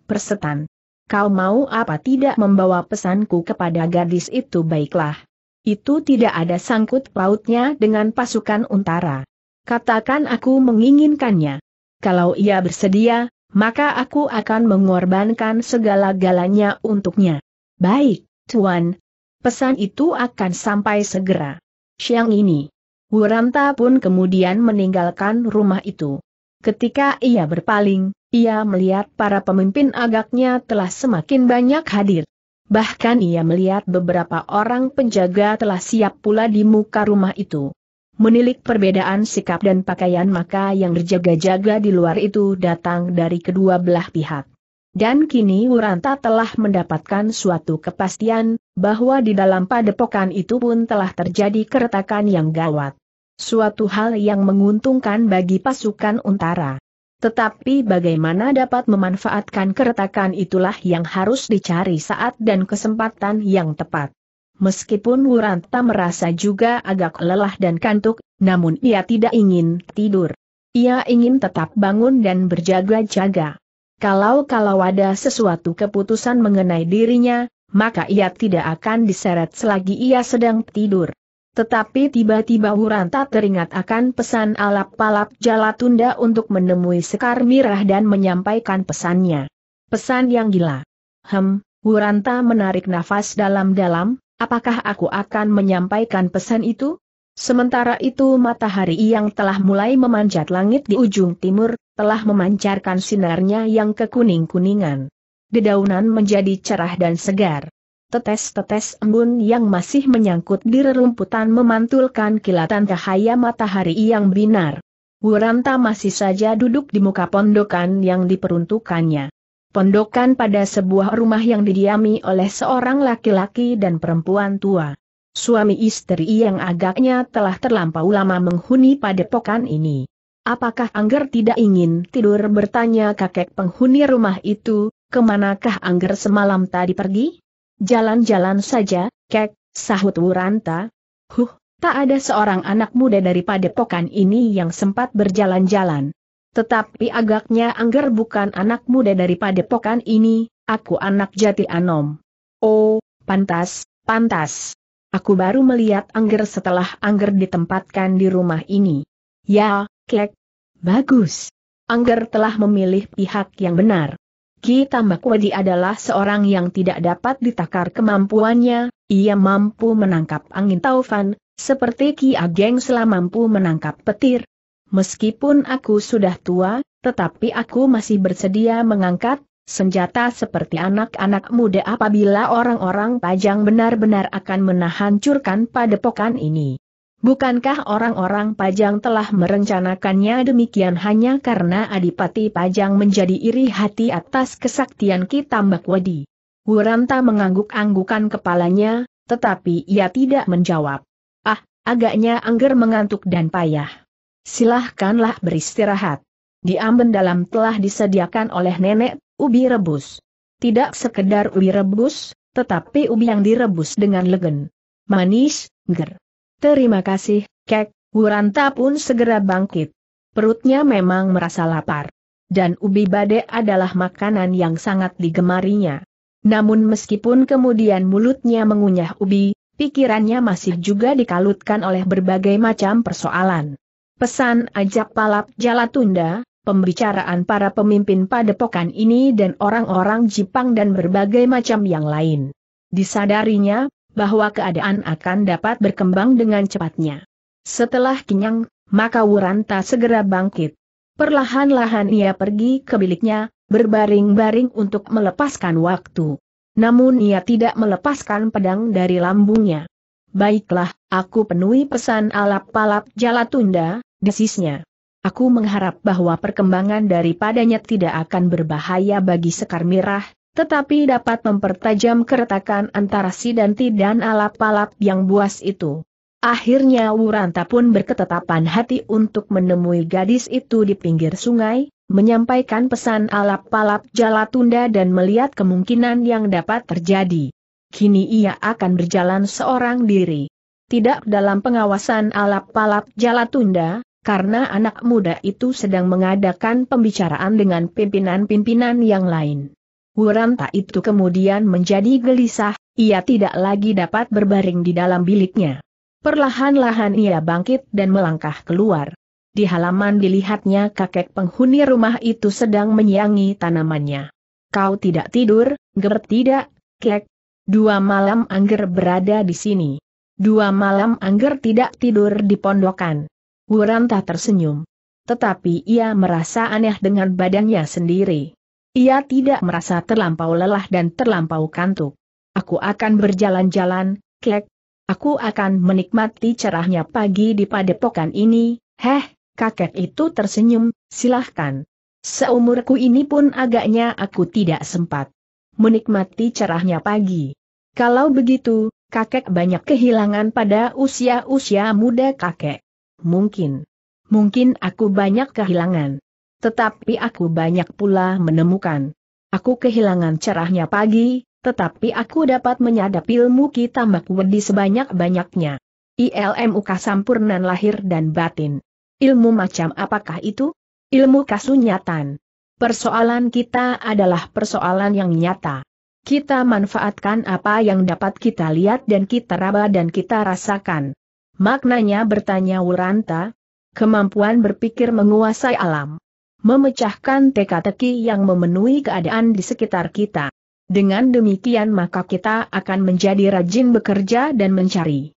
Persetan kau mau apa tidak membawa pesanku kepada gadis itu baiklah. Itu tidak ada sangkut pautnya dengan pasukan untara. Katakan aku menginginkannya. Kalau ia bersedia, maka aku akan mengorbankan segala-galanya untuknya. Baik, Tuan. Pesan itu akan sampai segera. Siang ini. Wuranta pun kemudian meninggalkan rumah itu. Ketika ia berpaling, ia melihat para pemimpin agaknya telah semakin banyak hadir. Bahkan ia melihat beberapa orang penjaga telah siap pula di muka rumah itu. Menilik perbedaan sikap dan pakaian maka yang berjaga-jaga di luar itu datang dari kedua belah pihak. Dan kini Uranta telah mendapatkan suatu kepastian, bahwa di dalam padepokan itu pun telah terjadi keretakan yang gawat. Suatu hal yang menguntungkan bagi pasukan Untara. Tetapi bagaimana dapat memanfaatkan keretakan itulah yang harus dicari saat dan kesempatan yang tepat. Meskipun Wuranta merasa juga agak lelah dan kantuk, namun ia tidak ingin tidur. Ia ingin tetap bangun dan berjaga-jaga. Kalau-kalau ada sesuatu keputusan mengenai dirinya, maka ia tidak akan diseret selagi ia sedang tidur. Tetapi tiba-tiba Wuranta teringat akan pesan alap palap Jalatunda untuk menemui Sekar Mirah dan menyampaikan pesannya. Pesan yang gila. Hem, Wuranta menarik nafas dalam-dalam, apakah aku akan menyampaikan pesan itu? Sementara itu matahari yang telah mulai memanjat langit di ujung timur, telah memancarkan sinarnya yang kekuning-kuningan. Dedaunan menjadi cerah dan segar. Tetes-tetes embun yang masih menyangkut di rerumputan memantulkan kilatan cahaya matahari yang binar. Wuranta masih saja duduk di muka pondokan yang diperuntukannya. Pondokan pada sebuah rumah yang didiami oleh seorang laki-laki dan perempuan tua. Suami istri yang agaknya telah terlampau lama menghuni padepokan ini. Apakah Angger tidak ingin tidur bertanya kakek penghuni rumah itu, kemanakah Angger semalam tadi pergi? Jalan-jalan saja, kek, sahut Wuranta. Huh, tak ada seorang anak muda daripada pokan ini yang sempat berjalan-jalan. Tetapi agaknya Angger bukan anak muda daripada pokan ini, aku anak jati Anom. Oh, pantas, pantas. Aku baru melihat Angger setelah Angger ditempatkan di rumah ini. Ya, kek. Bagus. Angger telah memilih pihak yang benar. Ki Tambak adalah seorang yang tidak dapat ditakar kemampuannya, ia mampu menangkap angin taufan, seperti Ki Ageng selama mampu menangkap petir. Meskipun aku sudah tua, tetapi aku masih bersedia mengangkat senjata seperti anak-anak muda apabila orang-orang pajang benar-benar akan menahancurkan padepokan ini. Bukankah orang-orang Pajang telah merencanakannya demikian hanya karena Adipati Pajang menjadi iri hati atas kesaktian kita Mbak Wadi? Wuranta mengangguk-anggukan kepalanya, tetapi ia tidak menjawab. Ah, agaknya Angger mengantuk dan payah. Silahkanlah beristirahat. Di amben dalam telah disediakan oleh nenek, ubi rebus. Tidak sekedar ubi rebus, tetapi ubi yang direbus dengan legen. Manis, ger. Terima kasih, Kek, Wuranta pun segera bangkit. Perutnya memang merasa lapar. Dan ubi bade adalah makanan yang sangat digemarinya. Namun meskipun kemudian mulutnya mengunyah ubi, pikirannya masih juga dikalutkan oleh berbagai macam persoalan. Pesan ajak palap jala tunda, pembicaraan para pemimpin padepokan ini dan orang-orang Jipang dan berbagai macam yang lain. Disadarinya, bahwa keadaan akan dapat berkembang dengan cepatnya. Setelah kenyang, maka Wuranta segera bangkit. Perlahan-lahan ia pergi ke biliknya, berbaring-baring untuk melepaskan waktu. Namun ia tidak melepaskan pedang dari lambungnya. Baiklah, aku penuhi pesan alap-alap Jalatunda, desisnya. Aku mengharap bahwa perkembangan daripadanya tidak akan berbahaya bagi Sekar Mirah, tetapi dapat mempertajam keretakan antara si Danti dan alap-alap yang buas itu. Akhirnya Wuranta pun berketetapan hati untuk menemui gadis itu di pinggir sungai, menyampaikan pesan alap-alap Jalatunda dan melihat kemungkinan yang dapat terjadi. Kini ia akan berjalan seorang diri. Tidak dalam pengawasan alap-alap Jalatunda, karena anak muda itu sedang mengadakan pembicaraan dengan pimpinan-pimpinan yang lain. Wuranta itu kemudian menjadi gelisah, ia tidak lagi dapat berbaring di dalam biliknya. Perlahan-lahan ia bangkit dan melangkah keluar. Di halaman dilihatnya kakek penghuni rumah itu sedang menyiangi tanamannya. Kau tidak tidur, ger tidak, kek. Dua malam angger berada di sini. Dua malam angger tidak tidur di pondokan. Wuranta tersenyum. Tetapi ia merasa aneh dengan badannya sendiri. Ia tidak merasa terlampau lelah dan terlampau kantuk. Aku akan berjalan-jalan, kek. Aku akan menikmati cerahnya pagi di padepokan ini, heh, kakek itu tersenyum, silahkan. Seumurku ini pun agaknya aku tidak sempat menikmati cerahnya pagi. Kalau begitu, kakek banyak kehilangan pada usia-usia muda kakek. Mungkin. Mungkin aku banyak kehilangan tetapi aku banyak pula menemukan. Aku kehilangan cerahnya pagi, tetapi aku dapat menyadap ilmu kita wedi sebanyak-banyaknya. ILMU kasampurnan lahir dan batin. Ilmu macam apakah itu? Ilmu kasunyatan. Persoalan kita adalah persoalan yang nyata. Kita manfaatkan apa yang dapat kita lihat dan kita raba dan kita rasakan. Maknanya bertanya Wuranta, kemampuan berpikir menguasai alam memecahkan teka-teki yang memenuhi keadaan di sekitar kita. Dengan demikian maka kita akan menjadi rajin bekerja dan mencari,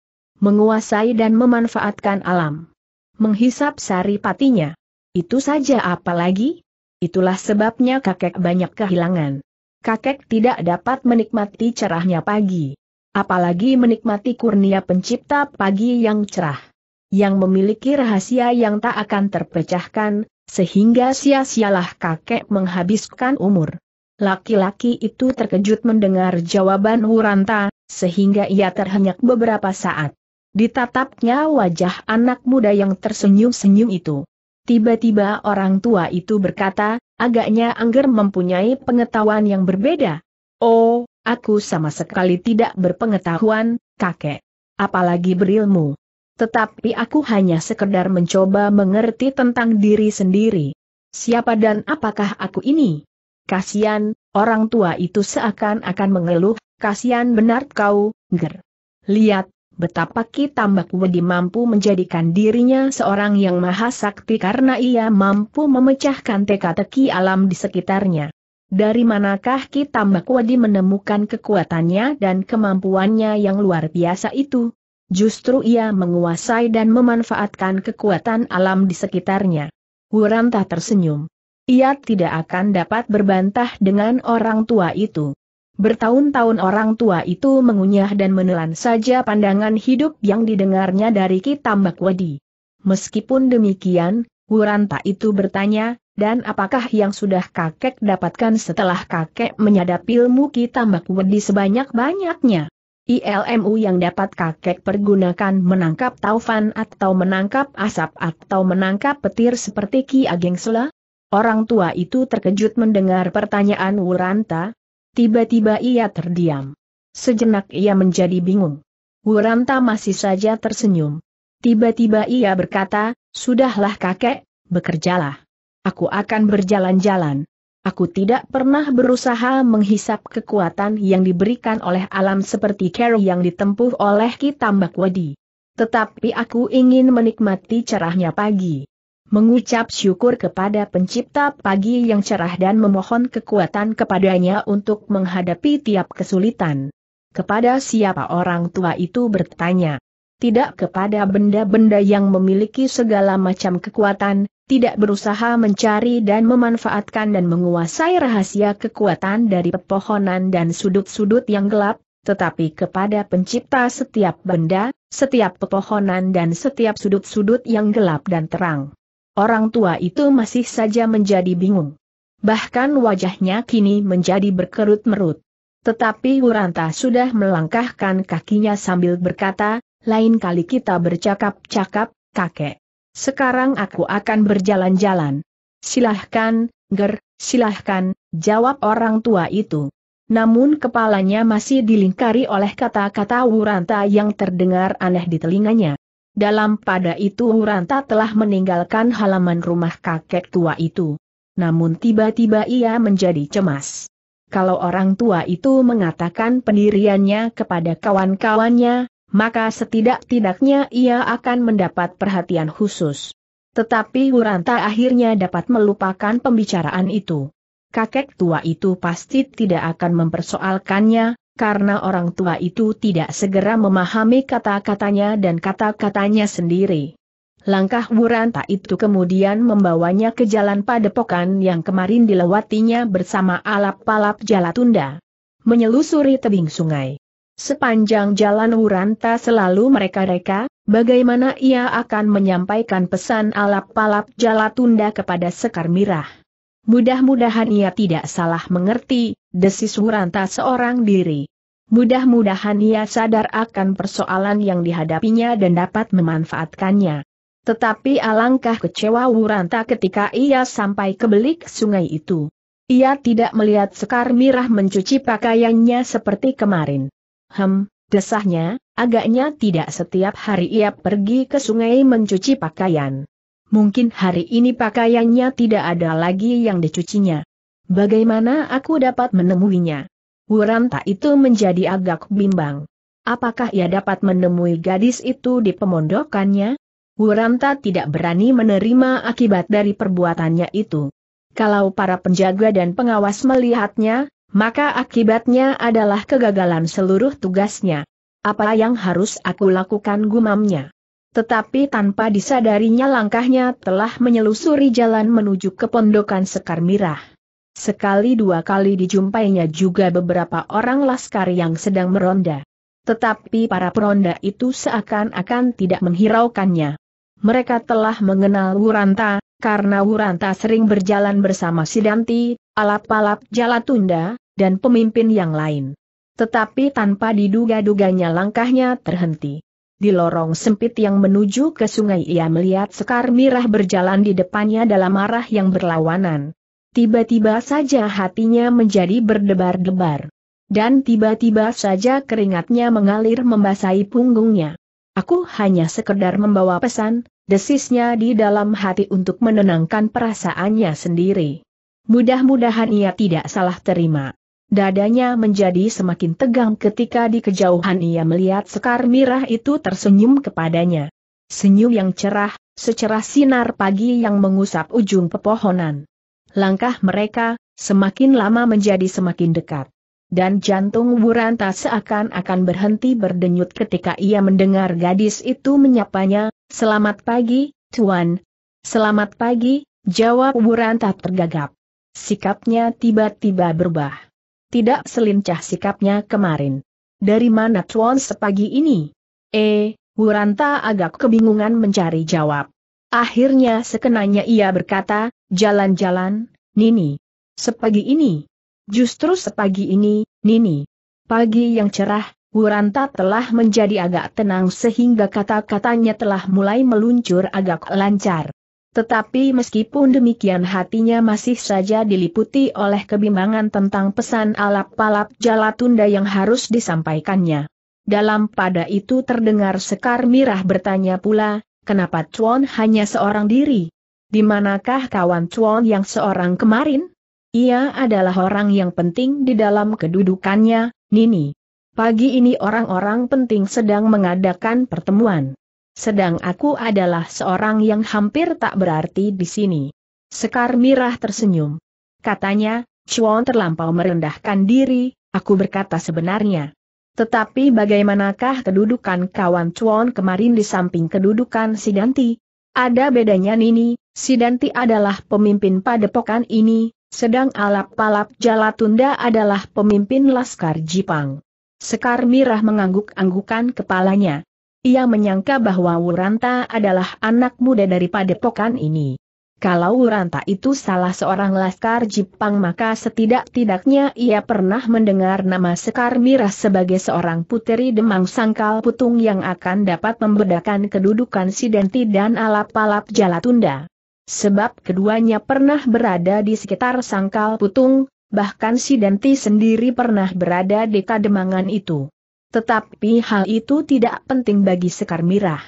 menguasai dan memanfaatkan alam. Menghisap sari patinya. Itu saja apalagi? Itulah sebabnya kakek banyak kehilangan. Kakek tidak dapat menikmati cerahnya pagi. Apalagi menikmati kurnia pencipta pagi yang cerah. Yang memiliki rahasia yang tak akan terpecahkan, sehingga sia-sialah kakek menghabiskan umur. Laki-laki itu terkejut mendengar jawaban Wuranta, sehingga ia terhenyak beberapa saat. Ditatapnya wajah anak muda yang tersenyum-senyum itu. Tiba-tiba orang tua itu berkata, agaknya Angger mempunyai pengetahuan yang berbeda. Oh, aku sama sekali tidak berpengetahuan, kakek. Apalagi berilmu. Tetapi aku hanya sekedar mencoba mengerti tentang diri sendiri. Siapa dan apakah aku ini? Kasian, orang tua itu seakan-akan mengeluh, kasian benar kau, ger. Lihat, betapa Ki Tambak Wedi mampu menjadikan dirinya seorang yang maha sakti karena ia mampu memecahkan teka-teki alam di sekitarnya. Dari manakah Ki Tambak Wedi menemukan kekuatannya dan kemampuannya yang luar biasa itu? Justru ia menguasai dan memanfaatkan kekuatan alam di sekitarnya. Wuranta tersenyum. Ia tidak akan dapat berbantah dengan orang tua itu. Bertahun-tahun orang tua itu mengunyah dan menelan saja pandangan hidup yang didengarnya dari Kitambak Wadi. Meskipun demikian, Wuranta itu bertanya, dan apakah yang sudah kakek dapatkan setelah kakek menyadap ilmu Kitambak Wadi sebanyak-banyaknya? ILMU yang dapat kakek pergunakan menangkap taufan atau menangkap asap atau menangkap petir seperti Ki Ageng Sela? Orang tua itu terkejut mendengar pertanyaan Wuranta. Tiba-tiba ia terdiam. Sejenak ia menjadi bingung. Wuranta masih saja tersenyum. Tiba-tiba ia berkata, Sudahlah kakek, bekerjalah. Aku akan berjalan-jalan. Aku tidak pernah berusaha menghisap kekuatan yang diberikan oleh alam seperti Carol yang ditempuh oleh Kitambak Wadi. Tetapi aku ingin menikmati cerahnya pagi. Mengucap syukur kepada pencipta pagi yang cerah dan memohon kekuatan kepadanya untuk menghadapi tiap kesulitan. Kepada siapa orang tua itu bertanya? Tidak kepada benda-benda yang memiliki segala macam kekuatan, tidak berusaha mencari dan memanfaatkan dan menguasai rahasia kekuatan dari pepohonan dan sudut-sudut yang gelap, tetapi kepada pencipta setiap benda, setiap pepohonan dan setiap sudut-sudut yang gelap dan terang. Orang tua itu masih saja menjadi bingung. Bahkan wajahnya kini menjadi berkerut merut. Tetapi Wuranta sudah melangkahkan kakinya sambil berkata, lain kali kita bercakap-cakap, kakek. Sekarang aku akan berjalan-jalan. Silahkan, Ger, silahkan, jawab orang tua itu. Namun kepalanya masih dilingkari oleh kata-kata Wuranta yang terdengar aneh di telinganya. Dalam pada itu Wuranta telah meninggalkan halaman rumah kakek tua itu. Namun tiba-tiba ia menjadi cemas. Kalau orang tua itu mengatakan pendiriannya kepada kawan-kawannya, maka setidak-tidaknya ia akan mendapat perhatian khusus. Tetapi Wuranta akhirnya dapat melupakan pembicaraan itu. Kakek tua itu pasti tidak akan mempersoalkannya, karena orang tua itu tidak segera memahami kata-katanya dan kata-katanya sendiri. Langkah Wuranta itu kemudian membawanya ke jalan padepokan yang kemarin dilewatinya bersama alap-alap Jalatunda. Menyelusuri tebing sungai. Sepanjang jalan Wuranta selalu mereka-reka, bagaimana ia akan menyampaikan pesan alap-alap tunda kepada Sekar Mirah. Mudah-mudahan ia tidak salah mengerti, desis Wuranta seorang diri. Mudah-mudahan ia sadar akan persoalan yang dihadapinya dan dapat memanfaatkannya. Tetapi alangkah kecewa Wuranta ketika ia sampai ke belik sungai itu. Ia tidak melihat Sekar Mirah mencuci pakaiannya seperti kemarin. Hem, desahnya, agaknya tidak setiap hari ia pergi ke sungai mencuci pakaian. Mungkin hari ini pakaiannya tidak ada lagi yang dicucinya. Bagaimana aku dapat menemuinya? Wuranta itu menjadi agak bimbang. Apakah ia dapat menemui gadis itu di pemondokannya? Wuranta tidak berani menerima akibat dari perbuatannya itu. Kalau para penjaga dan pengawas melihatnya, maka akibatnya adalah kegagalan seluruh tugasnya. Apa yang harus aku lakukan gumamnya? Tetapi tanpa disadarinya langkahnya telah menyelusuri jalan menuju ke pondokan Sekar Mirah. Sekali dua kali dijumpainya juga beberapa orang laskar yang sedang meronda. Tetapi para peronda itu seakan-akan tidak menghiraukannya. Mereka telah mengenal Wuranta, karena Wuranta sering berjalan bersama Sidanti, alap-alap Jalatunda, dan pemimpin yang lain. Tetapi tanpa diduga-duganya langkahnya terhenti. Di lorong sempit yang menuju ke sungai ia melihat Sekar Mirah berjalan di depannya dalam arah yang berlawanan. Tiba-tiba saja hatinya menjadi berdebar-debar. Dan tiba-tiba saja keringatnya mengalir membasahi punggungnya. Aku hanya sekedar membawa pesan, desisnya di dalam hati untuk menenangkan perasaannya sendiri. Mudah-mudahan ia tidak salah terima. Dadanya menjadi semakin tegang ketika di kejauhan ia melihat sekar mirah itu tersenyum kepadanya. Senyum yang cerah, secerah sinar pagi yang mengusap ujung pepohonan. Langkah mereka, semakin lama menjadi semakin dekat. Dan jantung Buranta seakan-akan berhenti berdenyut ketika ia mendengar gadis itu menyapanya, Selamat pagi, Tuan. Selamat pagi, jawab Buranta tergagap. Sikapnya tiba-tiba berubah tidak selincah sikapnya kemarin. Dari mana Tuan sepagi ini? Eh, Wuranta agak kebingungan mencari jawab. Akhirnya sekenanya ia berkata, jalan-jalan, Nini. Sepagi ini. Justru sepagi ini, Nini. Pagi yang cerah, Wuranta telah menjadi agak tenang sehingga kata-katanya telah mulai meluncur agak lancar. Tetapi meskipun demikian hatinya masih saja diliputi oleh kebimbangan tentang pesan alap-alap tunda yang harus disampaikannya. Dalam pada itu terdengar Sekar Mirah bertanya pula, kenapa Chuan hanya seorang diri? Di manakah kawan Chuan yang seorang kemarin? Ia adalah orang yang penting di dalam kedudukannya, Nini. Pagi ini orang-orang penting sedang mengadakan pertemuan. Sedang aku adalah seorang yang hampir tak berarti di sini. Sekar Mirah tersenyum. Katanya, Chuan terlampau merendahkan diri, aku berkata sebenarnya. Tetapi bagaimanakah kedudukan kawan Chuan kemarin di samping kedudukan si Danti? Ada bedanya Nini, si Danti adalah pemimpin padepokan ini, sedang alap-alap Jalatunda adalah pemimpin Laskar Jipang. Sekar Mirah mengangguk-anggukan kepalanya. Ia menyangka bahwa Wuranta adalah anak muda dari padepokan ini. Kalau Wuranta itu salah seorang laskar Jepang maka setidak-tidaknya ia pernah mendengar nama Sekar Miras sebagai seorang puteri Demang Sangkal Putung yang akan dapat membedakan kedudukan Sidenti dan alap-alap Jalatunda. Sebab keduanya pernah berada di sekitar Sangkal Putung, bahkan Sidenti sendiri pernah berada di kademangan itu. Tetapi hal itu tidak penting bagi Sekar Mirah.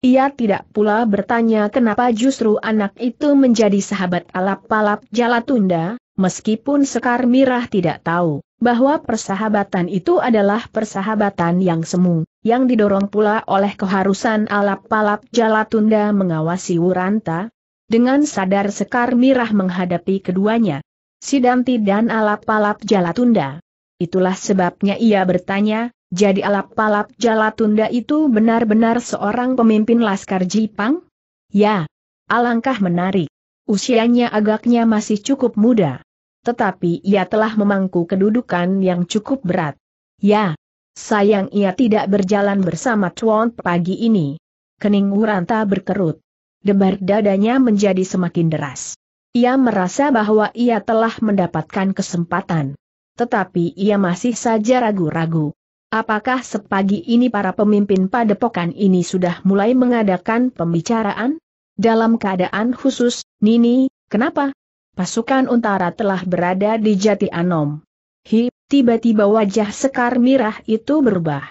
Ia tidak pula bertanya kenapa justru anak itu menjadi sahabat alap-alap Jalatunda, meskipun Sekar Mirah tidak tahu bahwa persahabatan itu adalah persahabatan yang semu, yang didorong pula oleh keharusan alap-alap Jalatunda mengawasi Wuranta, dengan sadar Sekar Mirah menghadapi keduanya. Sidanti dan alap-alap Jalatunda. Itulah sebabnya ia bertanya, jadi alap-alap Jalatunda itu benar-benar seorang pemimpin Laskar Jipang? Ya. Alangkah menarik. Usianya agaknya masih cukup muda. Tetapi ia telah memangku kedudukan yang cukup berat. Ya. Sayang ia tidak berjalan bersama Chuan pagi ini. Kening Wuranta berkerut. Debar dadanya menjadi semakin deras. Ia merasa bahwa ia telah mendapatkan kesempatan. Tetapi ia masih saja ragu-ragu. Apakah sepagi ini para pemimpin padepokan ini sudah mulai mengadakan pembicaraan? Dalam keadaan khusus, Nini, kenapa? Pasukan Untara telah berada di Jati Anom. Hi, tiba-tiba wajah Sekar Mirah itu berubah.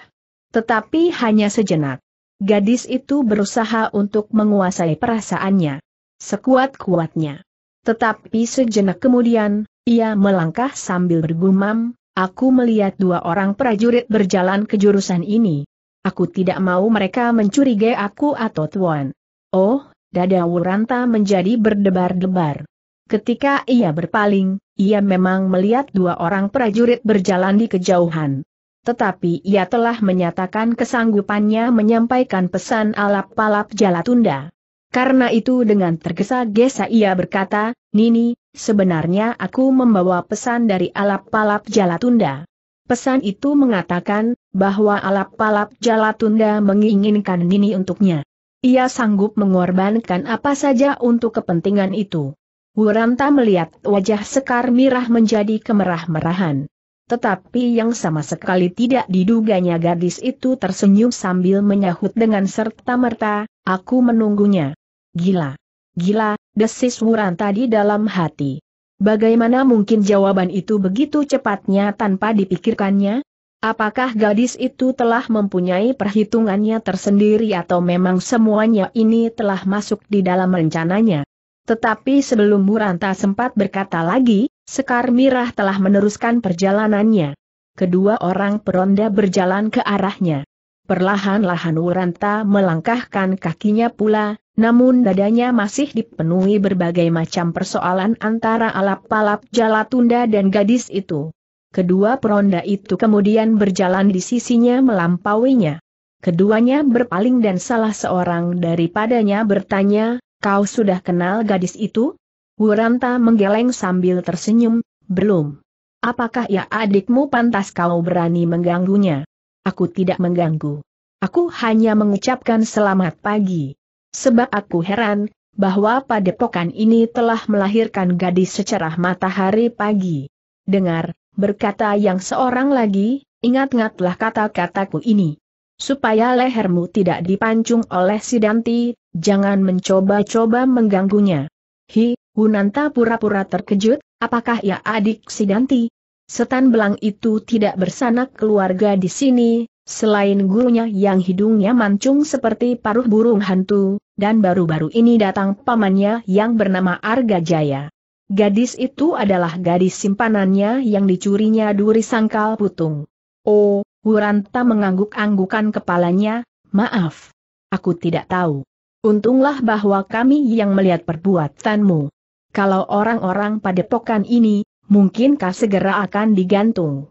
Tetapi hanya sejenak. Gadis itu berusaha untuk menguasai perasaannya. Sekuat-kuatnya. Tetapi sejenak kemudian, ia melangkah sambil bergumam, Aku melihat dua orang prajurit berjalan ke jurusan ini. Aku tidak mau mereka mencurigai aku atau Tuan. Oh, dada Wuranta menjadi berdebar-debar. Ketika ia berpaling, ia memang melihat dua orang prajurit berjalan di kejauhan. Tetapi ia telah menyatakan kesanggupannya menyampaikan pesan alap jala tunda. Karena itu dengan tergesa-gesa ia berkata, Nini, sebenarnya aku membawa pesan dari alap-palap Jalatunda. Pesan itu mengatakan, bahwa alap-palap Jalatunda menginginkan Nini untuknya. Ia sanggup mengorbankan apa saja untuk kepentingan itu. Wuranta melihat wajah Sekar Mirah menjadi kemerah-merahan. Tetapi yang sama sekali tidak diduganya gadis itu tersenyum sambil menyahut dengan serta-merta, aku menunggunya. Gila. Gila, desis Wuran tadi dalam hati. Bagaimana mungkin jawaban itu begitu cepatnya tanpa dipikirkannya? Apakah gadis itu telah mempunyai perhitungannya tersendiri atau memang semuanya ini telah masuk di dalam rencananya? Tetapi sebelum Muranta sempat berkata lagi, Sekar Mirah telah meneruskan perjalanannya. Kedua orang peronda berjalan ke arahnya. Perlahan-lahan Muranta melangkahkan kakinya pula, namun dadanya masih dipenuhi berbagai macam persoalan antara alap-alap jalatunda dan gadis itu. Kedua peronda itu kemudian berjalan di sisinya melampauinya. Keduanya berpaling dan salah seorang daripadanya bertanya, kau sudah kenal gadis itu? Wuranta menggeleng sambil tersenyum, belum. Apakah ya adikmu pantas kau berani mengganggunya? Aku tidak mengganggu. Aku hanya mengucapkan selamat pagi. Sebab aku heran, bahwa padepokan ini telah melahirkan gadis secerah matahari pagi. Dengar, berkata yang seorang lagi, ingat-ingatlah kata-kataku ini. Supaya lehermu tidak dipancung oleh Sidanti, jangan mencoba-coba mengganggunya. Hi, Hunanta pura-pura terkejut, apakah ya adik Sidanti? Setan belang itu tidak bersanak keluarga di sini, Selain gurunya yang hidungnya mancung seperti paruh burung hantu, dan baru-baru ini datang pamannya yang bernama Arga Jaya. Gadis itu adalah gadis simpanannya yang dicurinya duri sangkal putung. Oh, Wuranta mengangguk-anggukan kepalanya, maaf. Aku tidak tahu. Untunglah bahwa kami yang melihat perbuatanmu. Kalau orang-orang pada padepokan ini, mungkinkah segera akan digantung?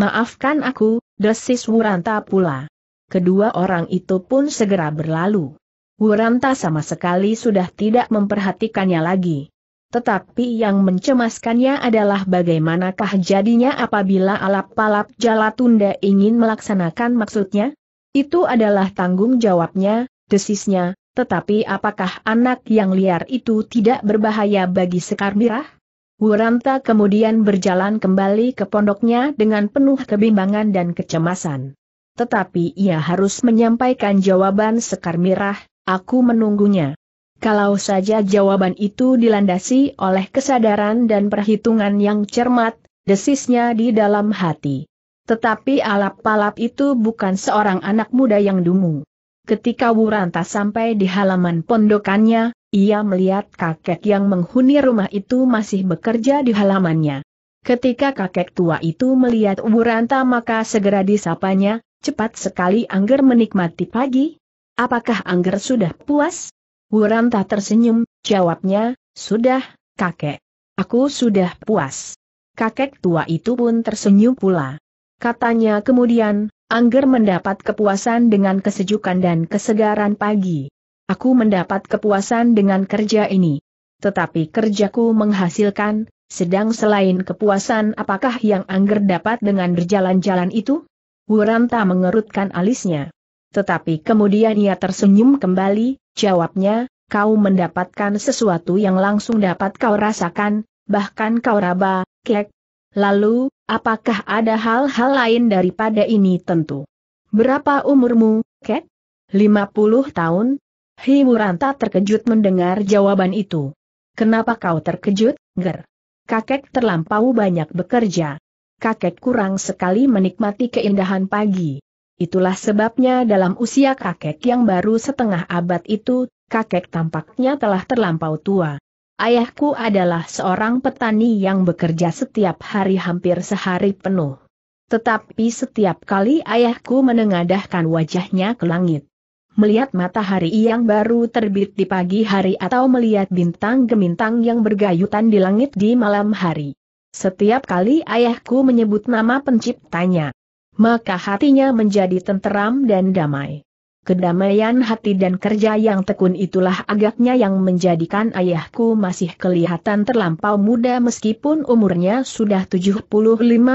Maafkan aku, desis Wuranta pula. Kedua orang itu pun segera berlalu. Wuranta sama sekali sudah tidak memperhatikannya lagi. Tetapi yang mencemaskannya adalah bagaimanakah jadinya apabila alap-alap Jalatunda ingin melaksanakan maksudnya? Itu adalah tanggung jawabnya, desisnya, tetapi apakah anak yang liar itu tidak berbahaya bagi Sekar Mirah? Wuranta kemudian berjalan kembali ke pondoknya dengan penuh kebimbangan dan kecemasan. Tetapi ia harus menyampaikan jawaban Sekar Mirah, aku menunggunya. Kalau saja jawaban itu dilandasi oleh kesadaran dan perhitungan yang cermat, desisnya di dalam hati. Tetapi alap Palap itu bukan seorang anak muda yang dungu. Ketika Wuranta sampai di halaman pondokannya, ia melihat kakek yang menghuni rumah itu masih bekerja di halamannya. Ketika kakek tua itu melihat Wuranta maka segera disapanya, cepat sekali Angger menikmati pagi. Apakah Angger sudah puas? Wuranta tersenyum, jawabnya, sudah, kakek. Aku sudah puas. Kakek tua itu pun tersenyum pula. Katanya kemudian, Angger mendapat kepuasan dengan kesejukan dan kesegaran pagi. Aku mendapat kepuasan dengan kerja ini. Tetapi kerjaku menghasilkan, sedang selain kepuasan apakah yang Angger dapat dengan berjalan-jalan itu? Wuranta mengerutkan alisnya. Tetapi kemudian ia tersenyum kembali, jawabnya, kau mendapatkan sesuatu yang langsung dapat kau rasakan, bahkan kau raba, kek. Lalu, apakah ada hal-hal lain daripada ini tentu? Berapa umurmu, Kek? 50 tahun, Himuranta terkejut mendengar jawaban itu. Kenapa kau terkejut, Ger? Kakek terlampau banyak bekerja. Kakek kurang sekali menikmati keindahan pagi. Itulah sebabnya dalam usia kakek yang baru setengah abad itu, kakek tampaknya telah terlampau tua. Ayahku adalah seorang petani yang bekerja setiap hari hampir sehari penuh. Tetapi setiap kali ayahku menengadahkan wajahnya ke langit, melihat matahari yang baru terbit di pagi hari atau melihat bintang gemintang yang bergayutan di langit di malam hari. Setiap kali ayahku menyebut nama penciptanya, maka hatinya menjadi tenteram dan damai. Kedamaian hati dan kerja yang tekun itulah agaknya yang menjadikan ayahku masih kelihatan terlampau muda meskipun umurnya sudah 75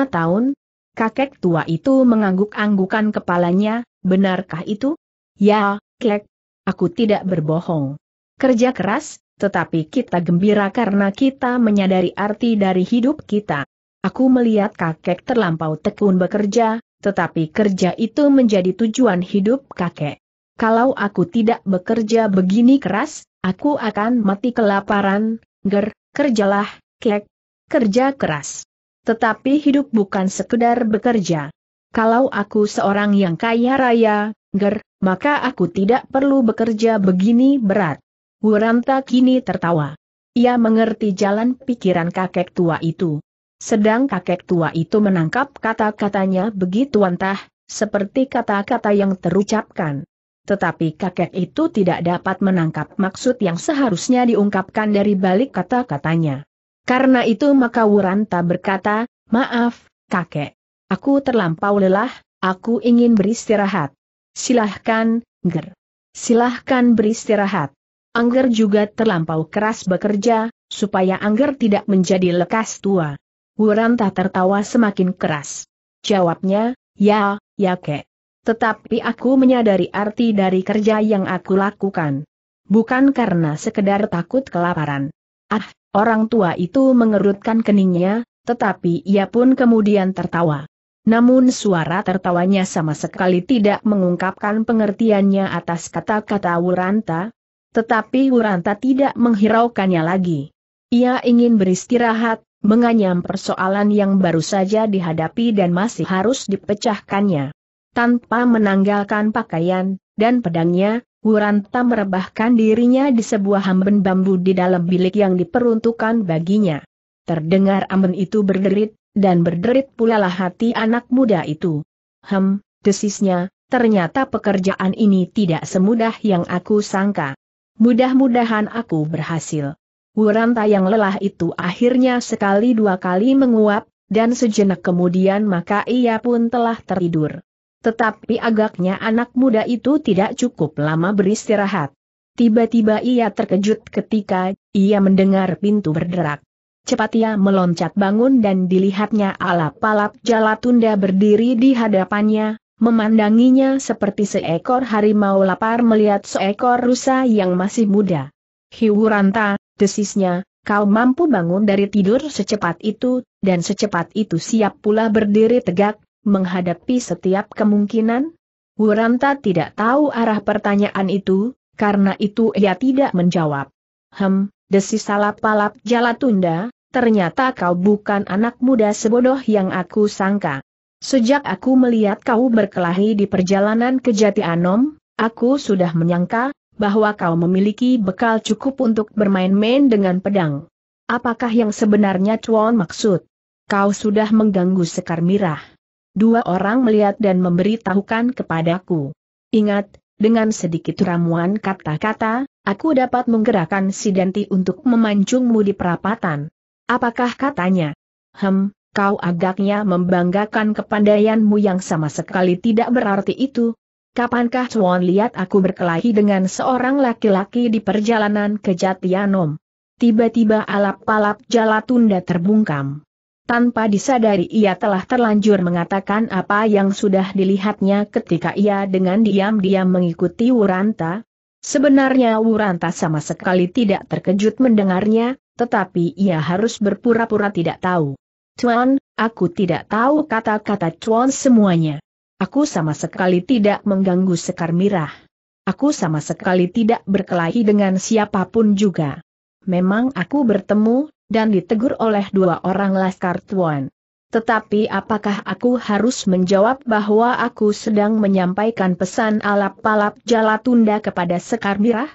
tahun. Kakek tua itu mengangguk-anggukan kepalanya, benarkah itu? Ya, Klek, aku tidak berbohong. Kerja keras, tetapi kita gembira karena kita menyadari arti dari hidup kita. Aku melihat kakek terlampau tekun bekerja, tetapi kerja itu menjadi tujuan hidup kakek. Kalau aku tidak bekerja begini keras, aku akan mati kelaparan, ger, kerjalah, klek, kerja keras. Tetapi hidup bukan sekedar bekerja. Kalau aku seorang yang kaya raya, Ger, maka aku tidak perlu bekerja begini berat. Wuranta kini tertawa. Ia mengerti jalan pikiran kakek tua itu. Sedang kakek tua itu menangkap kata-katanya begitu antah, seperti kata-kata yang terucapkan. Tetapi kakek itu tidak dapat menangkap maksud yang seharusnya diungkapkan dari balik kata-katanya. Karena itu maka Wuranta berkata, maaf, kakek. Aku terlampau lelah, aku ingin beristirahat. Silahkan, Ger. Silahkan beristirahat. Angger juga terlampau keras bekerja, supaya Angger tidak menjadi lekas tua. Wuranta tertawa semakin keras. Jawabnya, ya, ya kek. Tetapi aku menyadari arti dari kerja yang aku lakukan. Bukan karena sekedar takut kelaparan. Ah, orang tua itu mengerutkan keningnya, tetapi ia pun kemudian tertawa. Namun suara tertawanya sama sekali tidak mengungkapkan pengertiannya atas kata-kata Wuranta, tetapi Wuranta tidak menghiraukannya lagi. Ia ingin beristirahat, menganyam persoalan yang baru saja dihadapi dan masih harus dipecahkannya. Tanpa menanggalkan pakaian dan pedangnya, Wuranta merebahkan dirinya di sebuah hamben bambu di dalam bilik yang diperuntukkan baginya. Terdengar amben itu berderit, dan berderit pula lah hati anak muda itu. Hem, desisnya, ternyata pekerjaan ini tidak semudah yang aku sangka. Mudah-mudahan aku berhasil. Wuranta yang lelah itu akhirnya sekali dua kali menguap, dan sejenak kemudian maka ia pun telah tertidur. Tetapi agaknya anak muda itu tidak cukup lama beristirahat. Tiba-tiba ia terkejut ketika ia mendengar pintu berderak. Cepat ia meloncat bangun dan dilihatnya alap-alap Jalatunda berdiri di hadapannya, memandanginya seperti seekor harimau lapar melihat seekor rusa yang masih muda. Hiwuranta, desisnya, kau mampu bangun dari tidur secepat itu, dan secepat itu siap pula berdiri tegak, menghadapi setiap kemungkinan? Wuranta tidak tahu arah pertanyaan itu, karena itu ia tidak menjawab. Hem, desis alap palap Jalatunda, ternyata kau bukan anak muda sebodoh yang aku sangka. Sejak aku melihat kau berkelahi di perjalanan ke Jati Anom, aku sudah menyangka, bahwa kau memiliki bekal cukup untuk bermain-main dengan pedang. Apakah yang sebenarnya Chuan maksud? Kau sudah mengganggu Sekar Mirah. Dua orang melihat dan memberitahukan kepadaku. Ingat, dengan sedikit ramuan kata-kata, aku dapat menggerakkan Sidanti untuk memancungmu di perapatan. Apakah katanya? Hem, kau agaknya membanggakan kepandaianmu yang sama sekali tidak berarti itu. Kapankah Chuan lihat aku berkelahi dengan seorang laki-laki di perjalanan ke Jatianom? Tiba-tiba alap-alap tunda terbungkam. Tanpa disadari ia telah terlanjur mengatakan apa yang sudah dilihatnya ketika ia dengan diam-diam mengikuti Wuranta. Sebenarnya Wuranta sama sekali tidak terkejut mendengarnya, tetapi ia harus berpura-pura tidak tahu. Tuan, aku tidak tahu kata-kata Tuan semuanya. Aku sama sekali tidak mengganggu Sekar Mirah. Aku sama sekali tidak berkelahi dengan siapapun juga. Memang aku bertemu, dan ditegur oleh dua orang Laskar Tuan. Tetapi apakah aku harus menjawab bahwa aku sedang menyampaikan pesan alap-alap Jalatunda kepada Sekar Mirah?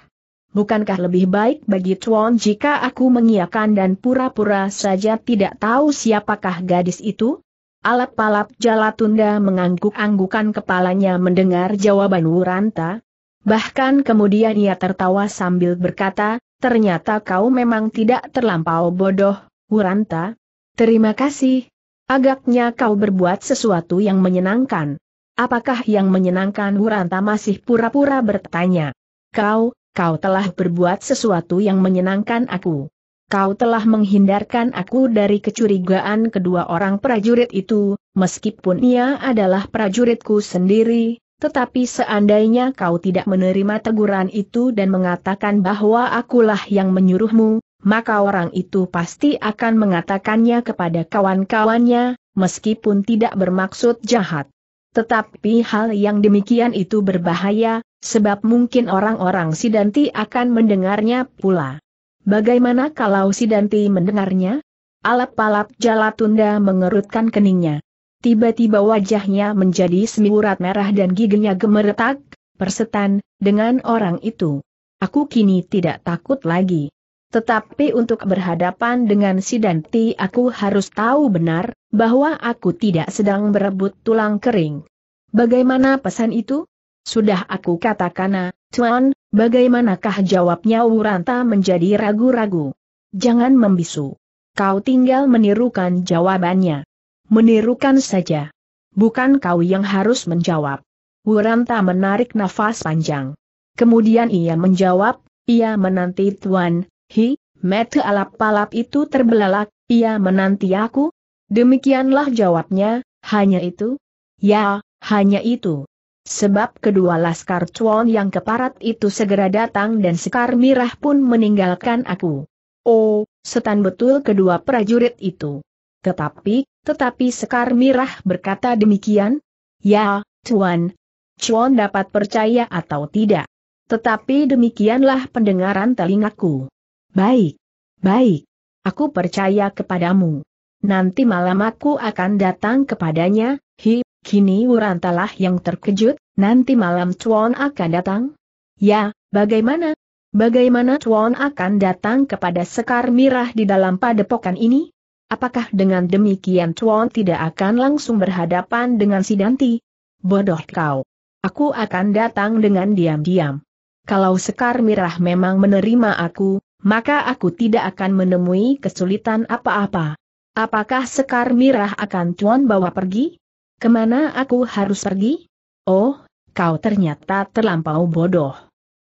bukankah lebih baik bagi Chuan jika aku mengiakan dan pura-pura saja tidak tahu siapakah gadis itu? Alap-alap Jalatunda mengangguk-anggukan kepalanya mendengar jawaban Wuranta. Bahkan kemudian ia tertawa sambil berkata, ternyata kau memang tidak terlampau bodoh, Wuranta. Terima kasih. Agaknya kau berbuat sesuatu yang menyenangkan. Apakah yang menyenangkan Wuranta masih pura-pura bertanya. Kau, kau telah berbuat sesuatu yang menyenangkan aku. Kau telah menghindarkan aku dari kecurigaan kedua orang prajurit itu, meskipun ia adalah prajuritku sendiri, tetapi seandainya kau tidak menerima teguran itu dan mengatakan bahwa akulah yang menyuruhmu, maka orang itu pasti akan mengatakannya kepada kawan-kawannya, meskipun tidak bermaksud jahat. Tetapi hal yang demikian itu berbahaya, Sebab mungkin orang-orang Sidanti akan mendengarnya pula. Bagaimana kalau Sidanti mendengarnya? Alap-alap Jalatunda mengerutkan keningnya. Tiba-tiba wajahnya menjadi semburat merah dan giginya gemeretak, persetan, dengan orang itu. Aku kini tidak takut lagi. Tetapi untuk berhadapan dengan Sidanti, aku harus tahu benar, bahwa aku tidak sedang berebut tulang kering. Bagaimana pesan itu? Sudah aku katakan, Tuan, bagaimanakah jawabnya Wuranta menjadi ragu-ragu? Jangan membisu. Kau tinggal menirukan jawabannya. Menirukan saja. Bukan kau yang harus menjawab. Wuranta menarik nafas panjang. Kemudian ia menjawab, ia menanti Tuan, hi, mete alap-alap itu terbelalak, ia menanti aku? Demikianlah jawabnya, hanya itu? Ya, hanya itu. Sebab kedua laskar cuan yang keparat itu segera datang dan Sekar Mirah pun meninggalkan aku. Oh, setan betul kedua prajurit itu. Tetapi, tetapi Sekar Mirah berkata demikian? Ya, Cuan. Cuan dapat percaya atau tidak. Tetapi demikianlah pendengaran telingaku. Baik, baik. Aku percaya kepadamu. Nanti malam aku akan datang kepadanya, hi, Kini Wurantalah yang terkejut, nanti malam Chuan akan datang? Ya, bagaimana? Bagaimana Chuan akan datang kepada Sekar Mirah di dalam padepokan ini? Apakah dengan demikian Chuan tidak akan langsung berhadapan dengan si Danti? Bodoh kau. Aku akan datang dengan diam-diam. Kalau Sekar Mirah memang menerima aku, maka aku tidak akan menemui kesulitan apa-apa. Apakah Sekar Mirah akan Chuan bawa pergi? Kemana aku harus pergi? Oh, kau ternyata terlampau bodoh.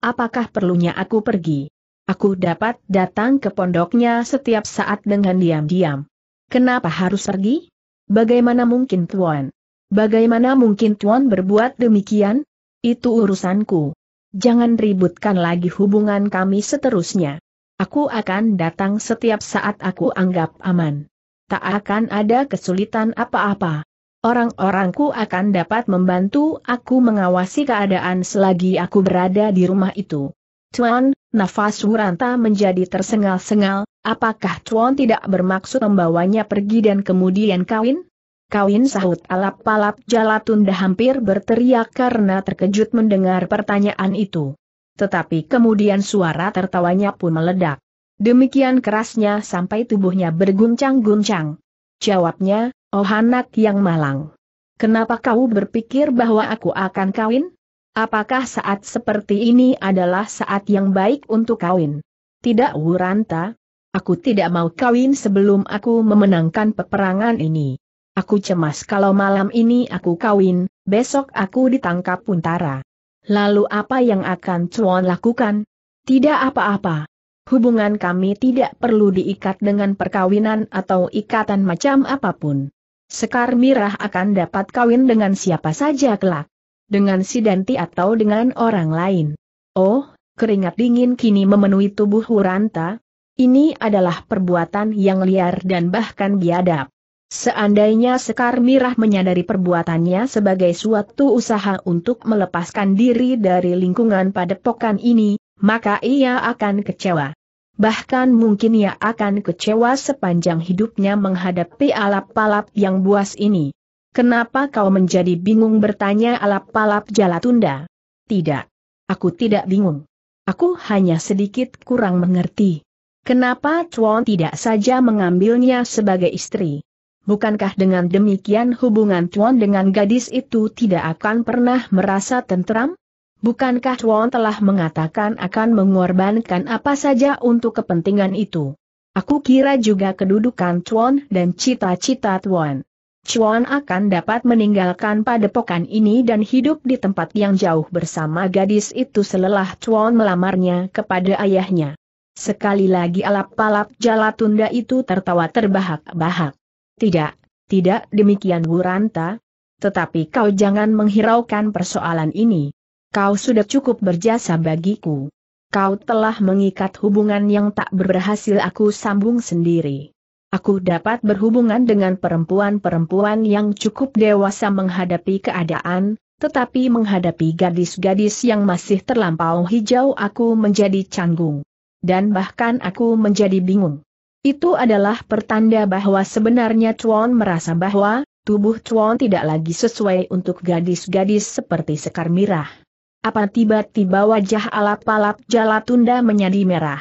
Apakah perlunya aku pergi? Aku dapat datang ke pondoknya setiap saat dengan diam-diam. Kenapa harus pergi? Bagaimana mungkin Tuan? Bagaimana mungkin Tuan berbuat demikian? Itu urusanku. Jangan ributkan lagi hubungan kami seterusnya. Aku akan datang setiap saat aku anggap aman. Tak akan ada kesulitan apa-apa. Orang-orangku akan dapat membantu aku mengawasi keadaan selagi aku berada di rumah itu. Tuan, nafas Wuranta menjadi tersengal-sengal, apakah Tuan tidak bermaksud membawanya pergi dan kemudian kawin? Kawin sahut alap-alap Jalatunda hampir berteriak karena terkejut mendengar pertanyaan itu. Tetapi kemudian suara tertawanya pun meledak. Demikian kerasnya sampai tubuhnya berguncang-guncang. Jawabnya, Oh anak yang malang. Kenapa kau berpikir bahwa aku akan kawin? Apakah saat seperti ini adalah saat yang baik untuk kawin? Tidak Wuranta, aku tidak mau kawin sebelum aku memenangkan peperangan ini. Aku cemas kalau malam ini aku kawin, besok aku ditangkap Puntara. Lalu apa yang akan Cuan lakukan? Tidak apa-apa. Hubungan kami tidak perlu diikat dengan perkawinan atau ikatan macam apapun. Sekar Mirah akan dapat kawin dengan siapa saja kelak. Dengan si Danti atau dengan orang lain. Oh, keringat dingin kini memenuhi tubuh Huranta. Ini adalah perbuatan yang liar dan bahkan biadab. Seandainya Sekar Mirah menyadari perbuatannya sebagai suatu usaha untuk melepaskan diri dari lingkungan padepokan ini, maka ia akan kecewa. Bahkan mungkin ia akan kecewa sepanjang hidupnya menghadapi alap palap yang buas ini. Kenapa kau menjadi bingung bertanya alap-alap tunda? Tidak. Aku tidak bingung. Aku hanya sedikit kurang mengerti. Kenapa Chuan tidak saja mengambilnya sebagai istri? Bukankah dengan demikian hubungan Chuan dengan gadis itu tidak akan pernah merasa tentram? Bukankah Tuan telah mengatakan akan mengorbankan apa saja untuk kepentingan itu? Aku kira juga kedudukan Tuan dan cita-cita Tuan. Chuan akan dapat meninggalkan padepokan ini dan hidup di tempat yang jauh bersama gadis itu selelah Chuan melamarnya kepada ayahnya. Sekali lagi alap-alap jalatunda itu tertawa terbahak-bahak. Tidak, tidak demikian Buranta. Tetapi kau jangan menghiraukan persoalan ini. Kau sudah cukup berjasa bagiku. Kau telah mengikat hubungan yang tak berhasil aku sambung sendiri. Aku dapat berhubungan dengan perempuan-perempuan yang cukup dewasa menghadapi keadaan, tetapi menghadapi gadis-gadis yang masih terlampau hijau aku menjadi canggung. Dan bahkan aku menjadi bingung. Itu adalah pertanda bahwa sebenarnya Chuan merasa bahwa tubuh Chuan tidak lagi sesuai untuk gadis-gadis seperti Sekar Mirah. Apa tiba-tiba wajah alap-alap Jalatunda menjadi merah?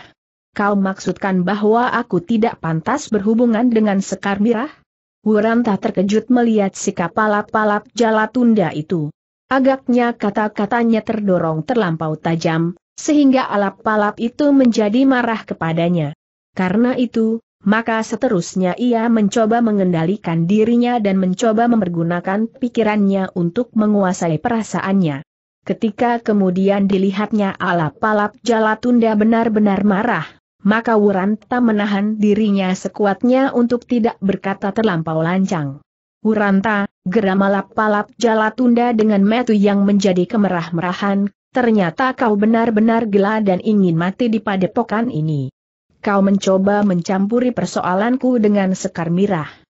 Kau maksudkan bahwa aku tidak pantas berhubungan dengan Sekar Mirah? Wuranta terkejut melihat sikap alap-alap Jalatunda itu. Agaknya kata-katanya terdorong terlampau tajam, sehingga alap-alap itu menjadi marah kepadanya. Karena itu, maka seterusnya ia mencoba mengendalikan dirinya dan mencoba mempergunakan pikirannya untuk menguasai perasaannya. Ketika kemudian dilihatnya alap-alap Jalatunda benar-benar marah, maka Wuranta menahan dirinya sekuatnya untuk tidak berkata terlampau lancang. Wuranta, geram alap-alap Jalatunda dengan metu yang menjadi kemerah-merahan, ternyata kau benar-benar gila dan ingin mati di padepokan ini. Kau mencoba mencampuri persoalanku dengan sekar mirah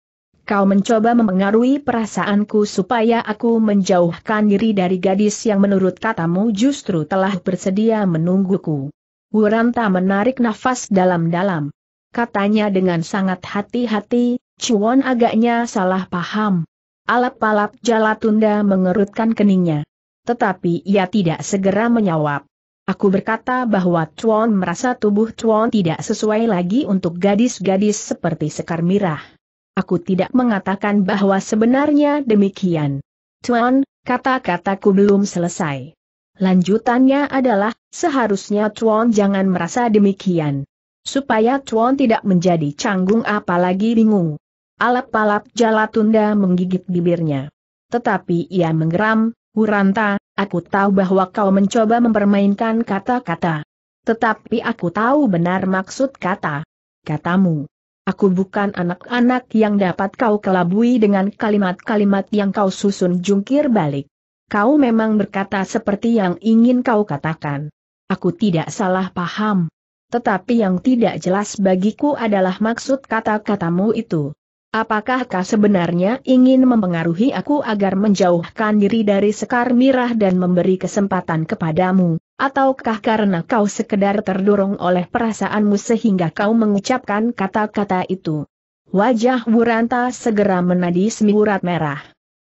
kau mencoba memengaruhi perasaanku supaya aku menjauhkan diri dari gadis yang menurut katamu justru telah bersedia menungguku. Wuranta menarik nafas dalam-dalam. Katanya dengan sangat hati-hati, Chuan agaknya salah paham. Alap-alap Jalatunda mengerutkan keningnya. Tetapi ia tidak segera menjawab. Aku berkata bahwa Chuan merasa tubuh Chuan tidak sesuai lagi untuk gadis-gadis seperti Sekar Mirah. Aku tidak mengatakan bahwa sebenarnya demikian. Tuan, kata-kataku belum selesai. Lanjutannya adalah, seharusnya Tuan jangan merasa demikian. Supaya Tuan tidak menjadi canggung apalagi bingung. Alap-alap Jalatunda menggigit bibirnya. Tetapi ia menggeram, Huranta, aku tahu bahwa kau mencoba mempermainkan kata-kata. Tetapi aku tahu benar maksud kata. Katamu. Aku bukan anak-anak yang dapat kau kelabui dengan kalimat-kalimat yang kau susun jungkir balik. Kau memang berkata seperti yang ingin kau katakan. Aku tidak salah paham. Tetapi yang tidak jelas bagiku adalah maksud kata-katamu itu. Apakah kau sebenarnya ingin mempengaruhi aku agar menjauhkan diri dari Sekar Mirah dan memberi kesempatan kepadamu, ataukah karena kau sekedar terdorong oleh perasaanmu sehingga kau mengucapkan kata-kata itu? Wajah Wuranta segera menadi semburat merah.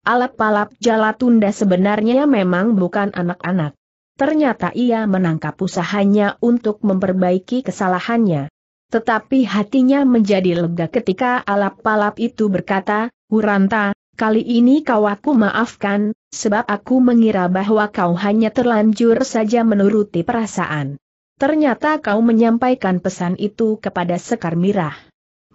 Alap-alap Jalatunda sebenarnya memang bukan anak-anak. Ternyata ia menangkap usahanya untuk memperbaiki kesalahannya. Tetapi hatinya menjadi lega ketika alap palap itu berkata, Huranta, kali ini kau aku maafkan, sebab aku mengira bahwa kau hanya terlanjur saja menuruti perasaan. Ternyata kau menyampaikan pesan itu kepada Sekar Mirah.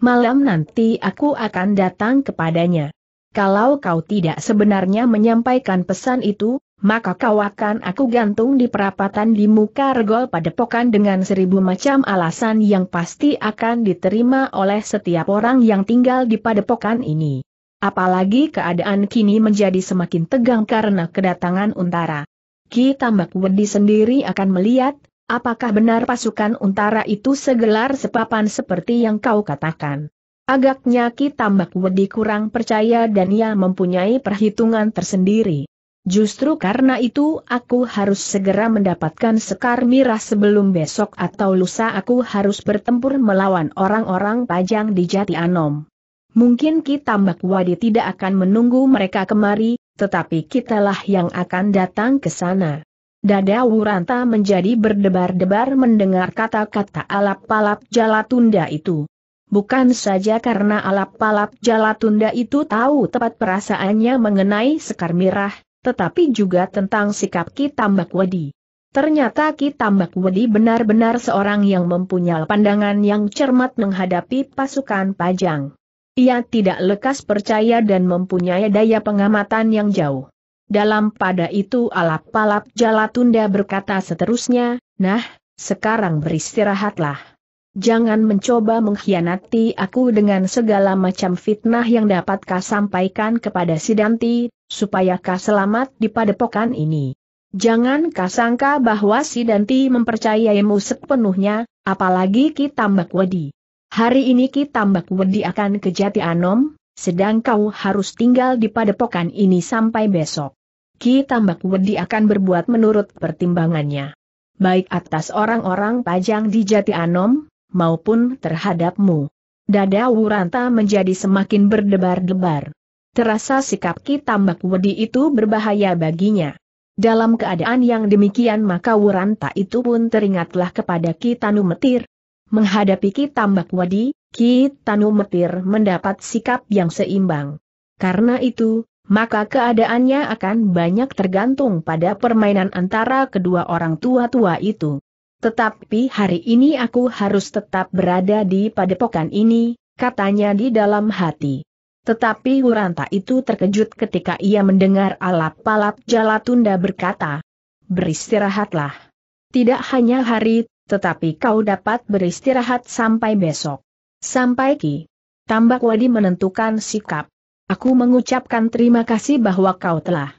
Malam nanti aku akan datang kepadanya. Kalau kau tidak sebenarnya menyampaikan pesan itu, maka kau akan aku gantung di perapatan di muka regol pada padepokan dengan seribu macam alasan yang pasti akan diterima oleh setiap orang yang tinggal di padepokan ini. Apalagi keadaan kini menjadi semakin tegang karena kedatangan untara. Ki Tambak Wedi sendiri akan melihat, apakah benar pasukan untara itu segelar sepapan seperti yang kau katakan. Agaknya Ki Tambak Wedi kurang percaya dan ia mempunyai perhitungan tersendiri. Justru karena itu aku harus segera mendapatkan sekar mirah sebelum besok atau lusa aku harus bertempur melawan orang-orang pajang di Jati Anom. Mungkin kita Mbak Wadi tidak akan menunggu mereka kemari, tetapi kitalah yang akan datang ke sana. Dada Wuranta menjadi berdebar-debar mendengar kata-kata alap palap jalatunda itu. Bukan saja karena alap palap jalatunda itu tahu tepat perasaannya mengenai Sekar Mirah, tetapi juga tentang sikap Ki Tambak Wedi. Ternyata Ki Tambak Wedi benar-benar seorang yang mempunyai pandangan yang cermat menghadapi pasukan Pajang. Ia tidak lekas percaya dan mempunyai daya pengamatan yang jauh. Dalam pada itu alap-alap Jalatunda berkata seterusnya, nah, sekarang beristirahatlah jangan mencoba mengkhianati aku dengan segala macam fitnah yang dapat kau sampaikan kepada Sidanti, supaya kau selamat di padepokan ini. Jangan kau sangka bahwa Sidanti mempercayaimu sepenuhnya, apalagi Ki Tambak Wedi. Hari ini Ki Tambak Wedi akan ke Jati Anom, sedang kau harus tinggal di padepokan ini sampai besok. Ki Tambak Wedi akan berbuat menurut pertimbangannya baik atas orang-orang pajang di Jati Anom, maupun terhadapmu. Dada Wuranta menjadi semakin berdebar-debar. Terasa sikap Kitambak Wedi itu berbahaya baginya. Dalam keadaan yang demikian maka Wuranta itu pun teringatlah kepada Kitanu Metir. Menghadapi Kitambak Wedi, Kitanu Metir mendapat sikap yang seimbang. Karena itu, maka keadaannya akan banyak tergantung pada permainan antara kedua orang tua-tua itu. Tetapi hari ini aku harus tetap berada di padepokan ini, katanya di dalam hati. Tetapi Wuranta itu terkejut ketika ia mendengar alap-alap Jalatunda berkata, Beristirahatlah. Tidak hanya hari, tetapi kau dapat beristirahat sampai besok. Sampai Ki. Tambak Wadi menentukan sikap. Aku mengucapkan terima kasih bahwa kau telah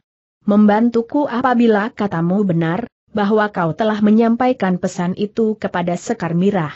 membantuku apabila katamu benar, bahwa kau telah menyampaikan pesan itu kepada Sekar Mirah.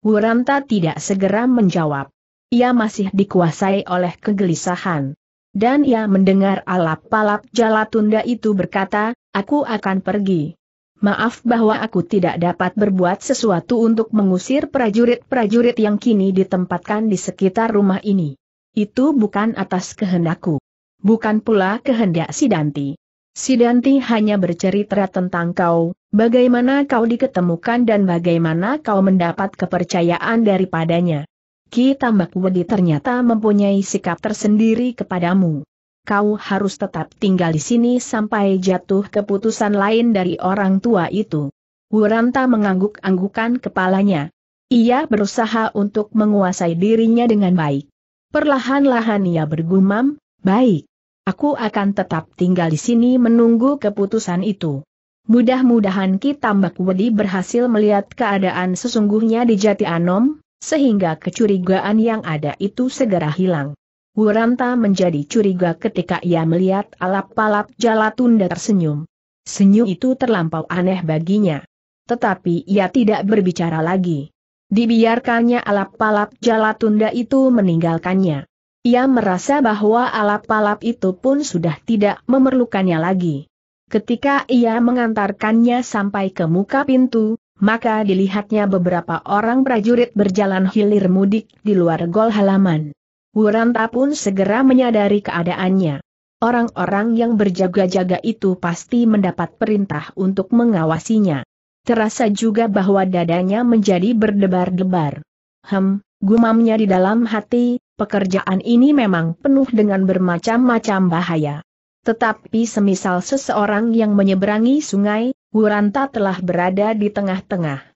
Wuranta tidak segera menjawab. Ia masih dikuasai oleh kegelisahan. Dan ia mendengar alap-alap Jalatunda itu berkata, aku akan pergi. Maaf bahwa aku tidak dapat berbuat sesuatu untuk mengusir prajurit-prajurit yang kini ditempatkan di sekitar rumah ini. Itu bukan atas kehendakku. Bukan pula kehendak Sidanti." Sidanti hanya bercerita tentang kau, bagaimana kau diketemukan dan bagaimana kau mendapat kepercayaan daripadanya. Ki Tambak Wedi ternyata mempunyai sikap tersendiri kepadamu. Kau harus tetap tinggal di sini sampai jatuh keputusan lain dari orang tua itu. Wuranta mengangguk-anggukan kepalanya. Ia berusaha untuk menguasai dirinya dengan baik. Perlahan-lahan ia bergumam, baik. Aku akan tetap tinggal di sini menunggu keputusan itu. Mudah-mudahan Ki Tambak Wedi berhasil melihat keadaan sesungguhnya di Jati Anom, sehingga kecurigaan yang ada itu segera hilang. Wuranta menjadi curiga ketika ia melihat alap-alap Jalatunda tersenyum. Senyum itu terlampau aneh baginya. Tetapi ia tidak berbicara lagi. Dibiarkannya alap-alap Jalatunda itu meninggalkannya. Ia merasa bahwa alap-alap itu pun sudah tidak memerlukannya lagi. Ketika ia mengantarkannya sampai ke muka pintu, maka dilihatnya beberapa orang prajurit berjalan hilir mudik di luar gol halaman. Wuranta pun segera menyadari keadaannya. Orang-orang yang berjaga-jaga itu pasti mendapat perintah untuk mengawasinya. Terasa juga bahwa dadanya menjadi berdebar-debar. Hem, gumamnya di dalam hati, pekerjaan ini memang penuh dengan bermacam-macam bahaya. Tetapi semisal seseorang yang menyeberangi sungai, Wuranta telah berada di tengah-tengah.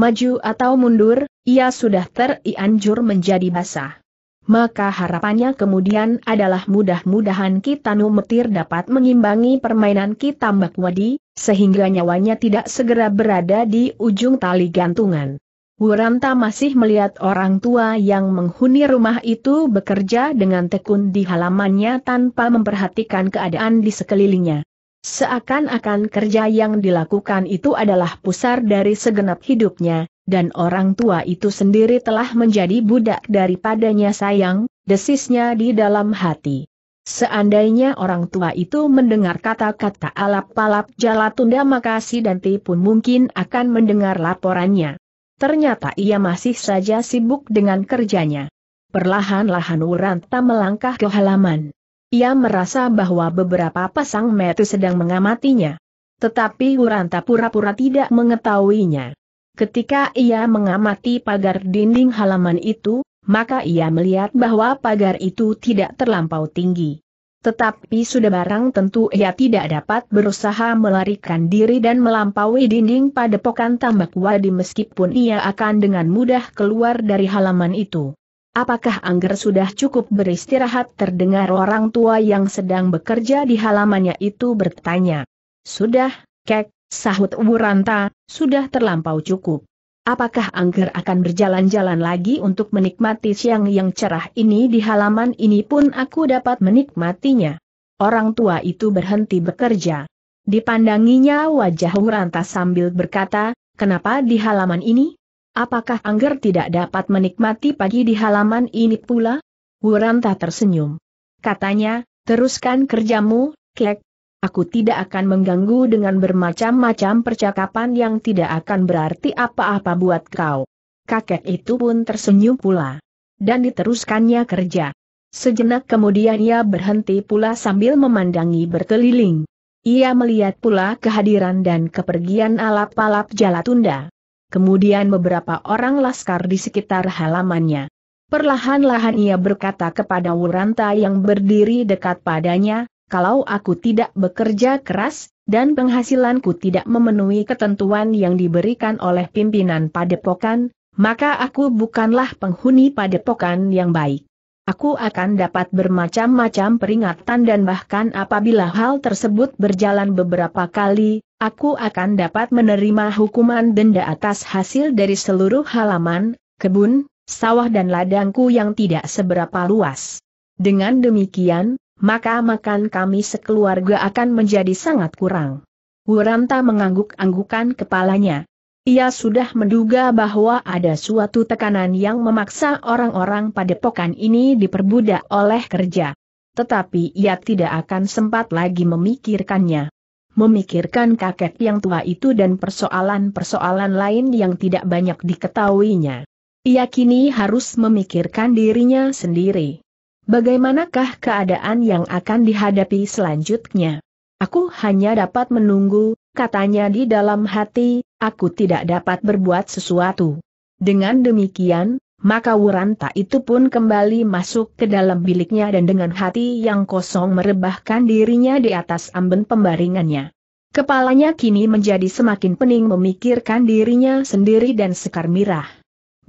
Maju atau mundur, ia sudah terianjur menjadi basah. Maka harapannya kemudian adalah mudah-mudahan Kitanu Metir dapat mengimbangi permainan Kitambak Wadi, sehingga nyawanya tidak segera berada di ujung tali gantungan. Wuranta masih melihat orang tua yang menghuni rumah itu bekerja dengan tekun di halamannya tanpa memperhatikan keadaan di sekelilingnya. Seakan-akan kerja yang dilakukan itu adalah pusar dari segenap hidupnya, dan orang tua itu sendiri telah menjadi budak daripadanya sayang, desisnya di dalam hati. Seandainya orang tua itu mendengar kata-kata alap-alap jala tunda makasih dan pun mungkin akan mendengar laporannya. Ternyata ia masih saja sibuk dengan kerjanya. Perlahan-lahan Uranta melangkah ke halaman. Ia merasa bahwa beberapa pasang mata sedang mengamatinya. Tetapi Uranta pura-pura tidak mengetahuinya. Ketika ia mengamati pagar dinding halaman itu, maka ia melihat bahwa pagar itu tidak terlampau tinggi. Tetapi sudah barang tentu ia tidak dapat berusaha melarikan diri dan melampaui dinding pokan tambak wadi meskipun ia akan dengan mudah keluar dari halaman itu. Apakah Angger sudah cukup beristirahat terdengar orang tua yang sedang bekerja di halamannya itu bertanya. Sudah, kek, sahut Wuranta, sudah terlampau cukup apakah Angger akan berjalan-jalan lagi untuk menikmati siang yang cerah ini di halaman ini pun aku dapat menikmatinya. Orang tua itu berhenti bekerja. Dipandanginya wajah Wuranta sambil berkata, kenapa di halaman ini? Apakah Angger tidak dapat menikmati pagi di halaman ini pula? Wuranta tersenyum. Katanya, teruskan kerjamu, Klek, Aku tidak akan mengganggu dengan bermacam-macam percakapan yang tidak akan berarti apa-apa buat kau. Kakek itu pun tersenyum pula. Dan diteruskannya kerja. Sejenak kemudian ia berhenti pula sambil memandangi berkeliling. Ia melihat pula kehadiran dan kepergian alap-alap jala tunda, Kemudian beberapa orang laskar di sekitar halamannya. Perlahan-lahan ia berkata kepada Wuranta yang berdiri dekat padanya, kalau aku tidak bekerja keras, dan penghasilanku tidak memenuhi ketentuan yang diberikan oleh pimpinan padepokan, maka aku bukanlah penghuni padepokan yang baik. Aku akan dapat bermacam-macam peringatan dan bahkan apabila hal tersebut berjalan beberapa kali, aku akan dapat menerima hukuman denda atas hasil dari seluruh halaman, kebun, sawah dan ladangku yang tidak seberapa luas. Dengan demikian, maka makan kami sekeluarga akan menjadi sangat kurang. Wuranta mengangguk-anggukan kepalanya. Ia sudah menduga bahwa ada suatu tekanan yang memaksa orang-orang padepokan ini diperbudak oleh kerja. Tetapi ia tidak akan sempat lagi memikirkannya. Memikirkan kakek yang tua itu dan persoalan-persoalan lain yang tidak banyak diketahuinya. Ia kini harus memikirkan dirinya sendiri bagaimanakah keadaan yang akan dihadapi selanjutnya? Aku hanya dapat menunggu, katanya di dalam hati, aku tidak dapat berbuat sesuatu. Dengan demikian, maka Wuranta itu pun kembali masuk ke dalam biliknya dan dengan hati yang kosong merebahkan dirinya di atas amben pembaringannya. Kepalanya kini menjadi semakin pening memikirkan dirinya sendiri dan sekar mirah.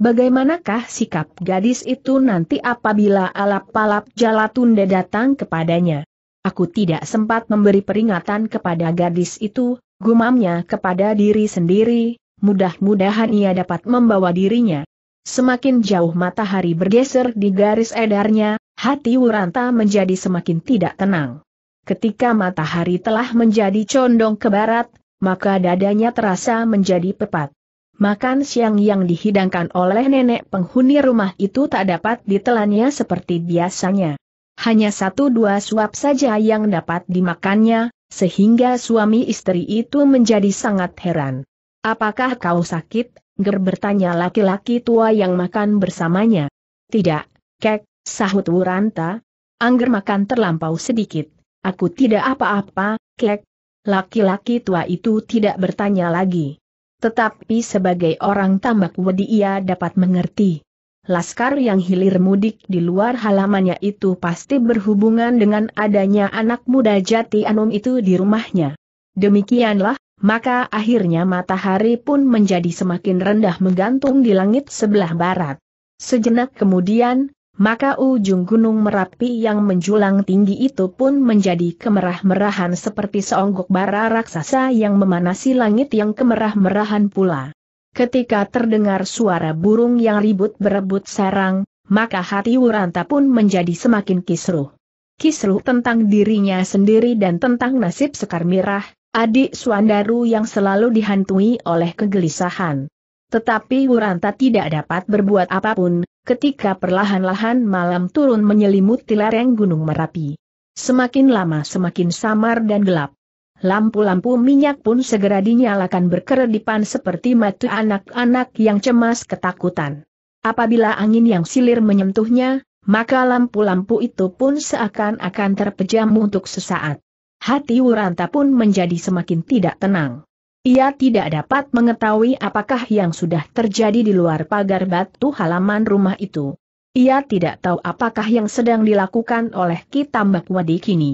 Bagaimanakah sikap gadis itu nanti apabila alap-alap Jalatunda datang kepadanya? Aku tidak sempat memberi peringatan kepada gadis itu, gumamnya kepada diri sendiri, mudah-mudahan ia dapat membawa dirinya. Semakin jauh matahari bergeser di garis edarnya, hati Wuranta menjadi semakin tidak tenang. Ketika matahari telah menjadi condong ke barat, maka dadanya terasa menjadi pepat makan siang yang dihidangkan oleh nenek penghuni rumah itu tak dapat ditelannya seperti biasanya. Hanya satu dua suap saja yang dapat dimakannya, sehingga suami istri itu menjadi sangat heran. Apakah kau sakit? Ger bertanya laki-laki tua yang makan bersamanya. Tidak, kek, sahut Wuranta. Angger makan terlampau sedikit. Aku tidak apa-apa, kek. Laki-laki tua itu tidak bertanya lagi. Tetapi sebagai orang tamak wedi ia dapat mengerti. Laskar yang hilir mudik di luar halamannya itu pasti berhubungan dengan adanya anak muda jati Anum itu di rumahnya. Demikianlah, maka akhirnya matahari pun menjadi semakin rendah menggantung di langit sebelah barat. Sejenak kemudian, maka ujung gunung Merapi yang menjulang tinggi itu pun menjadi kemerah-merahan seperti seonggok bara raksasa yang memanasi langit yang kemerah-merahan pula. Ketika terdengar suara burung yang ribut berebut sarang, maka hati Wuranta pun menjadi semakin kisruh. Kisruh tentang dirinya sendiri dan tentang nasib Sekar Mirah, adik Suandaru yang selalu dihantui oleh kegelisahan. Tetapi Wuranta tidak dapat berbuat apapun, ketika perlahan-lahan malam turun menyelimuti lereng Gunung Merapi. Semakin lama semakin samar dan gelap. Lampu-lampu minyak pun segera dinyalakan berkeredipan seperti mata anak-anak yang cemas ketakutan. Apabila angin yang silir menyentuhnya, maka lampu-lampu itu pun seakan-akan terpejam untuk sesaat. Hati Wuranta pun menjadi semakin tidak tenang. Ia tidak dapat mengetahui apakah yang sudah terjadi di luar pagar batu halaman rumah itu. Ia tidak tahu apakah yang sedang dilakukan oleh Kitambak Wadi kini.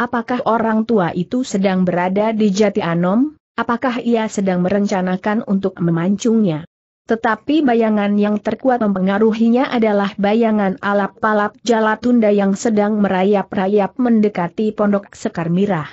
Apakah orang tua itu sedang berada di Jati Anom? Apakah ia sedang merencanakan untuk memancungnya? Tetapi bayangan yang terkuat mempengaruhinya adalah bayangan alap-alap Jalatunda yang sedang merayap-rayap mendekati pondok sekar mirah.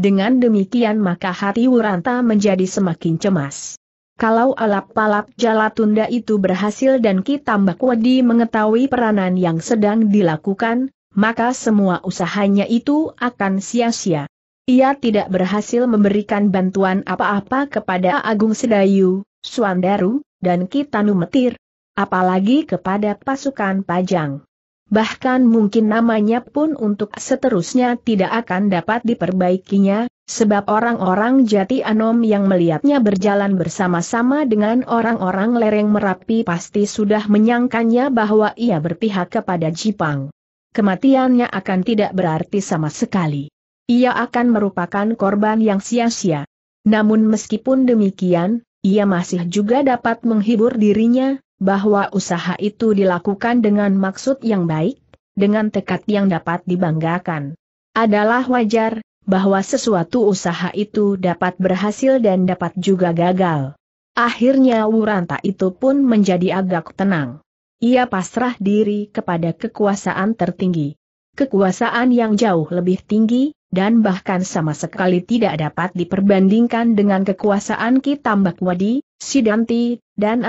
Dengan demikian maka hati Wuranta menjadi semakin cemas. Kalau alap-alap jala tunda itu berhasil dan Kitambak Wadi mengetahui peranan yang sedang dilakukan, maka semua usahanya itu akan sia-sia. Ia tidak berhasil memberikan bantuan apa-apa kepada Agung Sedayu, Suandaru, dan Kitanu Metir, apalagi kepada pasukan Pajang bahkan mungkin namanya pun untuk seterusnya tidak akan dapat diperbaikinya, sebab orang-orang jati anom yang melihatnya berjalan bersama-sama dengan orang-orang lereng Merapi pasti sudah menyangkanya bahwa ia berpihak kepada Jipang. Kematiannya akan tidak berarti sama sekali. Ia akan merupakan korban yang sia-sia. Namun meskipun demikian, ia masih juga dapat menghibur dirinya, bahwa usaha itu dilakukan dengan maksud yang baik, dengan tekad yang dapat dibanggakan. Adalah wajar, bahwa sesuatu usaha itu dapat berhasil dan dapat juga gagal. Akhirnya Wuranta itu pun menjadi agak tenang. Ia pasrah diri kepada kekuasaan tertinggi. Kekuasaan yang jauh lebih tinggi, dan bahkan sama sekali tidak dapat diperbandingkan dengan kekuasaan Ki Tambak Wadi, Sidanti, dan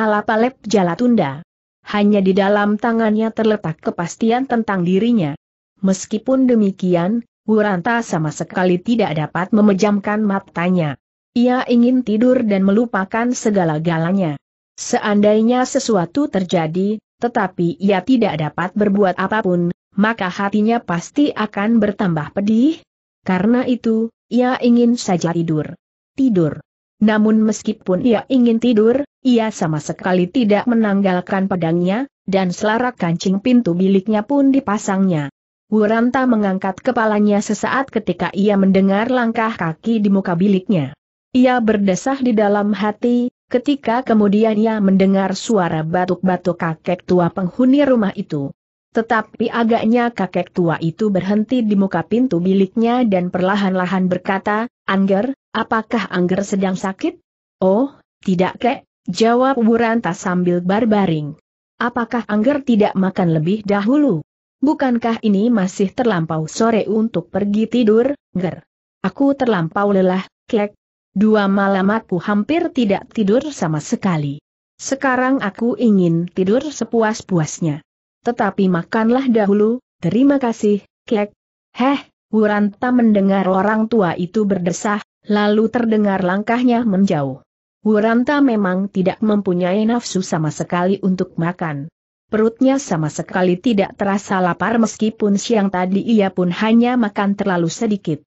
jala tunda. Hanya di dalam tangannya terletak kepastian tentang dirinya. Meskipun demikian, Wuranta sama sekali tidak dapat memejamkan matanya. Ia ingin tidur dan melupakan segala galanya. Seandainya sesuatu terjadi, tetapi ia tidak dapat berbuat apapun, maka hatinya pasti akan bertambah pedih. Karena itu, ia ingin saja tidur. Tidur. Namun meskipun ia ingin tidur, ia sama sekali tidak menanggalkan pedangnya, dan selarak kancing pintu biliknya pun dipasangnya. Wuranta mengangkat kepalanya sesaat ketika ia mendengar langkah kaki di muka biliknya. Ia berdesah di dalam hati, ketika kemudian ia mendengar suara batuk-batuk kakek tua penghuni rumah itu. Tetapi agaknya kakek tua itu berhenti di muka pintu biliknya dan perlahan-lahan berkata, Angger, Apakah Angger sedang sakit? Oh, tidak kek, jawab Wuranta sambil barbaring. Apakah Angger tidak makan lebih dahulu? Bukankah ini masih terlampau sore untuk pergi tidur, Ger? Aku terlampau lelah, kek. Dua malam aku hampir tidak tidur sama sekali. Sekarang aku ingin tidur sepuas-puasnya. Tetapi makanlah dahulu, terima kasih, kek. Heh, Wuranta mendengar orang tua itu berdesah, Lalu terdengar langkahnya menjauh. Wuranta memang tidak mempunyai nafsu sama sekali untuk makan. Perutnya sama sekali tidak terasa lapar meskipun siang tadi ia pun hanya makan terlalu sedikit.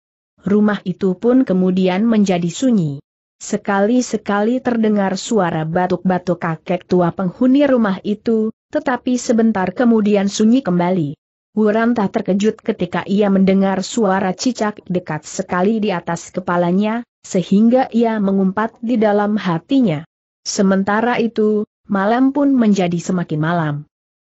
Rumah itu pun kemudian menjadi sunyi. Sekali-sekali terdengar suara batuk-batuk kakek tua penghuni rumah itu, tetapi sebentar kemudian sunyi kembali. Wuranta terkejut ketika ia mendengar suara cicak dekat sekali di atas kepalanya, sehingga ia mengumpat di dalam hatinya. Sementara itu, malam pun menjadi semakin malam.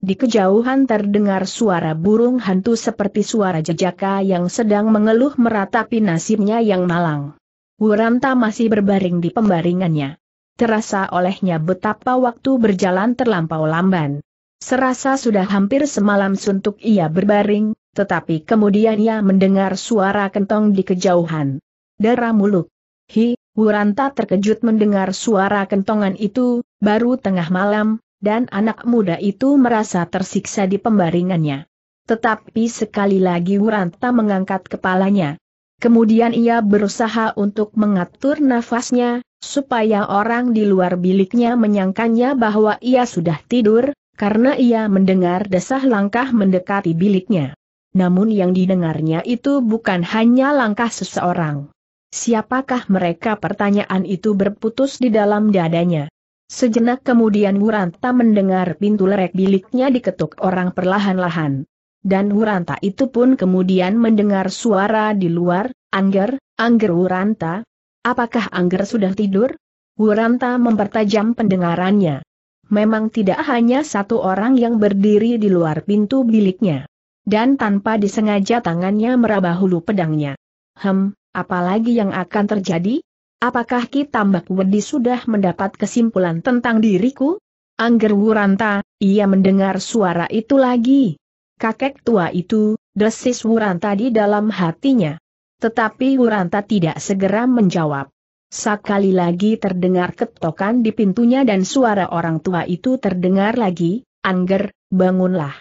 Di kejauhan terdengar suara burung hantu seperti suara jejaka yang sedang mengeluh meratapi nasibnya yang malang. Wuranta masih berbaring di pembaringannya. Terasa olehnya betapa waktu berjalan terlampau lamban. Serasa sudah hampir semalam suntuk ia berbaring, tetapi kemudian ia mendengar suara kentong di kejauhan. Darah muluk. Hi, Wuranta terkejut mendengar suara kentongan itu, baru tengah malam, dan anak muda itu merasa tersiksa di pembaringannya. Tetapi sekali lagi Wuranta mengangkat kepalanya. Kemudian ia berusaha untuk mengatur nafasnya, supaya orang di luar biliknya menyangkanya bahwa ia sudah tidur, karena ia mendengar desah langkah mendekati biliknya. Namun yang didengarnya itu bukan hanya langkah seseorang. Siapakah mereka pertanyaan itu berputus di dalam dadanya. Sejenak kemudian Wuranta mendengar pintu lerek biliknya diketuk orang perlahan-lahan. Dan Wuranta itu pun kemudian mendengar suara di luar, Angger, Angger Wuranta. Apakah Angger sudah tidur? Wuranta mempertajam pendengarannya memang tidak hanya satu orang yang berdiri di luar pintu biliknya. Dan tanpa disengaja tangannya meraba hulu pedangnya. Hem, apalagi yang akan terjadi? Apakah Ki Tambak Wedi sudah mendapat kesimpulan tentang diriku? Angger Wuranta, ia mendengar suara itu lagi. Kakek tua itu, desis Wuranta di dalam hatinya. Tetapi Wuranta tidak segera menjawab. Sekali lagi terdengar ketokan di pintunya dan suara orang tua itu terdengar lagi, Angger, bangunlah.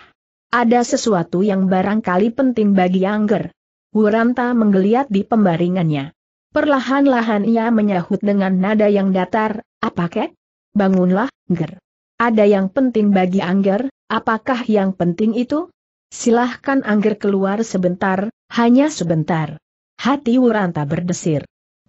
Ada sesuatu yang barangkali penting bagi Angger. Wuranta menggeliat di pembaringannya. Perlahan-lahan ia menyahut dengan nada yang datar, apa kek? Bangunlah, Angger. Ada yang penting bagi Angger, apakah yang penting itu? Silahkan Angger keluar sebentar, hanya sebentar. Hati Wuranta berdesir.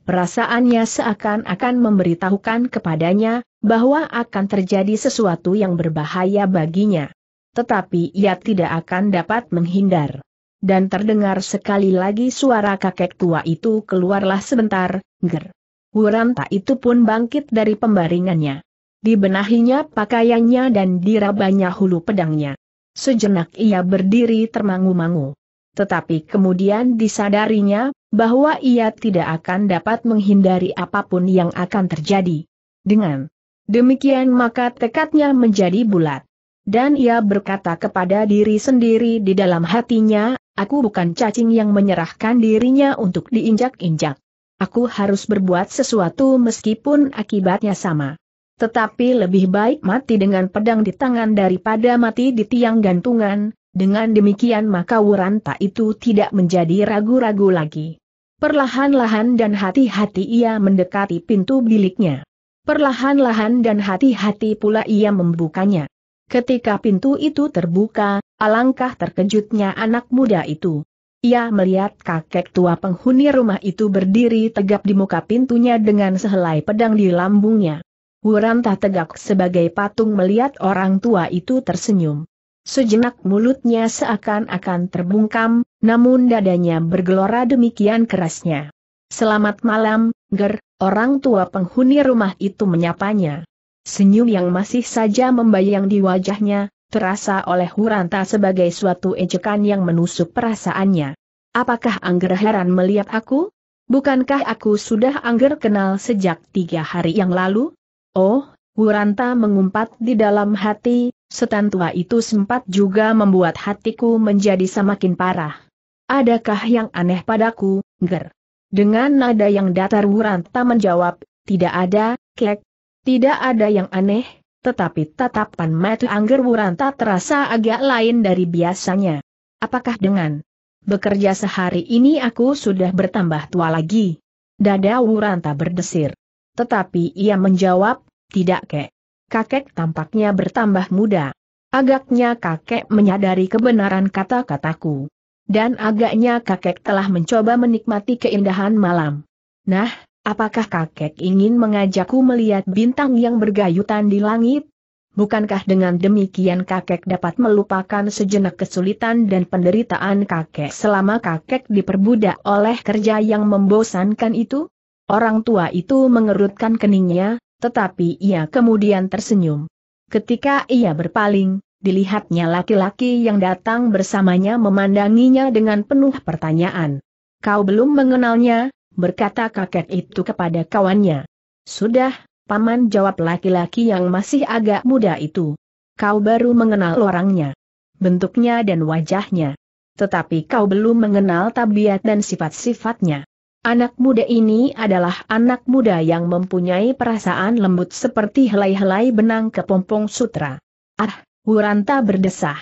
Perasaannya seakan-akan memberitahukan kepadanya bahwa akan terjadi sesuatu yang berbahaya baginya. Tetapi ia tidak akan dapat menghindar. Dan terdengar sekali lagi suara kakek tua itu keluarlah sebentar, ger. Wuranta itu pun bangkit dari pembaringannya. Dibenahinya pakaiannya dan dirabanya hulu pedangnya. Sejenak ia berdiri termangu-mangu. Tetapi kemudian disadarinya, bahwa ia tidak akan dapat menghindari apapun yang akan terjadi. Dengan demikian maka tekadnya menjadi bulat. Dan ia berkata kepada diri sendiri di dalam hatinya, aku bukan cacing yang menyerahkan dirinya untuk diinjak-injak. Aku harus berbuat sesuatu meskipun akibatnya sama. Tetapi lebih baik mati dengan pedang di tangan daripada mati di tiang gantungan, dengan demikian maka Wuranta itu tidak menjadi ragu-ragu lagi. Perlahan-lahan dan hati-hati ia mendekati pintu biliknya. Perlahan-lahan dan hati-hati pula ia membukanya. Ketika pintu itu terbuka, alangkah terkejutnya anak muda itu. Ia melihat kakek tua penghuni rumah itu berdiri tegap di muka pintunya dengan sehelai pedang di lambungnya. Wuranta tegak sebagai patung melihat orang tua itu tersenyum. Sejenak mulutnya seakan-akan terbungkam, namun dadanya bergelora demikian kerasnya. Selamat malam, Ger, orang tua penghuni rumah itu menyapanya. Senyum yang masih saja membayang di wajahnya, terasa oleh Huranta sebagai suatu ejekan yang menusuk perasaannya. Apakah Angger heran melihat aku? Bukankah aku sudah Angger kenal sejak tiga hari yang lalu? Oh, Huranta mengumpat di dalam hati, Setan tua itu sempat juga membuat hatiku menjadi semakin parah. Adakah yang aneh padaku, Ger? Dengan nada yang datar Wuranta menjawab, tidak ada, kek. Tidak ada yang aneh, tetapi tatapan mata Angger Wuranta terasa agak lain dari biasanya. Apakah dengan bekerja sehari ini aku sudah bertambah tua lagi? Dada Wuranta berdesir. Tetapi ia menjawab, tidak kek kakek tampaknya bertambah muda. Agaknya kakek menyadari kebenaran kata-kataku. Dan agaknya kakek telah mencoba menikmati keindahan malam. Nah, apakah kakek ingin mengajakku melihat bintang yang bergayutan di langit? Bukankah dengan demikian kakek dapat melupakan sejenak kesulitan dan penderitaan kakek selama kakek diperbudak oleh kerja yang membosankan itu? Orang tua itu mengerutkan keningnya, tetapi ia kemudian tersenyum. Ketika ia berpaling, dilihatnya laki-laki yang datang bersamanya memandanginya dengan penuh pertanyaan. Kau belum mengenalnya, berkata kakek itu kepada kawannya. Sudah, paman jawab laki-laki yang masih agak muda itu. Kau baru mengenal orangnya. Bentuknya dan wajahnya. Tetapi kau belum mengenal tabiat dan sifat-sifatnya. Anak muda ini adalah anak muda yang mempunyai perasaan lembut seperti helai-helai benang kepompong sutra. Ah, Wuranta berdesah.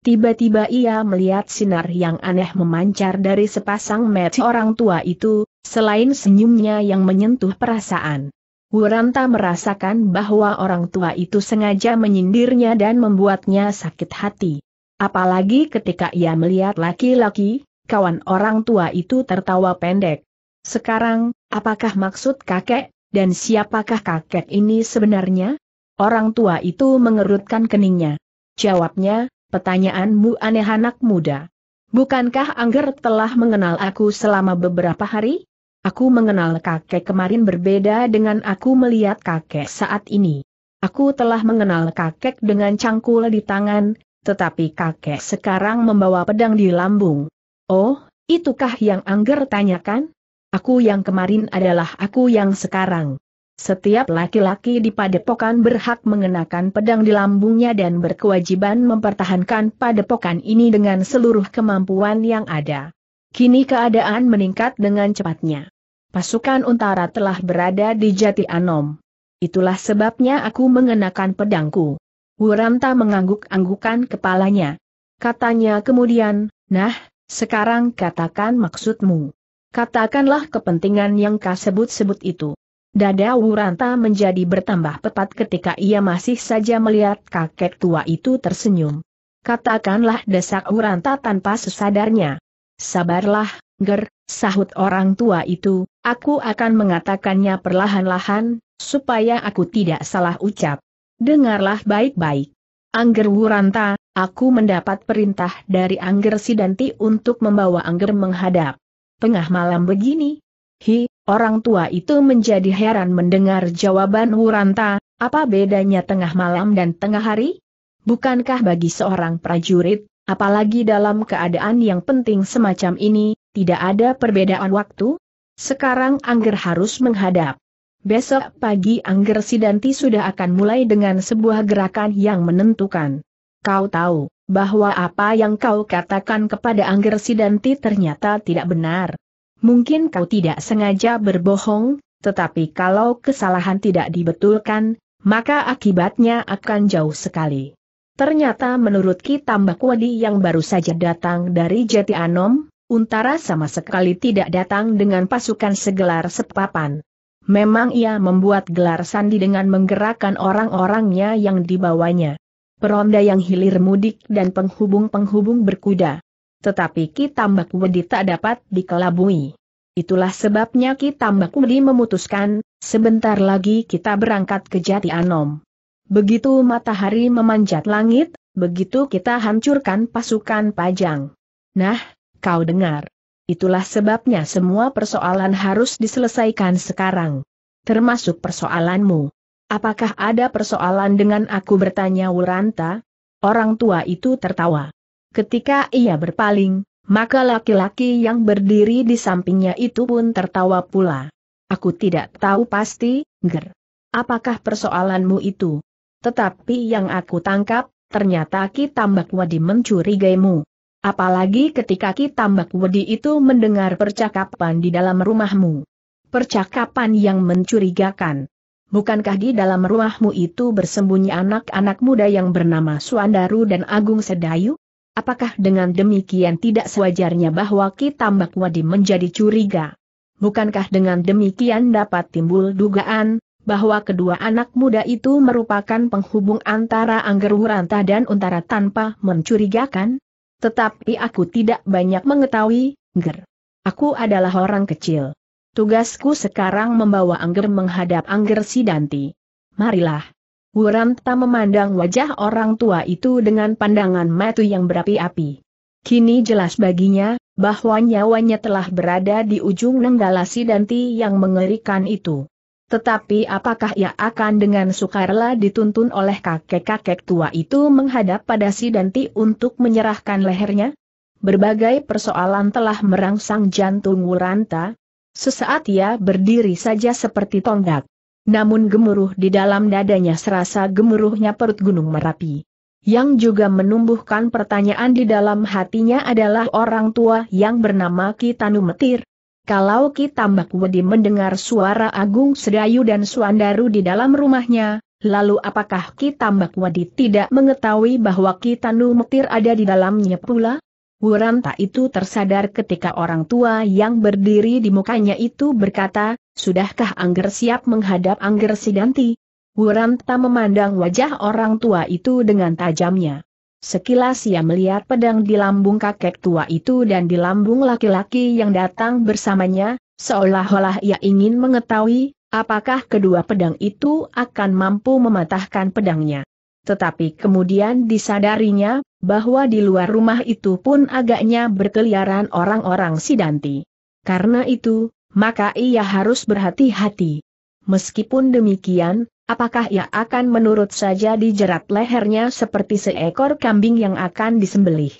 Tiba-tiba ia melihat sinar yang aneh memancar dari sepasang mata orang tua itu, selain senyumnya yang menyentuh perasaan. Wuranta merasakan bahwa orang tua itu sengaja menyindirnya dan membuatnya sakit hati. Apalagi ketika ia melihat laki-laki, kawan orang tua itu tertawa pendek, sekarang, apakah maksud kakek, dan siapakah kakek ini sebenarnya? Orang tua itu mengerutkan keningnya. Jawabnya, pertanyaanmu aneh anak muda. Bukankah Angger telah mengenal aku selama beberapa hari? Aku mengenal kakek kemarin berbeda dengan aku melihat kakek saat ini. Aku telah mengenal kakek dengan cangkul di tangan, tetapi kakek sekarang membawa pedang di lambung. Oh, itukah yang Angger tanyakan? aku yang kemarin adalah aku yang sekarang. Setiap laki-laki di padepokan berhak mengenakan pedang di lambungnya dan berkewajiban mempertahankan padepokan ini dengan seluruh kemampuan yang ada. Kini keadaan meningkat dengan cepatnya. Pasukan Untara telah berada di Jati Anom. Itulah sebabnya aku mengenakan pedangku. Wuranta mengangguk-anggukan kepalanya. Katanya kemudian, nah, sekarang katakan maksudmu. Katakanlah kepentingan yang kasebut-sebut itu. Dada Wuranta menjadi bertambah pepat ketika ia masih saja melihat kakek tua itu tersenyum. Katakanlah desak Wuranta tanpa sesadarnya. Sabarlah, Ger, sahut orang tua itu, aku akan mengatakannya perlahan-lahan, supaya aku tidak salah ucap. Dengarlah baik-baik. Angger Wuranta, aku mendapat perintah dari Angger Sidanti untuk membawa Angger menghadap. Tengah malam begini? Hi, orang tua itu menjadi heran mendengar jawaban Wuranta, apa bedanya tengah malam dan tengah hari? Bukankah bagi seorang prajurit, apalagi dalam keadaan yang penting semacam ini, tidak ada perbedaan waktu? Sekarang Angger harus menghadap. Besok pagi Angger Sidanti sudah akan mulai dengan sebuah gerakan yang menentukan. Kau tahu, bahwa apa yang kau katakan kepada Angger Sidanti ternyata tidak benar. Mungkin kau tidak sengaja berbohong, tetapi kalau kesalahan tidak dibetulkan, maka akibatnya akan jauh sekali. Ternyata menurut Kitambak Wadi yang baru saja datang dari Jati Anom, Untara sama sekali tidak datang dengan pasukan segelar sepapan. Memang ia membuat gelar sandi dengan menggerakkan orang-orangnya yang dibawanya peronda yang hilir mudik dan penghubung-penghubung berkuda. Tetapi Ki Tambak Wedi tak dapat dikelabui. Itulah sebabnya Ki Tambak Wedi memutuskan, sebentar lagi kita berangkat ke Jati Anom. Begitu matahari memanjat langit, begitu kita hancurkan pasukan pajang. Nah, kau dengar. Itulah sebabnya semua persoalan harus diselesaikan sekarang. Termasuk persoalanmu. Apakah ada persoalan dengan aku bertanya Wuranta? Orang tua itu tertawa. Ketika ia berpaling, maka laki-laki yang berdiri di sampingnya itu pun tertawa pula. Aku tidak tahu pasti, Ger. Apakah persoalanmu itu? Tetapi yang aku tangkap, ternyata Ki Tambak Wadi mencurigaimu. Apalagi ketika Ki Tambak Wadi itu mendengar percakapan di dalam rumahmu. Percakapan yang mencurigakan bukankah di dalam rumahmu itu bersembunyi anak-anak muda yang bernama Suandaru dan Agung Sedayu? Apakah dengan demikian tidak sewajarnya bahwa Kitambak Wadi menjadi curiga? Bukankah dengan demikian dapat timbul dugaan, bahwa kedua anak muda itu merupakan penghubung antara Anggerwuranta dan Untara tanpa mencurigakan? Tetapi aku tidak banyak mengetahui, Ger. Aku adalah orang kecil. Tugasku sekarang membawa Angger menghadap Angger Sidanti. Marilah. Wuranta memandang wajah orang tua itu dengan pandangan mata yang berapi-api. Kini jelas baginya, bahwa nyawanya telah berada di ujung nenggala Sidanti yang mengerikan itu. Tetapi apakah ia akan dengan sukarela dituntun oleh kakek-kakek tua itu menghadap pada Sidanti untuk menyerahkan lehernya? Berbagai persoalan telah merangsang jantung Wuranta, Sesaat ia berdiri saja seperti tonggak. Namun gemuruh di dalam dadanya serasa gemuruhnya perut gunung Merapi. Yang juga menumbuhkan pertanyaan di dalam hatinya adalah orang tua yang bernama Kitanu Metir. Kalau Kitambak Wedi mendengar suara Agung Sedayu dan Suandaru di dalam rumahnya, lalu apakah Kitambak Wedi tidak mengetahui bahwa Kitanu Metir ada di dalamnya pula? Wuranta itu tersadar ketika orang tua yang berdiri di mukanya itu berkata, Sudahkah Angger siap menghadap Angger Sidanti? Wuranta memandang wajah orang tua itu dengan tajamnya. Sekilas ia melihat pedang di lambung kakek tua itu dan di lambung laki-laki yang datang bersamanya, seolah-olah ia ingin mengetahui, apakah kedua pedang itu akan mampu mematahkan pedangnya. Tetapi kemudian disadarinya, bahwa di luar rumah itu pun agaknya berkeliaran orang-orang sidanti. Karena itu, maka ia harus berhati-hati. Meskipun demikian, apakah ia akan menurut saja dijerat lehernya seperti seekor kambing yang akan disembelih?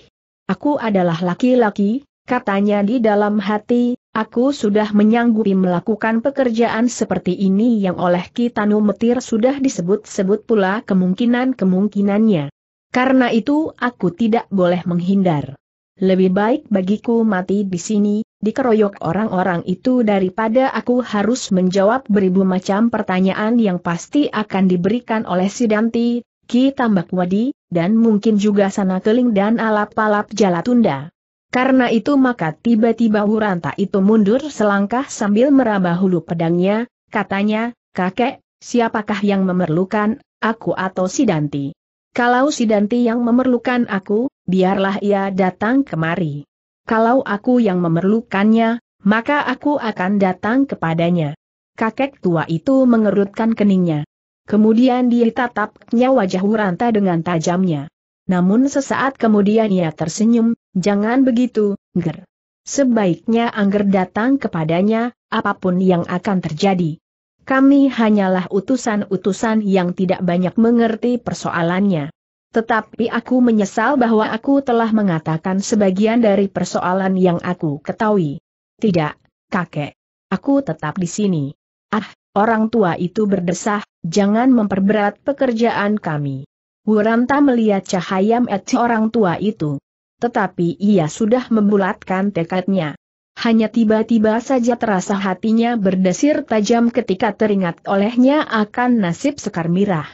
Aku adalah laki-laki, katanya di dalam hati, Aku sudah menyanggupi melakukan pekerjaan seperti ini yang oleh Kitanu Metir sudah disebut-sebut pula kemungkinan-kemungkinannya. Karena itu aku tidak boleh menghindar. Lebih baik bagiku mati di sini, dikeroyok orang-orang itu daripada aku harus menjawab beribu macam pertanyaan yang pasti akan diberikan oleh Sidanti, Ki Tambak Wadi, dan mungkin juga sana keling dan alap-alap Jalatunda. Karena itu maka tiba-tiba Huranta itu mundur selangkah sambil meraba hulu pedangnya, katanya, kakek, siapakah yang memerlukan, aku atau Sidanti? Kalau Sidanti yang memerlukan aku, biarlah ia datang kemari. Kalau aku yang memerlukannya, maka aku akan datang kepadanya. Kakek tua itu mengerutkan keningnya. Kemudian dia tatapnya wajah Huranta dengan tajamnya. Namun sesaat kemudian ia tersenyum, jangan begitu, Ger. Sebaiknya Angger datang kepadanya, apapun yang akan terjadi. Kami hanyalah utusan-utusan yang tidak banyak mengerti persoalannya. Tetapi aku menyesal bahwa aku telah mengatakan sebagian dari persoalan yang aku ketahui. Tidak, kakek. Aku tetap di sini. Ah, orang tua itu berdesah, jangan memperberat pekerjaan kami. Wuranta melihat cahaya mati orang tua itu. Tetapi ia sudah membulatkan tekadnya. Hanya tiba-tiba saja terasa hatinya berdesir tajam ketika teringat olehnya akan nasib Sekar Mirah.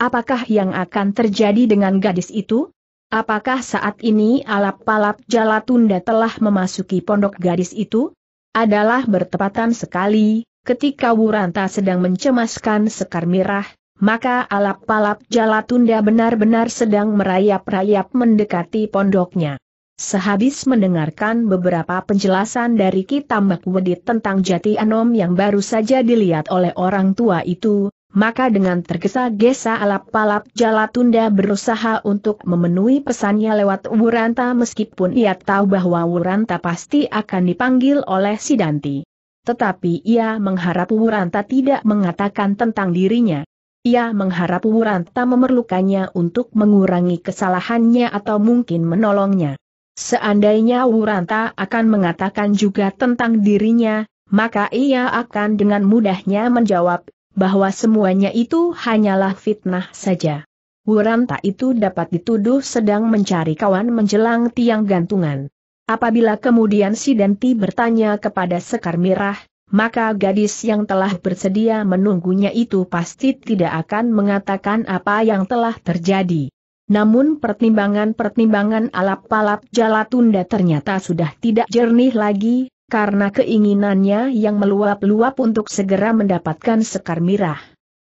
Apakah yang akan terjadi dengan gadis itu? Apakah saat ini alap-alap Jalatunda telah memasuki pondok gadis itu? Adalah bertepatan sekali, ketika Wuranta sedang mencemaskan Sekar Mirah, maka alap-alap Jalatunda benar-benar sedang merayap-rayap mendekati pondoknya. Sehabis mendengarkan beberapa penjelasan dari Kitambak Wedit tentang jati anom yang baru saja dilihat oleh orang tua itu, maka dengan tergesa-gesa alap-alap Jalatunda berusaha untuk memenuhi pesannya lewat Wuranta meskipun ia tahu bahwa Wuranta pasti akan dipanggil oleh Sidanti. Tetapi ia mengharap Wuranta tidak mengatakan tentang dirinya. Ia mengharap Wuranta memerlukannya untuk mengurangi kesalahannya atau mungkin menolongnya. Seandainya Wuranta akan mengatakan juga tentang dirinya, maka ia akan dengan mudahnya menjawab bahwa semuanya itu hanyalah fitnah saja. Wuranta itu dapat dituduh sedang mencari kawan menjelang tiang gantungan. Apabila kemudian Sidanti bertanya kepada Sekar Mirah, maka gadis yang telah bersedia menunggunya itu pasti tidak akan mengatakan apa yang telah terjadi. Namun pertimbangan-pertimbangan alap-alap Jalatunda ternyata sudah tidak jernih lagi, karena keinginannya yang meluap-luap untuk segera mendapatkan sekar mirah.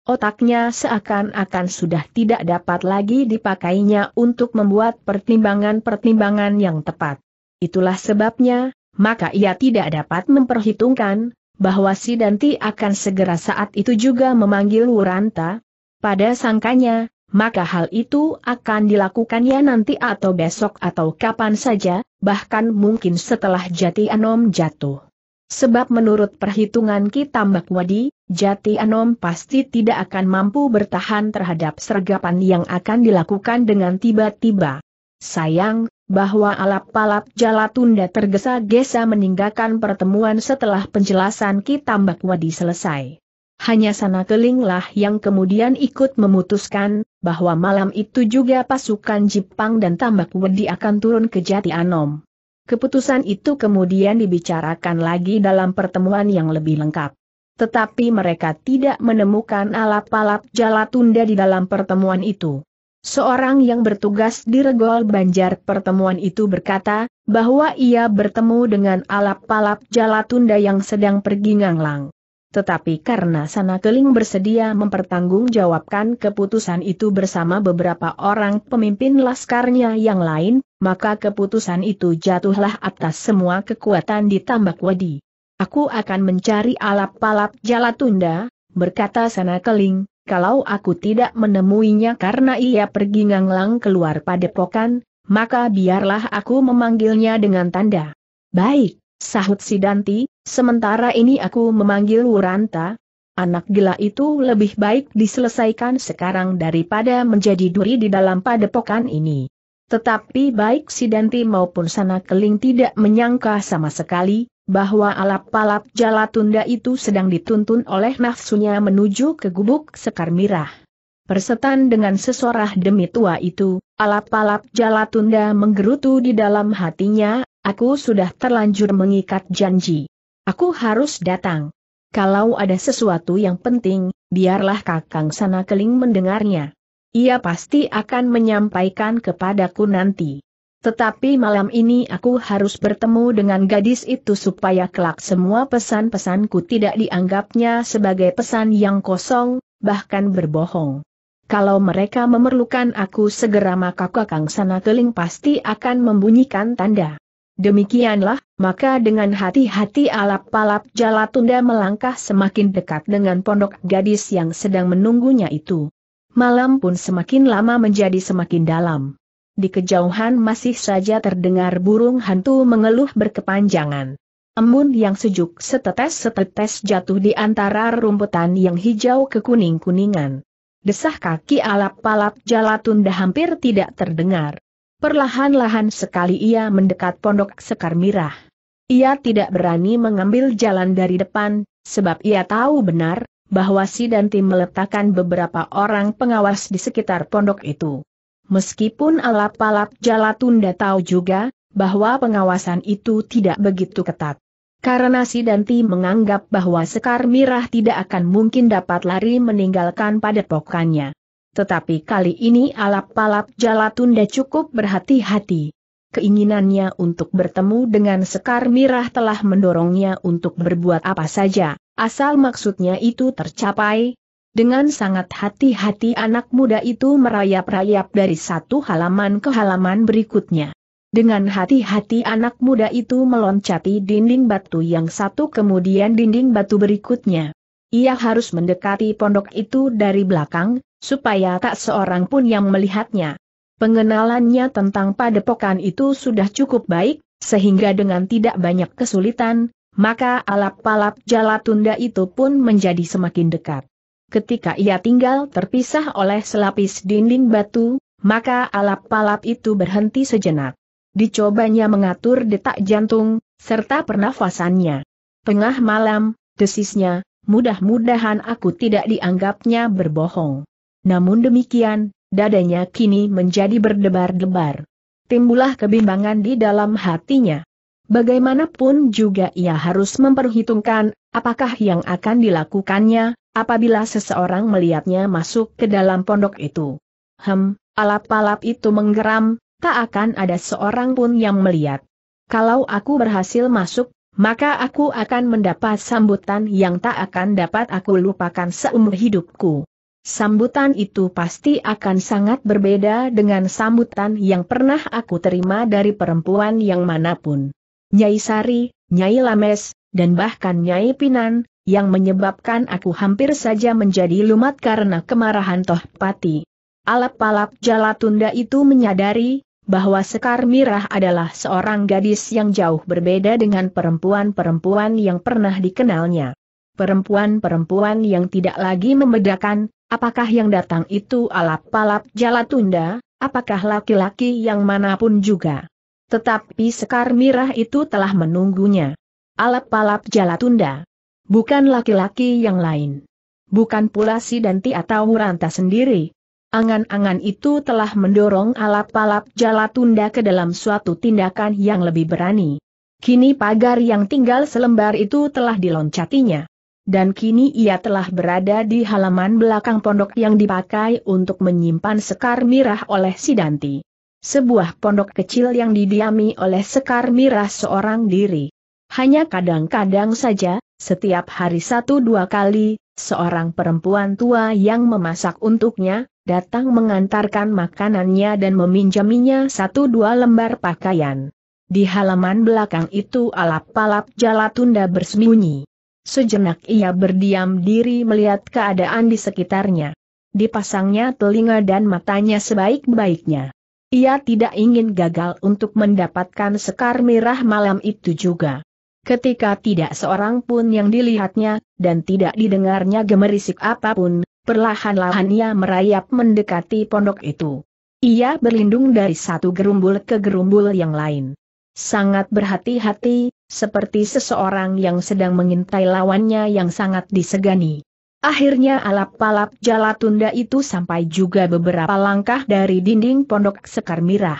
Otaknya seakan-akan sudah tidak dapat lagi dipakainya untuk membuat pertimbangan-pertimbangan yang tepat. Itulah sebabnya, maka ia tidak dapat memperhitungkan, bahwa si Danti akan segera saat itu juga memanggil Wuranta. Pada sangkanya, maka hal itu akan dilakukannya nanti atau besok atau kapan saja, bahkan mungkin setelah Jati Anom jatuh. Sebab menurut perhitungan Kitambak Wadi, Jati Anom pasti tidak akan mampu bertahan terhadap sergapan yang akan dilakukan dengan tiba-tiba. Sayang, bahwa alap-alap Jalatunda tergesa-gesa meninggalkan pertemuan setelah penjelasan Kitambak Wadi selesai. Hanya sana kelinglah yang kemudian ikut memutuskan, bahwa malam itu juga pasukan Jepang dan Tambak Wedi akan turun ke Jati Anom. Keputusan itu kemudian dibicarakan lagi dalam pertemuan yang lebih lengkap. Tetapi mereka tidak menemukan alap-alap Jalatunda di dalam pertemuan itu. Seorang yang bertugas di Regol Banjar pertemuan itu berkata, bahwa ia bertemu dengan alap-alap Jalatunda yang sedang pergi nganglang. Tetapi karena Sana Keling bersedia mempertanggungjawabkan keputusan itu bersama beberapa orang pemimpin laskarnya yang lain, maka keputusan itu jatuhlah atas semua kekuatan di Tambak Wadi. Aku akan mencari alap-alap Jalatunda, berkata Sana Keling, kalau aku tidak menemuinya karena ia pergi nganglang keluar padepokan, maka biarlah aku memanggilnya dengan tanda. Baik, sahut Sidanti, sementara ini aku memanggil Wuranta, Anak gila itu lebih baik diselesaikan sekarang daripada menjadi duri di dalam padepokan ini. Tetapi baik Sidanti maupun Sana Keling tidak menyangka sama sekali, bahwa alap-alap tunda itu sedang dituntun oleh nafsunya menuju ke gubuk sekar mirah. Persetan dengan sesorah demi tua itu, alap-alap tunda menggerutu di dalam hatinya, aku sudah terlanjur mengikat janji. Aku harus datang. Kalau ada sesuatu yang penting, biarlah Kakang Sana Keling mendengarnya. Ia pasti akan menyampaikan kepadaku nanti. Tetapi malam ini aku harus bertemu dengan gadis itu supaya kelak semua pesan-pesanku tidak dianggapnya sebagai pesan yang kosong, bahkan berbohong. Kalau mereka memerlukan aku segera maka kakang sana keling pasti akan membunyikan tanda. Demikianlah, maka dengan hati-hati alap-alap Jalatunda melangkah semakin dekat dengan pondok gadis yang sedang menunggunya itu. Malam pun semakin lama menjadi semakin dalam di kejauhan masih saja terdengar burung hantu mengeluh berkepanjangan. Embun yang sejuk setetes-setetes jatuh di antara rumputan yang hijau ke kuning-kuningan. Desah kaki alap palap jalatunda hampir tidak terdengar. Perlahan-lahan sekali ia mendekat pondok sekar mirah. Ia tidak berani mengambil jalan dari depan, sebab ia tahu benar, bahwa si Danti meletakkan beberapa orang pengawas di sekitar pondok itu. Meskipun alap-alap Jalatunda tahu juga, bahwa pengawasan itu tidak begitu ketat. Karena si Danti menganggap bahwa Sekar Mirah tidak akan mungkin dapat lari meninggalkan padepokannya. Tetapi kali ini alap-alap Jalatunda cukup berhati-hati. Keinginannya untuk bertemu dengan Sekar Mirah telah mendorongnya untuk berbuat apa saja, asal maksudnya itu tercapai, dengan sangat hati-hati anak muda itu merayap-rayap dari satu halaman ke halaman berikutnya. Dengan hati-hati anak muda itu meloncati dinding batu yang satu kemudian dinding batu berikutnya. Ia harus mendekati pondok itu dari belakang, supaya tak seorang pun yang melihatnya. Pengenalannya tentang padepokan itu sudah cukup baik, sehingga dengan tidak banyak kesulitan, maka alap-alap jala tunda itu pun menjadi semakin dekat ketika ia tinggal terpisah oleh selapis dinding batu, maka alap palap itu berhenti sejenak. Dicobanya mengatur detak jantung, serta pernafasannya. Tengah malam, desisnya, mudah-mudahan aku tidak dianggapnya berbohong. Namun demikian, dadanya kini menjadi berdebar-debar. Timbulah kebimbangan di dalam hatinya. Bagaimanapun juga ia harus memperhitungkan, apakah yang akan dilakukannya, apabila seseorang melihatnya masuk ke dalam pondok itu. Hem, alap-alap itu menggeram, tak akan ada seorang pun yang melihat. Kalau aku berhasil masuk, maka aku akan mendapat sambutan yang tak akan dapat aku lupakan seumur hidupku. Sambutan itu pasti akan sangat berbeda dengan sambutan yang pernah aku terima dari perempuan yang manapun. Nyai Sari, Nyai Lames, dan bahkan Nyai Pinan, yang menyebabkan aku hampir saja menjadi lumat karena kemarahan Toh Pati. Alap-alap Jalatunda itu menyadari, bahwa Sekar Mirah adalah seorang gadis yang jauh berbeda dengan perempuan-perempuan yang pernah dikenalnya. Perempuan-perempuan yang tidak lagi membedakan, apakah yang datang itu alap-alap Jalatunda, apakah laki-laki yang manapun juga. Tetapi Sekar Mirah itu telah menunggunya. Alap-alap tunda. Bukan laki-laki yang lain. Bukan pula si Danti atau Muranta sendiri. Angan-angan itu telah mendorong alap-alap tunda ke dalam suatu tindakan yang lebih berani. Kini pagar yang tinggal selembar itu telah diloncatinya. Dan kini ia telah berada di halaman belakang pondok yang dipakai untuk menyimpan sekar mirah oleh Sidanti sebuah pondok kecil yang didiami oleh Sekar Mira seorang diri. Hanya kadang-kadang saja, setiap hari satu dua kali, seorang perempuan tua yang memasak untuknya, datang mengantarkan makanannya dan meminjaminya satu dua lembar pakaian. Di halaman belakang itu alap-alap Jalatunda bersembunyi. Sejenak ia berdiam diri melihat keadaan di sekitarnya. Dipasangnya telinga dan matanya sebaik-baiknya. Ia tidak ingin gagal untuk mendapatkan sekar merah malam itu juga. Ketika tidak seorang pun yang dilihatnya, dan tidak didengarnya gemerisik apapun, perlahan-lahan ia merayap mendekati pondok itu. Ia berlindung dari satu gerumbul ke gerumbul yang lain. Sangat berhati-hati, seperti seseorang yang sedang mengintai lawannya yang sangat disegani. Akhirnya alap palap jala tunda itu sampai juga beberapa langkah dari dinding pondok Sekar Mirah.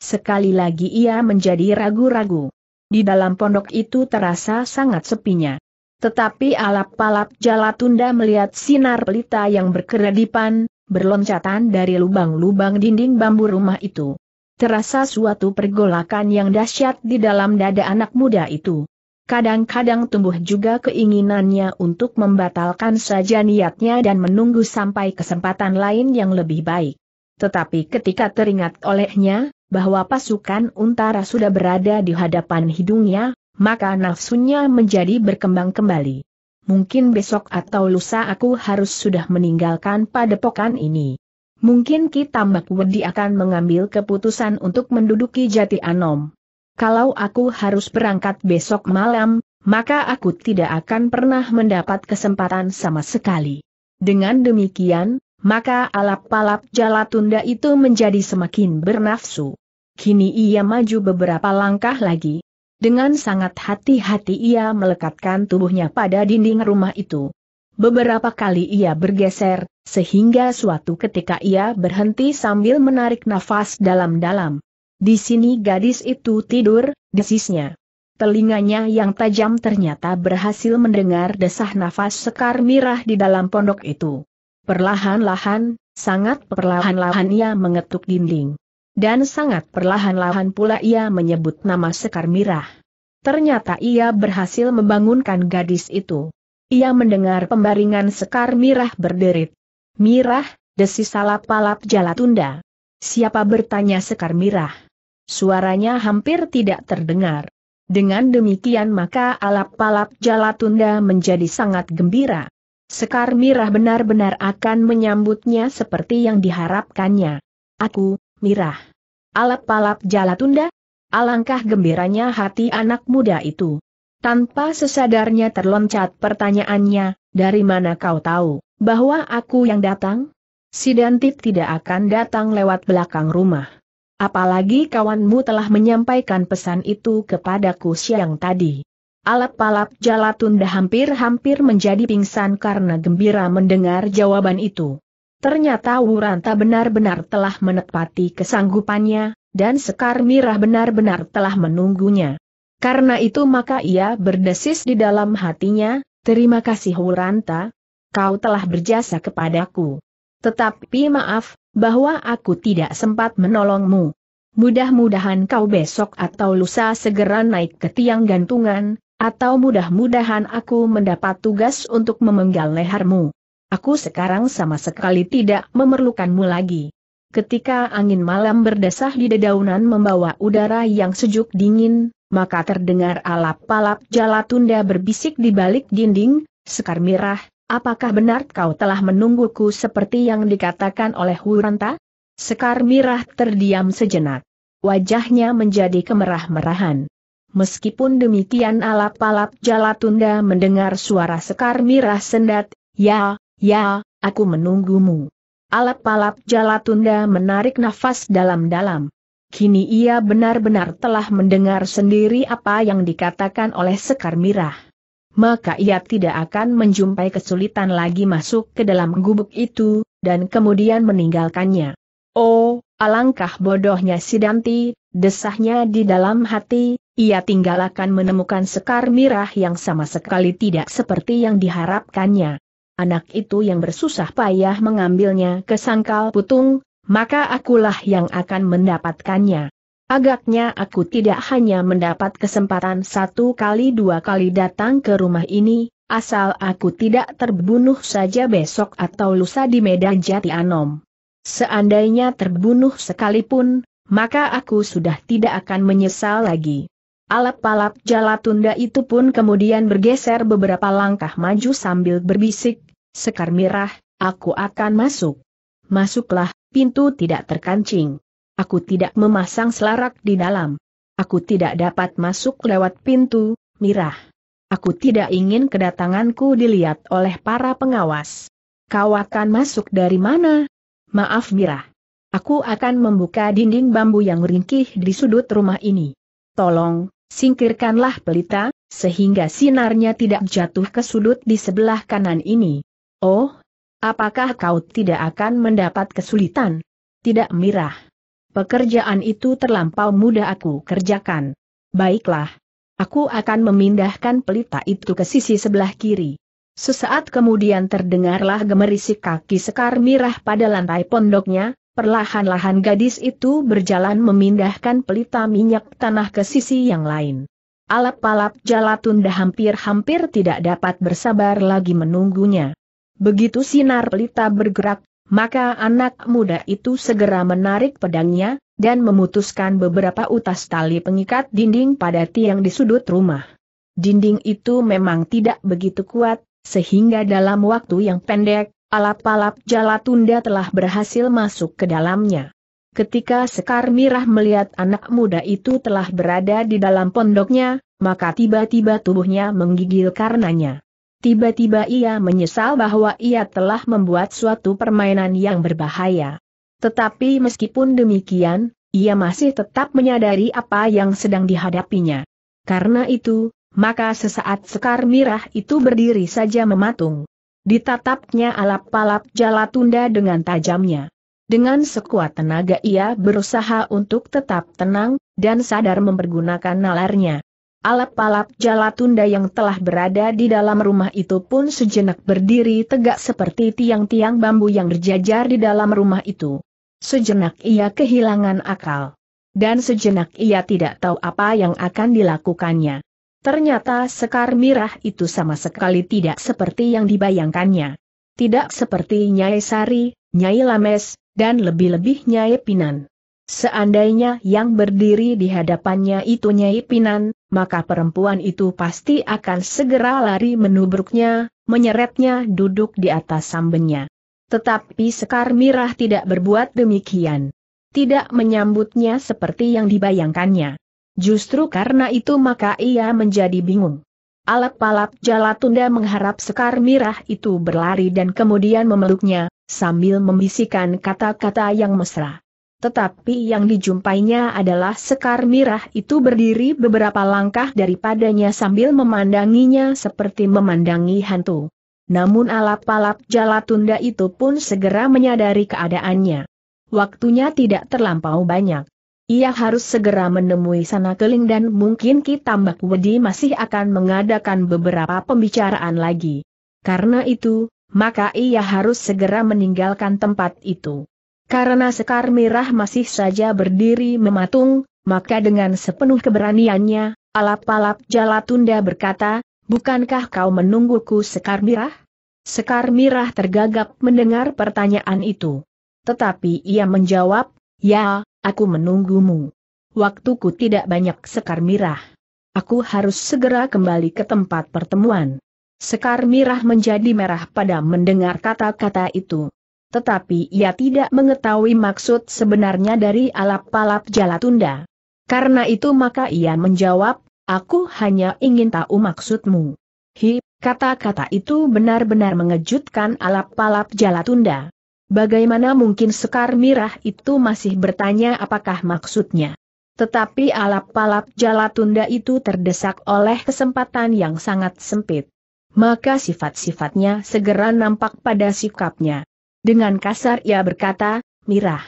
Sekali lagi ia menjadi ragu-ragu. Di dalam pondok itu terasa sangat sepinya. Tetapi alap palap jala tunda melihat sinar pelita yang berkeredipan, berloncatan dari lubang-lubang dinding bambu rumah itu. Terasa suatu pergolakan yang dahsyat di dalam dada anak muda itu. Kadang-kadang tumbuh juga keinginannya untuk membatalkan saja niatnya dan menunggu sampai kesempatan lain yang lebih baik. Tetapi ketika teringat olehnya, bahwa pasukan untara sudah berada di hadapan hidungnya, maka nafsunya menjadi berkembang kembali. Mungkin besok atau lusa aku harus sudah meninggalkan padepokan ini. Mungkin kita Mbak Wedi akan mengambil keputusan untuk menduduki jati Anom kalau aku harus berangkat besok malam, maka aku tidak akan pernah mendapat kesempatan sama sekali. Dengan demikian, maka alap-alap tunda itu menjadi semakin bernafsu. Kini ia maju beberapa langkah lagi. Dengan sangat hati-hati ia melekatkan tubuhnya pada dinding rumah itu. Beberapa kali ia bergeser, sehingga suatu ketika ia berhenti sambil menarik nafas dalam-dalam. Di sini gadis itu tidur, desisnya. Telinganya yang tajam ternyata berhasil mendengar desah nafas sekar mirah di dalam pondok itu. Perlahan-lahan, sangat perlahan-lahan ia mengetuk dinding. Dan sangat perlahan-lahan pula ia menyebut nama sekar mirah. Ternyata ia berhasil membangunkan gadis itu. Ia mendengar pembaringan sekar mirah berderit. Mirah, desis salap-palap jala tunda. Siapa bertanya sekar mirah? suaranya hampir tidak terdengar. Dengan demikian maka alap-alap Jalatunda menjadi sangat gembira. Sekar Mirah benar-benar akan menyambutnya seperti yang diharapkannya. Aku, Mirah. Alap-alap Jalatunda? Alangkah gembiranya hati anak muda itu. Tanpa sesadarnya terloncat pertanyaannya, dari mana kau tahu, bahwa aku yang datang? Si Dantit tidak akan datang lewat belakang rumah. Apalagi kawanmu telah menyampaikan pesan itu kepadaku siang tadi. Alap-alap Jalatunda hampir-hampir menjadi pingsan karena gembira mendengar jawaban itu. Ternyata Wuranta benar-benar telah menepati kesanggupannya, dan Sekar Mirah benar-benar telah menunggunya. Karena itu maka ia berdesis di dalam hatinya, terima kasih Wuranta, kau telah berjasa kepadaku. Tetapi maaf, bahwa aku tidak sempat menolongmu. Mudah-mudahan kau besok atau lusa segera naik ke tiang gantungan, atau mudah-mudahan aku mendapat tugas untuk memenggal lehermu. Aku sekarang sama sekali tidak memerlukanmu lagi. Ketika angin malam berdesah di dedaunan membawa udara yang sejuk dingin, maka terdengar alap-alap jala tunda berbisik di balik dinding, sekar mirah, Apakah benar kau telah menungguku seperti yang dikatakan oleh Huranta? Sekar Mirah terdiam sejenak. Wajahnya menjadi kemerah-merahan. Meskipun demikian alap-alap Jalatunda mendengar suara Sekar Mirah sendat, ya, ya, aku menunggumu. Alap-alap Jalatunda menarik nafas dalam-dalam. Kini ia benar-benar telah mendengar sendiri apa yang dikatakan oleh Sekar Mirah maka ia tidak akan menjumpai kesulitan lagi masuk ke dalam gubuk itu, dan kemudian meninggalkannya. Oh, alangkah bodohnya si Danti, desahnya di dalam hati, ia tinggal akan menemukan sekar mirah yang sama sekali tidak seperti yang diharapkannya. Anak itu yang bersusah payah mengambilnya ke sangkal putung, maka akulah yang akan mendapatkannya. Agaknya aku tidak hanya mendapat kesempatan satu kali dua kali datang ke rumah ini, asal aku tidak terbunuh saja besok atau lusa di Medan Jati Anom. Seandainya terbunuh sekalipun, maka aku sudah tidak akan menyesal lagi. Alap-alap Jalatunda itu pun kemudian bergeser beberapa langkah maju sambil berbisik, Sekar Mirah, aku akan masuk. Masuklah, pintu tidak terkancing. Aku tidak memasang selarak di dalam. Aku tidak dapat masuk lewat pintu, mirah. Aku tidak ingin kedatanganku dilihat oleh para pengawas. Kau akan masuk dari mana? Maaf mirah. Aku akan membuka dinding bambu yang ringkih di sudut rumah ini. Tolong, singkirkanlah pelita, sehingga sinarnya tidak jatuh ke sudut di sebelah kanan ini. Oh, apakah kau tidak akan mendapat kesulitan? Tidak mirah. Pekerjaan itu terlampau mudah aku kerjakan. Baiklah. Aku akan memindahkan pelita itu ke sisi sebelah kiri. Sesaat kemudian terdengarlah gemerisik kaki sekar mirah pada lantai pondoknya, perlahan-lahan gadis itu berjalan memindahkan pelita minyak tanah ke sisi yang lain. Alap-alap Jalatunda hampir-hampir tidak dapat bersabar lagi menunggunya. Begitu sinar pelita bergerak, maka anak muda itu segera menarik pedangnya, dan memutuskan beberapa utas tali pengikat dinding pada tiang di sudut rumah. Dinding itu memang tidak begitu kuat, sehingga dalam waktu yang pendek, alap-alap jala tunda telah berhasil masuk ke dalamnya. Ketika Sekar Mirah melihat anak muda itu telah berada di dalam pondoknya, maka tiba-tiba tubuhnya menggigil karenanya. Tiba-tiba ia menyesal bahwa ia telah membuat suatu permainan yang berbahaya. Tetapi meskipun demikian, ia masih tetap menyadari apa yang sedang dihadapinya. Karena itu, maka sesaat Sekar Mirah itu berdiri saja mematung. Ditatapnya alap palap jala tunda dengan tajamnya. Dengan sekuat tenaga ia berusaha untuk tetap tenang, dan sadar mempergunakan nalarnya. Alap-alap Jalatunda yang telah berada di dalam rumah itu pun sejenak berdiri tegak seperti tiang-tiang bambu yang berjajar di dalam rumah itu. Sejenak ia kehilangan akal. Dan sejenak ia tidak tahu apa yang akan dilakukannya. Ternyata Sekar Mirah itu sama sekali tidak seperti yang dibayangkannya. Tidak seperti Nyai Sari, Nyai Lames, dan lebih-lebih Nyai Pinan. Seandainya yang berdiri di hadapannya itu Nyai Pinan, maka perempuan itu pasti akan segera lari menubruknya, menyeretnya duduk di atas sambennya. Tetapi Sekar Mirah tidak berbuat demikian. Tidak menyambutnya seperti yang dibayangkannya. Justru karena itu maka ia menjadi bingung. Alap-alap Jalatunda mengharap Sekar Mirah itu berlari dan kemudian memeluknya, sambil membisikkan kata-kata yang mesra tetapi yang dijumpainya adalah sekar mirah itu berdiri beberapa langkah daripadanya sambil memandanginya seperti memandangi hantu. Namun alap-alap jalatunda itu pun segera menyadari keadaannya. Waktunya tidak terlampau banyak. Ia harus segera menemui sana keling dan mungkin Kitambak Wedi masih akan mengadakan beberapa pembicaraan lagi. Karena itu, maka ia harus segera meninggalkan tempat itu. Karena Sekar Mirah masih saja berdiri mematung, maka dengan sepenuh keberaniannya, alap-alap Jalatunda berkata, Bukankah kau menungguku Sekar Mirah? Sekar Mirah tergagap mendengar pertanyaan itu. Tetapi ia menjawab, Ya, aku menunggumu. Waktuku tidak banyak Sekar Mirah. Aku harus segera kembali ke tempat pertemuan. Sekar Mirah menjadi merah pada mendengar kata-kata itu tetapi ia tidak mengetahui maksud sebenarnya dari alap-alap Jalatunda. Karena itu maka ia menjawab, aku hanya ingin tahu maksudmu. Hi, kata-kata itu benar-benar mengejutkan alap-alap Jalatunda. Bagaimana mungkin Sekar Mirah itu masih bertanya apakah maksudnya? Tetapi alap-alap Jalatunda itu terdesak oleh kesempatan yang sangat sempit. Maka sifat-sifatnya segera nampak pada sikapnya. Dengan kasar ia berkata, Mirah,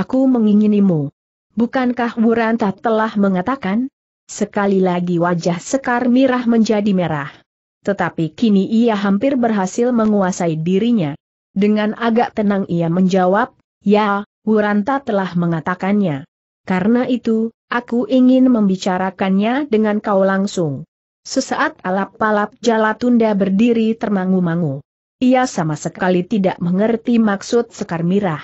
aku menginginimu. Bukankah Wuranta telah mengatakan? Sekali lagi wajah Sekar Mirah menjadi merah. Tetapi kini ia hampir berhasil menguasai dirinya. Dengan agak tenang ia menjawab, Ya, Wuranta telah mengatakannya. Karena itu, aku ingin membicarakannya dengan kau langsung. Sesaat alap-alap Jalatunda berdiri termangu-mangu. Ia sama sekali tidak mengerti maksud Sekar Mirah.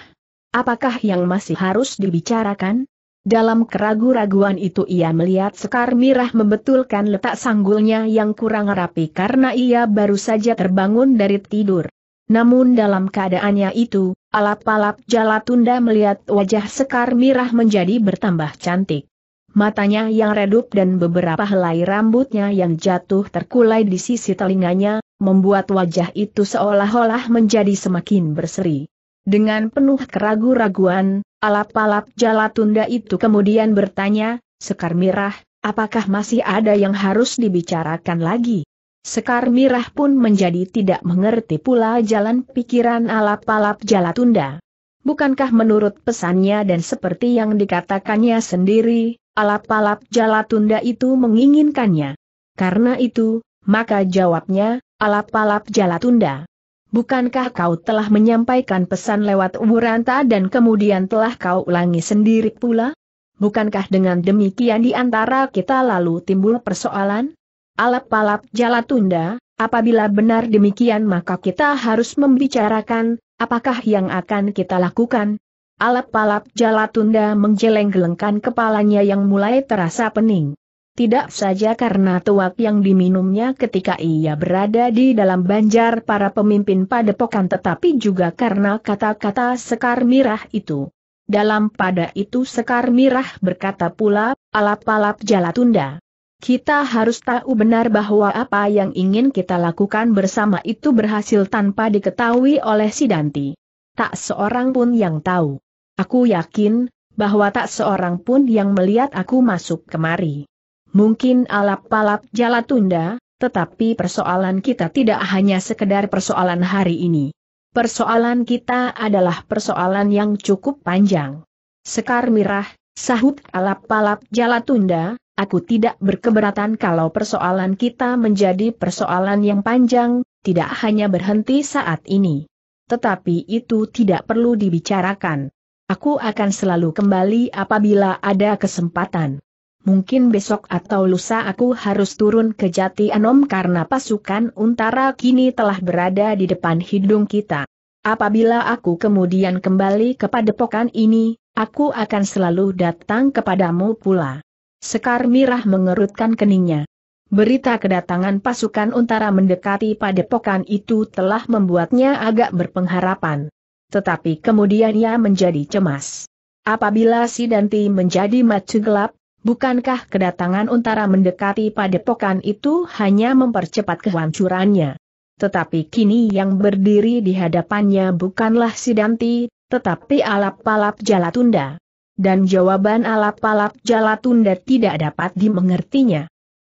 Apakah yang masih harus dibicarakan? Dalam keragu-raguan itu ia melihat Sekar Mirah membetulkan letak sanggulnya yang kurang rapi karena ia baru saja terbangun dari tidur. Namun dalam keadaannya itu, alap-alap Jalatunda melihat wajah Sekar Mirah menjadi bertambah cantik. Matanya yang redup dan beberapa helai rambutnya yang jatuh terkulai di sisi telinganya, membuat wajah itu seolah-olah menjadi semakin berseri. Dengan penuh keraguan-raguan, alap-alap tunda itu kemudian bertanya, Sekar Mirah, apakah masih ada yang harus dibicarakan lagi? Sekar Mirah pun menjadi tidak mengerti pula jalan pikiran alap-alap tunda. Bukankah menurut pesannya dan seperti yang dikatakannya sendiri, alap-alap tunda itu menginginkannya? Karena itu, maka jawabnya, Alap-alap tunda. Bukankah kau telah menyampaikan pesan lewat Wuranta dan kemudian telah kau ulangi sendiri pula? Bukankah dengan demikian di antara kita lalu timbul persoalan? Alap-alap tunda. apabila benar demikian maka kita harus membicarakan, apakah yang akan kita lakukan? Alap-alap tunda menjeleng-gelengkan kepalanya yang mulai terasa pening. Tidak saja karena tuak yang diminumnya ketika ia berada di dalam banjar para pemimpin padepokan tetapi juga karena kata-kata Sekar Mirah itu. Dalam pada itu Sekar Mirah berkata pula, alap-alap jalatunda. Kita harus tahu benar bahwa apa yang ingin kita lakukan bersama itu berhasil tanpa diketahui oleh Sidanti. Tak seorang pun yang tahu. Aku yakin, bahwa tak seorang pun yang melihat aku masuk kemari mungkin alap-alap jala tunda, tetapi persoalan kita tidak hanya sekedar persoalan hari ini. Persoalan kita adalah persoalan yang cukup panjang. Sekar Mirah, sahut alap-alap jala tunda, aku tidak berkeberatan kalau persoalan kita menjadi persoalan yang panjang, tidak hanya berhenti saat ini. Tetapi itu tidak perlu dibicarakan. Aku akan selalu kembali apabila ada kesempatan. Mungkin besok atau lusa aku harus turun ke Jati Anom karena pasukan Untara kini telah berada di depan hidung kita. Apabila aku kemudian kembali kepada padepokan ini, aku akan selalu datang kepadamu pula. Sekar Mirah mengerutkan keningnya. Berita kedatangan pasukan Untara mendekati padepokan itu telah membuatnya agak berpengharapan. Tetapi kemudian ia menjadi cemas. Apabila si Danti menjadi macu gelap, Bukankah kedatangan Untara mendekati padepokan itu hanya mempercepat kehancurannya? Tetapi kini yang berdiri di hadapannya bukanlah Sidanti, tetapi alap Palap Jalatunda. Dan jawaban alap Palap Jalatunda tidak dapat dimengertinya.